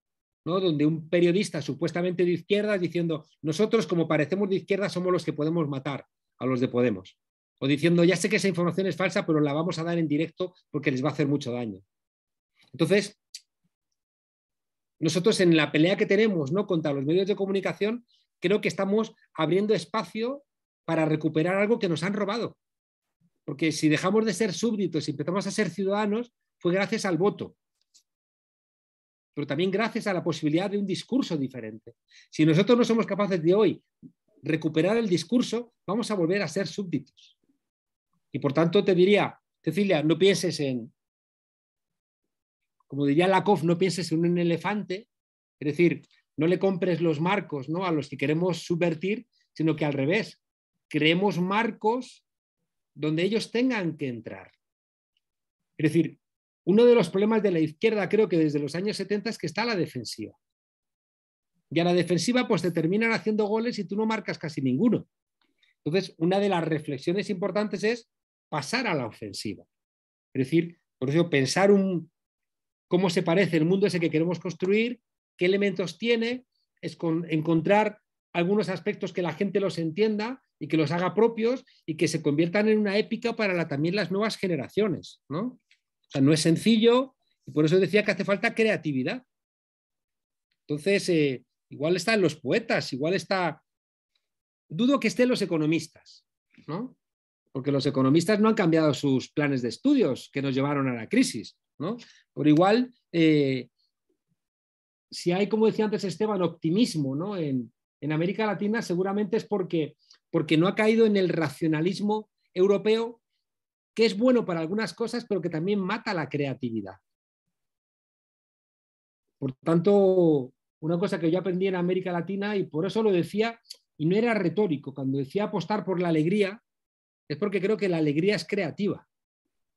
¿no? donde un periodista supuestamente de izquierda diciendo, nosotros como parecemos de izquierda somos los que podemos matar a los de Podemos, o diciendo, ya sé que esa información es falsa, pero la vamos a dar en directo porque les va a hacer mucho daño. Entonces, nosotros en la pelea que tenemos ¿no? contra los medios de comunicación, creo que estamos abriendo espacio para recuperar algo que nos han robado. Porque si dejamos de ser súbditos y empezamos a ser ciudadanos, fue gracias al voto. Pero también gracias a la posibilidad de un discurso diferente. Si nosotros no somos capaces de hoy recuperar el discurso, vamos a volver a ser súbditos. Y por tanto te diría, Cecilia, no pienses en, como diría Lakoff, no pienses en un elefante. Es decir, no le compres los marcos ¿no? a los que queremos subvertir, sino que al revés, creemos marcos donde ellos tengan que entrar. Es decir, uno de los problemas de la izquierda creo que desde los años 70 es que está la defensiva. Y a la defensiva pues te terminan haciendo goles y tú no marcas casi ninguno. Entonces, una de las reflexiones importantes es pasar a la ofensiva. Es decir, por eso pensar un, cómo se parece el mundo ese que queremos construir qué elementos tiene, es encontrar algunos aspectos que la gente los entienda y que los haga propios y que se conviertan en una épica para también las nuevas generaciones. ¿no? O sea, no es sencillo y por eso decía que hace falta creatividad. Entonces, eh, igual están los poetas, igual está... Dudo que estén los economistas, Porque los economistas no han cambiado sus planes de estudios que nos llevaron a la crisis, ¿no? Por igual, eh, si hay, como decía antes Esteban, optimismo ¿no? en, América Latina, seguramente es porque, porque no ha caído en el racionalismo europeo, que es bueno para algunas cosas, pero que también mata la creatividad. Por tanto, una cosa que yo aprendí en América Latina, y por eso lo decía, y no era retórico, cuando decía apostar por la alegría, es porque creo que la alegría es creativa.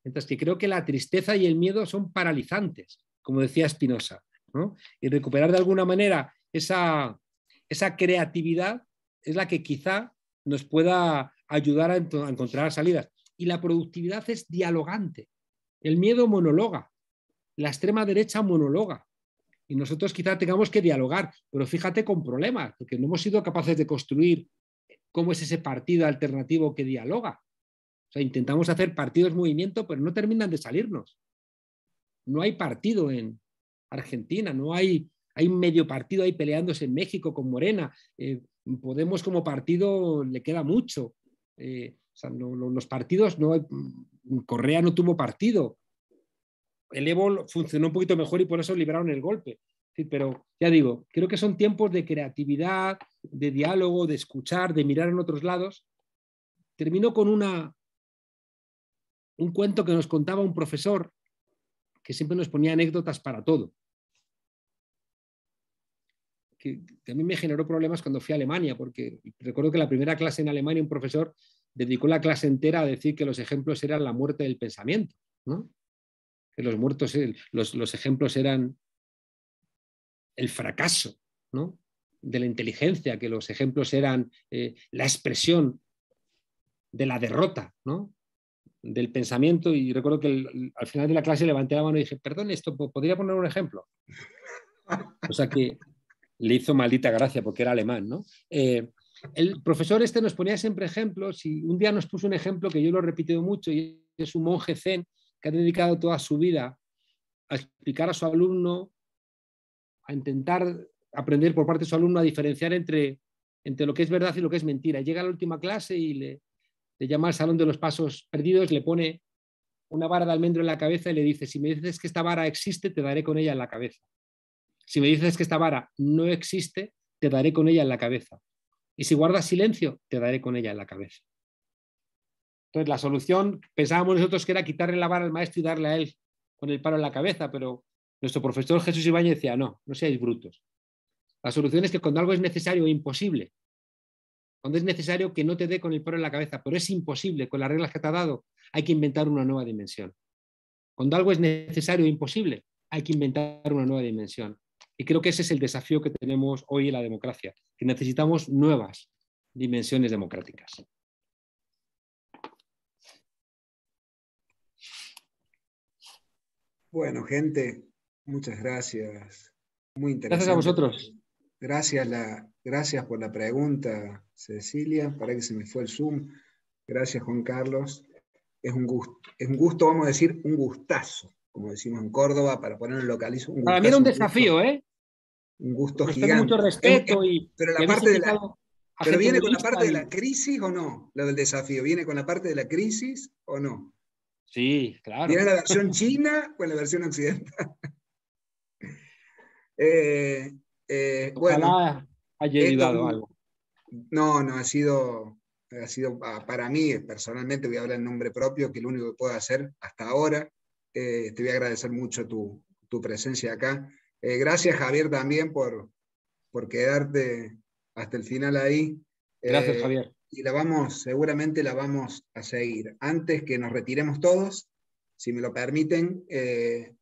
Mientras que creo que la tristeza y el miedo son paralizantes, como decía Spinoza. Y recuperar de alguna manera esa, creatividad es la que quizá nos pueda ayudar a, a encontrar salidas. Y la productividad es dialogante. El miedo monologa. La extrema derecha monologa. Y nosotros quizá tengamos que dialogar, pero fíjate con problemas, porque no hemos sido capaces de construir cómo es ese partido alternativo que dialoga. O sea, intentamos hacer partidos movimiento, pero no terminan de salirnos. No hay partido en, Argentina, no hay, hay medio partido ahí peleándose en México con Morena, eh, Podemos como partido le queda mucho, eh, los partidos, no, Correa no tuvo partido, el Evo funcionó un poquito mejor y por eso liberaron el golpe. pero ya digo, creo que son tiempos de creatividad, de diálogo, de escuchar, de mirar en otros lados. Termino con una, un cuento que nos contaba un profesor que siempre nos ponía anécdotas para todo que, a mí me generó problemas cuando fui a Alemania, porque recuerdo que la primera clase en Alemania un profesor dedicó la clase entera a decir que los ejemplos eran la muerte del pensamiento, que los muertos, los, los ejemplos eran el fracaso de la inteligencia, que los ejemplos eran eh, la expresión de la derrota, del pensamiento. Y recuerdo que al final de la clase levanté la mano y dije, perdón, esto podría poner un ejemplo. O sea que le hizo maldita gracia porque era alemán, ¿no? Eh, el profesor este nos ponía siempre ejemplos y un día nos puso un ejemplo que yo lo he repitido mucho y es un monje zen que ha dedicado toda su vida a explicar a su alumno, a intentar aprender por parte de su alumno a diferenciar entre, entre lo que es verdad y lo que es mentira. Llega a la última clase y le, le llama al salón de los pasos perdidos, le pone una vara de almendro en la cabeza y le dice, si me dices que esta vara existe, te daré con ella en la cabeza. Si me dices que esta vara no existe, te daré con ella en la cabeza. Y si guardas silencio, te daré con ella en la cabeza. Entonces, la solución, pensábamos nosotros que era quitarle la vara al maestro y darle a él con el paro en la cabeza, pero nuestro profesor Jesús Ibáñez decía, no, no seáis brutos. La solución es que cuando algo es necesario o imposible, cuando es necesario que no te dé con el paro en la cabeza, pero es imposible, con las reglas que te ha dado, hay que inventar una nueva dimensión. Cuando algo es necesario o imposible, hay que inventar una nueva dimensión. Y creo que ese es el desafío que tenemos hoy en la democracia, que necesitamos nuevas dimensiones democráticas. Bueno, gente, muchas gracias. Muy interesante. Gracias a vosotros. Gracias, la, gracias por la pregunta, Cecilia. Parece que se me fue el Zoom. Gracias, Juan Carlos. Es un gusto, es un gusto, vamos a decir, un gustazo como decimos en Córdoba, para poner un localismo. para mí era un desafío, ¿eh? Un gusto gigante. mucho respeto y. Pero viene con la parte de la crisis o no? Lo del desafío, ¿viene con la parte de la crisis o no? Sí, claro. ¿Viene la versión china o la versión occidental? eh, eh, bueno, haya ayudado algo. No, no, ha sido, ha sido ah, para mí personalmente, voy a hablar en nombre propio, que lo único que puedo hacer hasta ahora eh, te voy a agradecer mucho tu, tu presencia acá. Eh, gracias, Javier, también por, por quedarte hasta el final ahí. Gracias, eh, Javier. Y la vamos, seguramente la vamos a seguir. Antes que nos retiremos todos, si me lo permiten,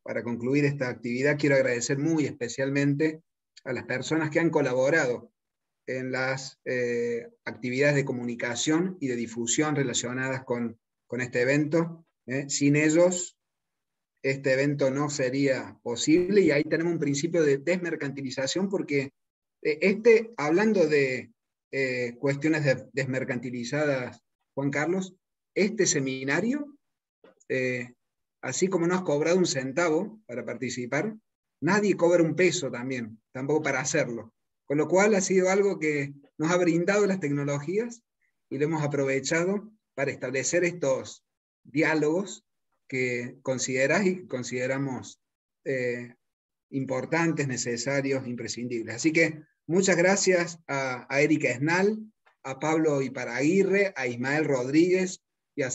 para concluir esta actividad, quiero agradecer muy especialmente a las personas que han colaborado en las actividades de comunicación y de difusión relacionadas con, con este evento. Sin ellos este evento no sería posible y ahí tenemos un principio de desmercantilización porque eh, este, hablando de eh, cuestiones desmercantilizadas, Juan Carlos, este seminario, eh, así como no has cobrado un centavo para participar, nadie cobra un peso también, tampoco para hacerlo. Con lo cual ha sido algo que nos ha brindado las tecnologías y lo hemos aprovechado para establecer estos diálogos que consideras y consideramos eh, importantes, necesarios, imprescindibles. Así que muchas gracias a, Erika Esnal, a Pablo Iparaguirre, a Ismael Rodríguez y a,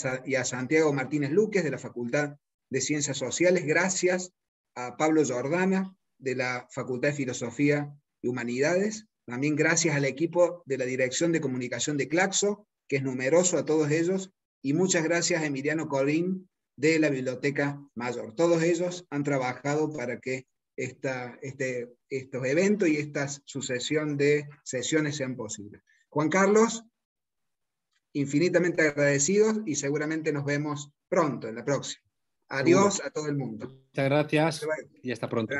Santiago Martínez Luquez de la Facultad de Ciencias Sociales. Gracias a Pablo Jordana de la Facultad de Filosofía y Humanidades. También gracias al equipo de la Dirección de Comunicación de Claxo, que es numeroso a todos ellos. Y muchas gracias a Emiliano Corín de la Biblioteca Mayor. Todos ellos han trabajado para que este, estos eventos y esta sucesión de sesiones sean posibles. Juan Carlos, infinitamente agradecidos y seguramente nos vemos pronto en la próxima. Adiós a todo el mundo. Muchas gracias y hasta pronto.